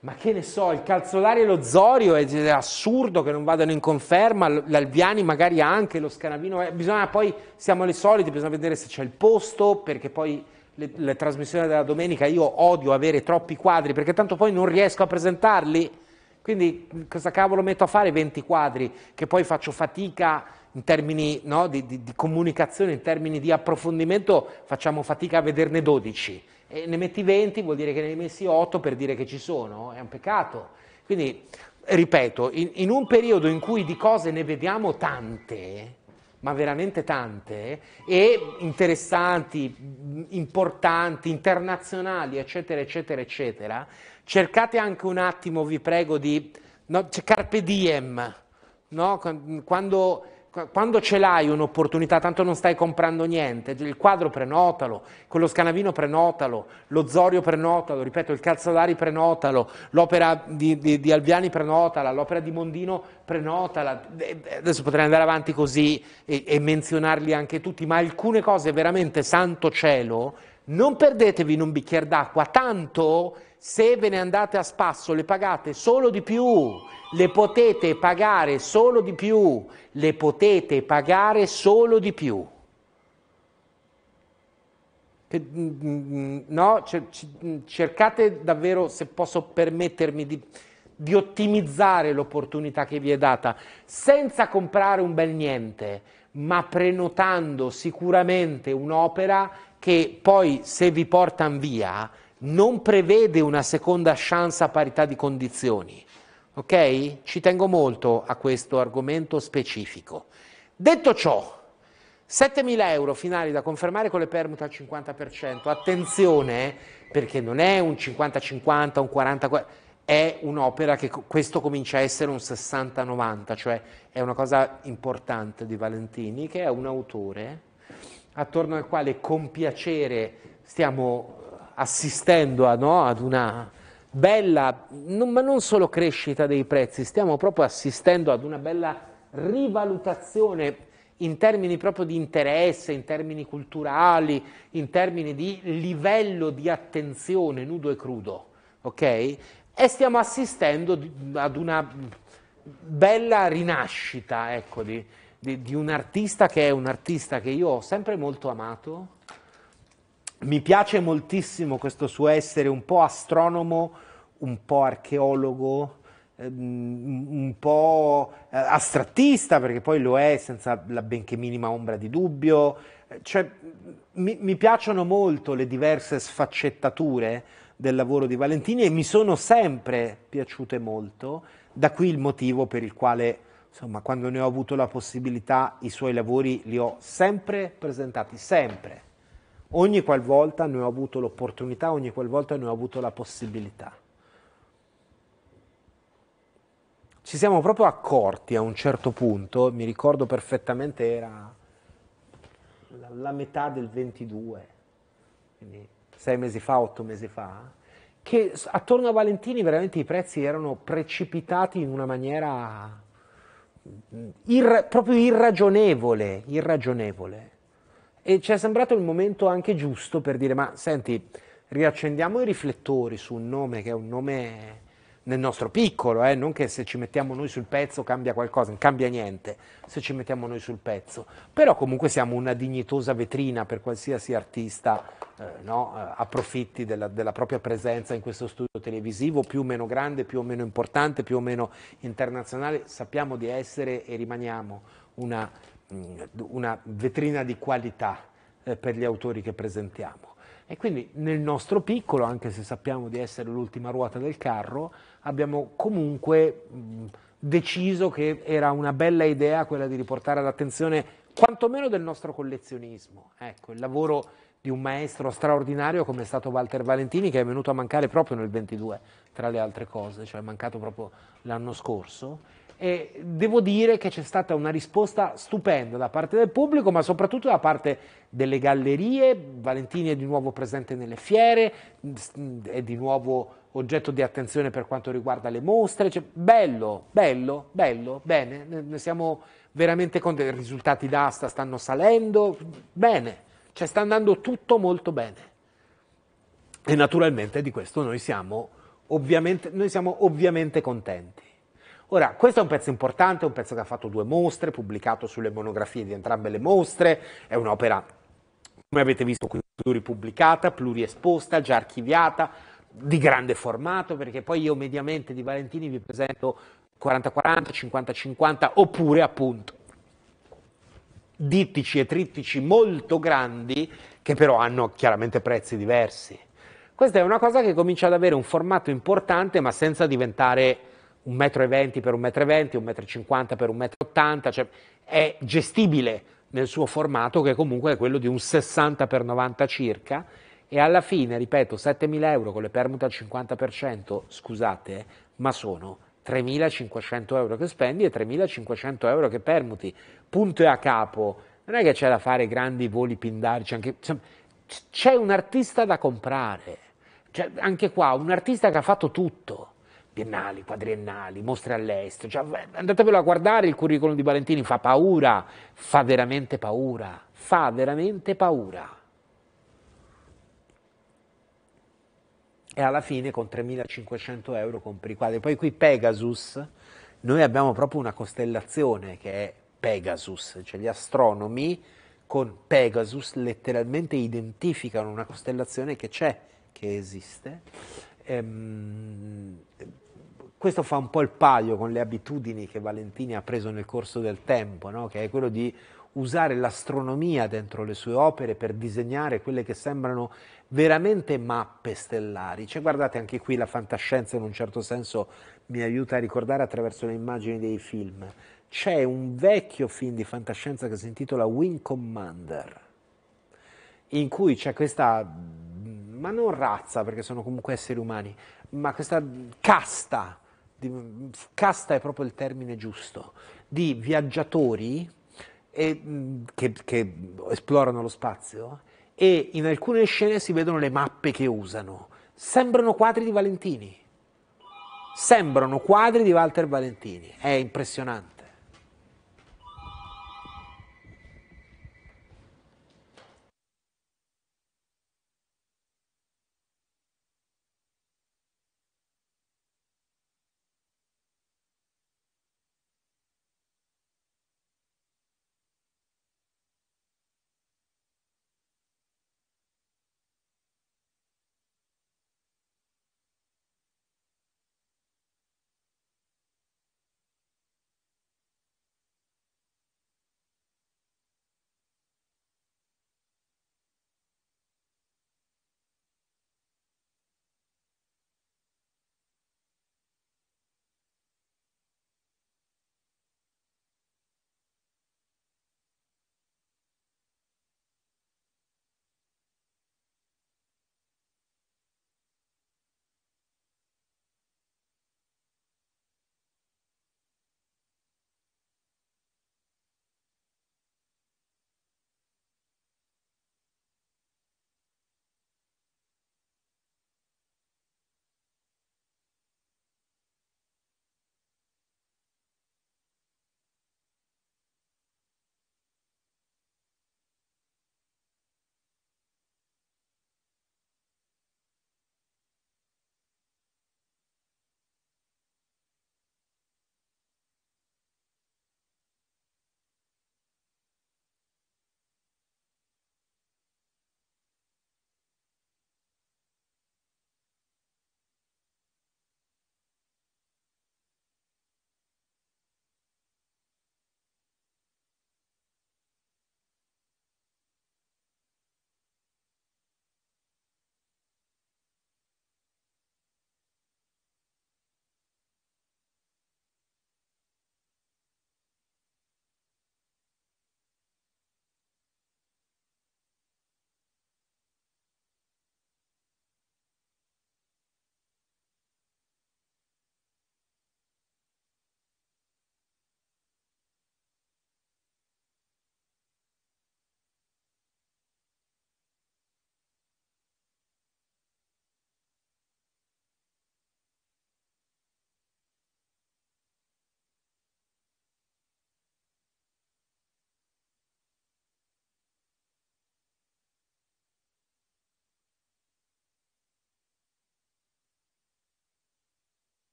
ma che ne so, il calzolare e lo Zorio è, è assurdo che non vadano in conferma, l'Alviani magari anche, lo Scanavino, è, eh, bisogna poi, siamo le solite, bisogna vedere se c'è il posto, perché poi le, le trasmissioni della domenica io odio avere troppi quadri, perché tanto poi non riesco a presentarli, quindi cosa cavolo metto a fare 20 quadri, che poi faccio fatica in termini no, di, di, di, comunicazione, in termini di approfondimento, facciamo fatica a vederne 12. E ne metti 20 vuol dire che ne hai messi 8 per dire che ci sono, è un peccato. Quindi, ripeto, in, in un periodo in cui di cose ne vediamo tante, ma veramente tante, e interessanti, importanti, internazionali, eccetera, eccetera, eccetera, cercate anche un attimo, vi prego, di... No, c'è carpe diem, no? quando quando ce l'hai un'opportunità, tanto non stai comprando niente, il quadro prenotalo, quello scanavino prenotalo, lo Zorio prenotalo, ripeto, il Calzolari prenotalo, l'opera di, di, di Alviani prenotala, l'opera di Mondino prenotala, adesso potrei andare avanti così e, e menzionarli anche tutti, ma alcune cose veramente, santo cielo, non perdetevi in un bicchiere d'acqua, tanto se ve ne andate a spasso le pagate solo di più le potete pagare solo di più, le potete pagare solo di più. Mm, mm, no, mm, cercate davvero, se posso permettermi, di, di ottimizzare l'opportunità che vi è data, senza comprare un bel niente, ma prenotando sicuramente un'opera che poi, se vi portano via, non prevede una seconda chance a parità di condizioni Ok? Ci tengo molto a questo argomento specifico. Detto ciò, 7.000 euro finali da confermare con le permute al 50%. Attenzione, eh, perché non è un 50-50, un 40 è un'opera che questo comincia a essere un 60-90, cioè è una cosa importante di Valentini, che è un autore attorno al quale con piacere stiamo eh, assistendo a, no, ad una bella, non, ma non solo crescita dei prezzi, stiamo proprio assistendo ad una bella rivalutazione in termini proprio di interesse, in termini culturali, in termini di livello di attenzione nudo e crudo, ok? E stiamo assistendo ad una bella rinascita, ecco, di, di, di un artista che è un artista che io ho sempre molto amato. Mi piace moltissimo questo suo essere un po' astronomo, un po' archeologo, ehm, un po' eh, astrattista, perché poi lo è senza la benché minima ombra di dubbio. Cioè, mi, mi piacciono molto le diverse sfaccettature del lavoro di Valentini e mi sono sempre piaciute molto, da qui il motivo per il quale, insomma, quando ne ho avuto la possibilità, i suoi lavori li ho sempre presentati, sempre. Ogni qualvolta ne ho avuto l'opportunità, ogni qualvolta ne ho avuto la possibilità. ci siamo proprio accorti a un certo punto, mi ricordo perfettamente era la, la metà del 22, quindi sei mesi fa, otto mesi fa, che attorno a Valentini veramente i prezzi erano precipitati in una maniera mm, irra, proprio irragionevole, irragionevole. E ci è sembrato il momento anche giusto per dire, ma senti, riaccendiamo i riflettori su un nome che è un nome nel nostro piccolo, eh? non che se ci mettiamo noi sul pezzo cambia qualcosa, non cambia niente se ci mettiamo noi sul pezzo, però comunque siamo una dignitosa vetrina per qualsiasi artista eh, no? Eh, approfitti della, della, propria presenza in questo studio televisivo, più o meno grande, più o meno importante, più o meno internazionale, sappiamo di essere e rimaniamo una, mm, una vetrina di qualità eh, per gli autori che presentiamo. E quindi nel nostro piccolo, anche se sappiamo di essere l'ultima ruota del carro, abbiamo comunque mh, mm, deciso che era una bella idea quella di riportare l'attenzione quantomeno del nostro collezionismo. Ecco, il lavoro di un maestro straordinario come è stato Walter Valentini che è venuto a mancare proprio nel 22, tra le altre cose, cioè è mancato proprio l'anno scorso e devo dire che c'è stata una risposta stupenda da parte del pubblico, ma soprattutto da parte delle gallerie. Valentini è di nuovo presente nelle fiere, è di nuovo oggetto di attenzione per quanto riguarda le mostre. Cioè, bello, bello, bello, bene, ne siamo veramente contenti. I risultati d'asta stanno salendo, bene, cioè sta andando tutto molto bene. E naturalmente di questo noi siamo ovviamente, noi siamo ovviamente contenti. Ora, questo è un pezzo importante, è un pezzo che ha fatto due mostre, pubblicato sulle monografie di entrambe le mostre, è un'opera, come avete visto, qui, pluripubblicata, pluriesposta, già archiviata, di grande formato, perché poi io mediamente di Valentini vi presento 40-40, 50-50, oppure appunto dittici e trittici molto grandi che però hanno chiaramente prezzi diversi. Questa è una cosa che comincia ad avere un formato importante ma senza diventare un metro e venti per un metro e venti, un metro e cinquanta per un metro e ottanta, cioè è gestibile nel suo formato che comunque è quello di un 60 per 90 circa e alla fine, ripeto, 7.000 euro con le permute al 50%, scusate, eh, ma sono 3.500 euro che spendi e 3.500 euro che permuti, punto e a capo, non è che c'è da fare grandi voli pindarici, anche, cioè, c'è un artista da comprare, cioè, anche qua un artista che ha fatto tutto biennali, quadriennali, mostre all'estero. Cioè, andatevelo a guardare il curriculum di Valentini, fa paura, fa veramente paura, fa veramente paura. E alla fine con 3.500 euro compri i quadri. Poi qui Pegasus, noi abbiamo proprio una costellazione che è Pegasus, cioè gli astronomi con Pegasus letteralmente identificano una costellazione che c'è, che esiste. Ehm, questo fa un po' il paio con le abitudini che Valentini ha preso nel corso del tempo, no? che è quello di usare l'astronomia dentro le sue opere per disegnare quelle che sembrano veramente mappe stellari. Cioè, guardate, anche qui la fantascienza in un certo senso mi aiuta a ricordare attraverso le immagini dei film. C'è un vecchio film di fantascienza che si intitola Wing Commander, in cui c'è questa, ma non razza perché sono comunque esseri umani, ma questa casta di, casta è proprio il termine giusto, di viaggiatori e, che, che esplorano lo spazio e in alcune scene si vedono le mappe che usano. Sembrano quadri di Valentini. Sembrano quadri di Walter Valentini. È impressionante.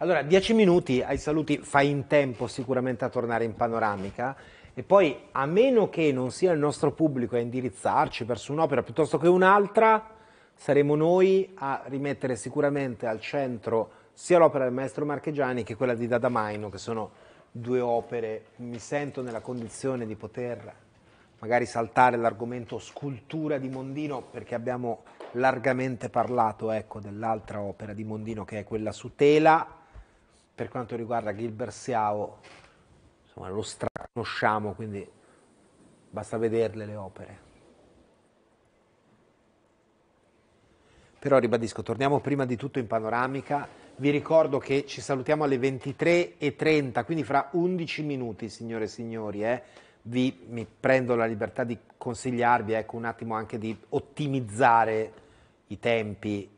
Allora, dieci minuti ai saluti fai in tempo sicuramente a tornare in panoramica e poi a meno che non sia il nostro pubblico a indirizzarci verso un'opera piuttosto che un'altra, saremo noi a rimettere sicuramente al centro sia l'opera del maestro Marchegiani che quella di Dadamaino, che sono due opere, mi sento nella condizione di poter magari saltare l'argomento scultura di Mondino perché abbiamo largamente parlato ecco, dell'altra opera di Mondino che è quella su tela per quanto riguarda Gilbert Siao, insomma, lo straconosciamo, quindi basta vederle le opere. Però ribadisco, torniamo prima di tutto in panoramica. Vi ricordo che ci salutiamo alle 23.30, quindi fra 11 minuti, signore e signori. Eh, vi, mi prendo la libertà di consigliarvi ecco, un attimo anche di ottimizzare i tempi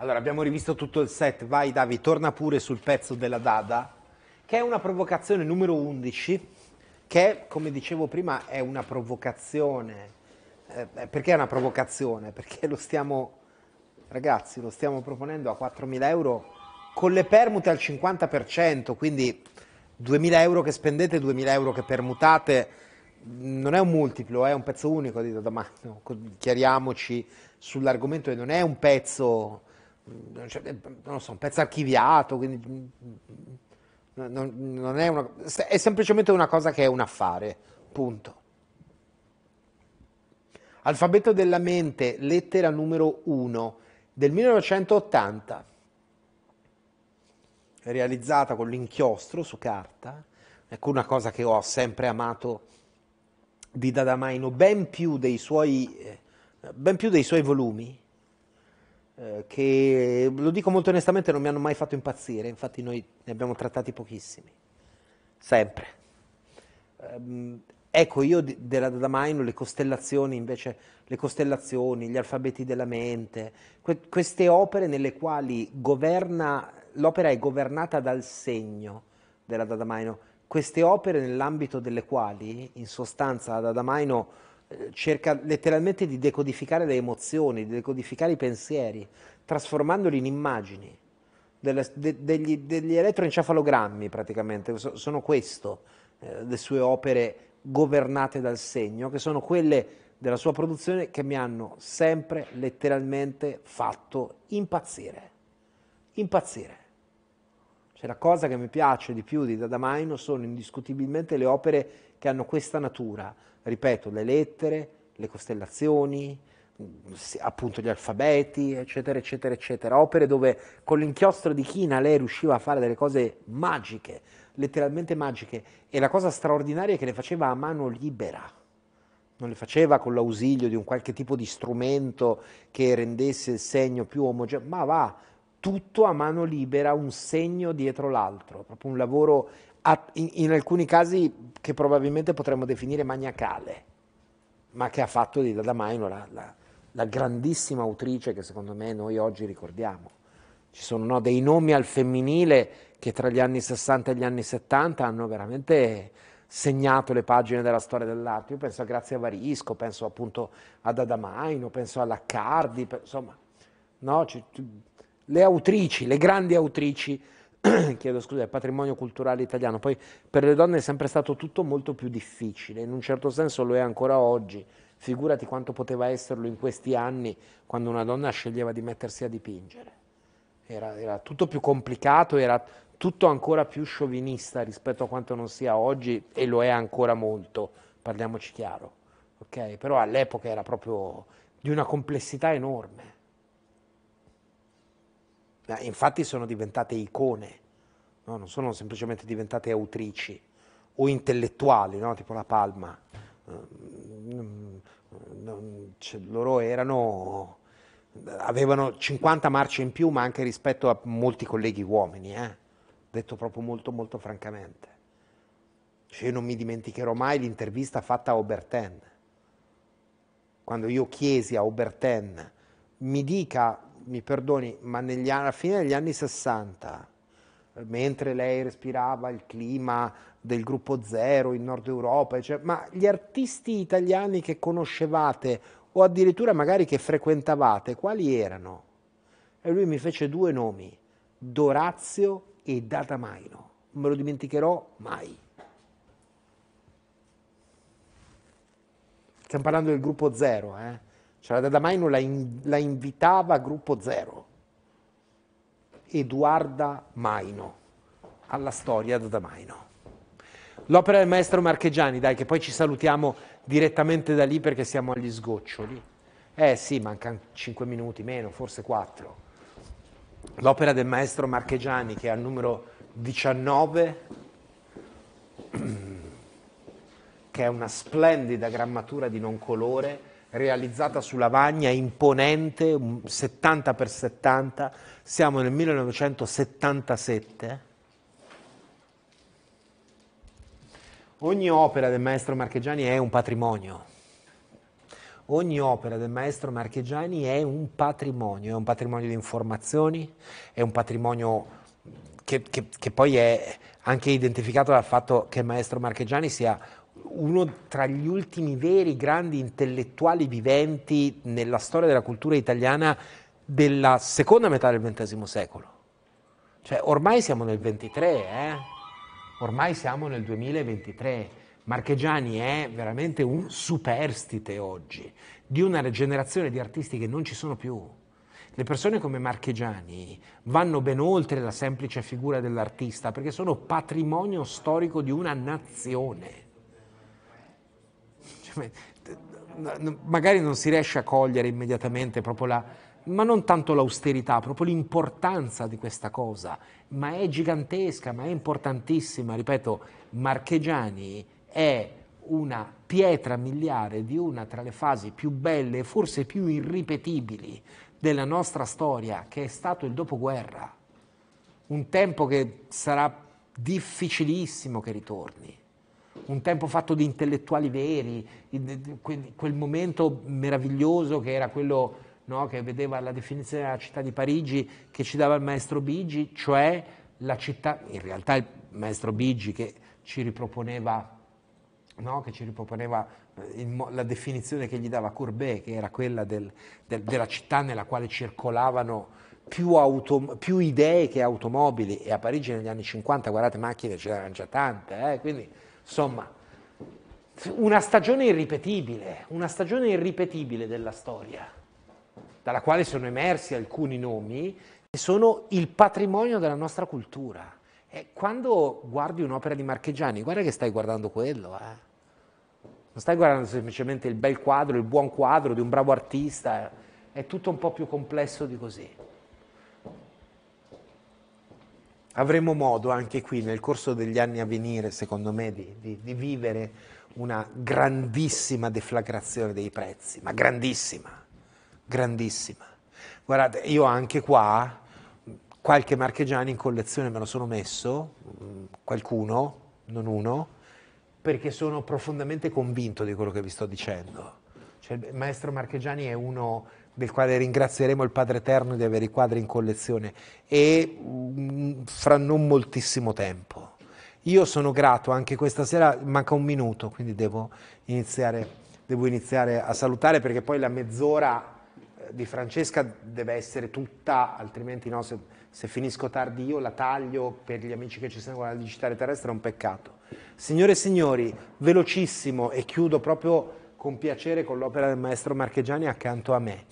Allora, abbiamo rivisto tutto il set, vai Davi, torna pure sul pezzo della Dada, che è una provocazione numero 11, che come dicevo prima è una provocazione. Eh, eh, perché è una provocazione? Perché lo stiamo, ragazzi, lo stiamo proponendo a 4.000 euro con le permute al 50%, quindi 2.000 euro che spendete, 2.000 euro che permutate, mm, non è un multiplo, è un pezzo unico di Dadamano, chiariamoci sull'argomento e non è un pezzo non, eh, non so, un pezzo archiviato, quindi non, non è, una, è semplicemente una cosa che è un affare, punto. Alfabeto della mente, lettera numero 1 del 1980, realizzata con l'inchiostro su carta, ecco una cosa che ho sempre amato di Dadamaino, ben più dei suoi, eh, ben più dei suoi volumi, eh, che lo dico molto onestamente non mi hanno mai fatto impazzire, infatti noi ne abbiamo trattati pochissimi, sempre. Um, ecco, io della Damaino le costellazioni invece, le costellazioni, gli alfabeti della mente, que- queste opere nelle quali governa, l'opera è governata dal segno della Dada Maino, queste opere nell'ambito delle quali in sostanza la Dada Dadamaino cerca letteralmente di decodificare le emozioni, di decodificare i pensieri, trasformandoli in immagini. Delle, de, degli, degli, elettroencefalogrammi praticamente, sono questo, eh, le sue opere governate dal segno, che sono quelle della sua produzione che mi hanno sempre letteralmente fatto impazzire. Impazzire. Cioè la cosa che mi piace di più di Dadamaino sono indiscutibilmente le opere che hanno questa natura, ripeto, le lettere, le costellazioni, appunto gli alfabeti, eccetera, eccetera, eccetera, opere dove con l'inchiostro di china lei riusciva a fare delle cose magiche, letteralmente magiche, e la cosa straordinaria è che le faceva a mano libera, non le faceva con l'ausilio di un qualche tipo di strumento che rendesse il segno più omogeneo, ma va tutto a mano libera, un segno dietro l'altro, proprio un lavoro in, in alcuni casi che probabilmente potremmo definire maniacale, ma che ha fatto di Dadamaino la, la, la grandissima autrice che secondo me noi oggi ricordiamo. Ci sono no, dei nomi al femminile che tra gli anni 60 e gli anni 70 hanno veramente segnato le pagine della storia dell'arte. Io penso a Grazia Varisco, penso appunto ad Adamaino, penso a Laccardi, insomma, no, c- le autrici, le grandi autrici (clears throat) chiedo scusa, del patrimonio culturale italiano. Poi per le donne è sempre stato tutto molto più difficile, in un certo senso lo è ancora oggi. Figurati quanto poteva esserlo in questi anni quando una donna sceglieva di mettersi a dipingere. Era, era tutto più complicato, era tutto ancora più sciovinista rispetto a quanto non sia oggi e lo è ancora molto, parliamoci chiaro. Okay? Però all'epoca era proprio di una complessità enorme infatti sono diventate icone, no? non sono semplicemente diventate autrici o intellettuali, no? tipo la Palma. Ehm, cioè, loro erano, avevano 50 marce in più, ma anche rispetto a molti colleghi uomini, eh? detto proprio molto, molto francamente. Cioè, io non mi dimenticherò mai l'intervista fatta a Oberten, quando io chiesi a Oberten mi dica mi perdoni, ma negli, alla fine degli anni 60, mentre lei respirava il clima del gruppo Zero in Nord Europa, cioè, ma gli artisti italiani che conoscevate o addirittura magari che frequentavate, quali erano? E lui mi fece due nomi, Dorazio e Datamaino. Non me lo dimenticherò mai. Stiamo parlando del gruppo Zero, eh? Cioè la Damaino la, in, la invitava a gruppo zero. Eduarda Maino, alla storia Dada Maino. L'opera del maestro Marchegiani, dai, che poi ci salutiamo direttamente da lì perché siamo agli sgoccioli. Eh sì, mancano 5 minuti, meno, forse 4. L'opera del maestro Marchegiani, che è al numero 19, (clears throat) che è una splendida grammatura di non colore realizzata su lavagna, imponente, 70x70, siamo nel 1977. Ogni opera del maestro Marchegiani è un patrimonio. Ogni opera del maestro Marchegiani è un patrimonio, è un patrimonio di informazioni, è un patrimonio che, che, che poi è anche identificato dal fatto che il maestro Marchegiani sia uno tra gli ultimi veri grandi intellettuali viventi nella storia della cultura italiana della seconda metà del XX secolo. Cioè, ormai siamo nel 23, eh? ormai siamo nel 2023. Marchegiani è veramente un superstite oggi di una generazione di artisti che non ci sono più. Le persone come Marchegiani vanno ben oltre la semplice figura dell'artista perché sono patrimonio storico di una nazione magari non si riesce a cogliere immediatamente proprio la, ma non tanto l'austerità, proprio l'importanza di questa cosa, ma è gigantesca, ma è importantissima, ripeto, Marchegiani è una pietra miliare di una tra le fasi più belle e forse più irripetibili della nostra storia, che è stato il dopoguerra, un tempo che sarà difficilissimo che ritorni un tempo fatto di intellettuali veri, quel momento meraviglioso che era quello no, che vedeva la definizione della città di Parigi che ci dava il maestro Bigi, cioè la città, in realtà il maestro Bigi che ci riproponeva, no, che ci riproponeva eh, il, la definizione che gli dava Courbet, che era quella del, del, della città nella quale circolavano più, auto, più, idee che automobili, e a Parigi negli anni 50, guardate, macchine ce n'erano già tante, eh, quindi Insomma, una stagione irripetibile, una stagione irripetibile della storia, dalla quale sono emersi alcuni nomi che sono il patrimonio della nostra cultura. E quando guardi un'opera di Marchegiani, guarda che stai guardando quello, eh? Non stai guardando semplicemente il bel quadro, il buon quadro di un bravo artista, eh. è tutto un po' più complesso di così avremo modo anche qui nel corso degli anni a venire, secondo me, di, di, di vivere una grandissima deflagrazione dei prezzi, ma grandissima, grandissima. Guardate, io anche qua qualche marchegiani in collezione me lo sono messo, mm, qualcuno, non uno, perché sono profondamente convinto di quello che vi sto dicendo. Cioè, il maestro Marchegiani è uno del quale ringrazieremo il Padre Eterno di avere i quadri in collezione, e mh, mm, fra non moltissimo tempo. Io sono grato anche questa sera, manca un minuto, quindi devo iniziare, devo iniziare a salutare perché poi la mezz'ora eh, di Francesca deve essere tutta, altrimenti no, se, se, finisco tardi io la taglio per gli amici che ci seguono alla digitale terrestre è un peccato. Signore e signori, velocissimo e chiudo proprio con piacere con l'opera del maestro Marchegiani accanto a me.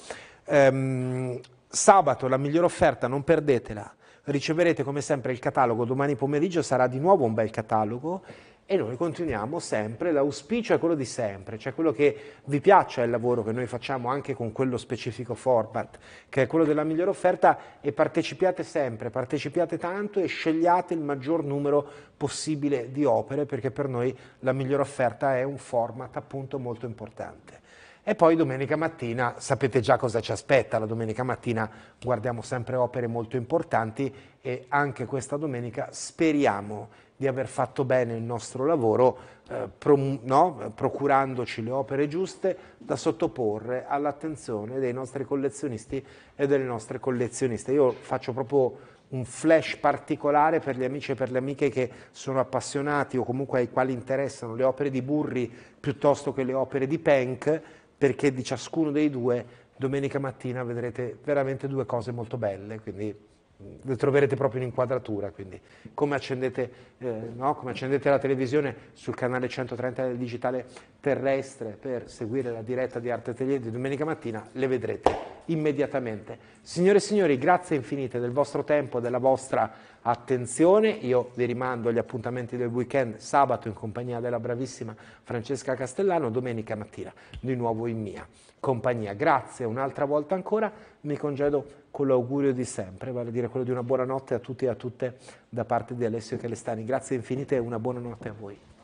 Ehm, sabato la migliore offerta, non perdetela. Riceverete come sempre il catalogo domani pomeriggio, sarà di nuovo un bel catalogo e noi continuiamo sempre, l'auspicio è quello di sempre, cioè quello che vi piaccia è il lavoro che noi facciamo anche con quello specifico format, che è quello della migliore offerta e partecipiate sempre, partecipiate tanto e scegliate il maggior numero possibile di opere perché per noi la migliore offerta è un format appunto molto importante. E poi domenica mattina, sapete già cosa ci aspetta, la domenica mattina guardiamo sempre opere molto importanti e anche questa domenica speriamo di aver fatto bene il nostro lavoro eh, pro, no? procurandoci le opere giuste da sottoporre all'attenzione dei nostri collezionisti e delle nostre collezioniste. Io faccio proprio un flash particolare per gli amici e per le amiche che sono appassionati o comunque ai quali interessano le opere di Burri piuttosto che le opere di Penck, perché di ciascuno dei due domenica mattina vedrete veramente due cose molto belle. Quindi lo troverete proprio in inquadratura, quindi come accendete, eh, no? come accendete, la televisione sul canale 130 del digitale terrestre per seguire la diretta di Arte Atelier di domenica mattina, le vedrete immediatamente. Signore e signori, grazie infinite del vostro tempo, e della vostra attenzione, io vi rimando agli appuntamenti del weekend, sabato in compagnia della bravissima Francesca Castellano, domenica mattina di nuovo in mia compagnia. Grazie un'altra volta ancora, mi congedo con l'augurio di sempre, vale a dire quello di una buona notte a tutti e a tutte da parte di Alessio Calestani. Grazie infinite e una buona notte a voi.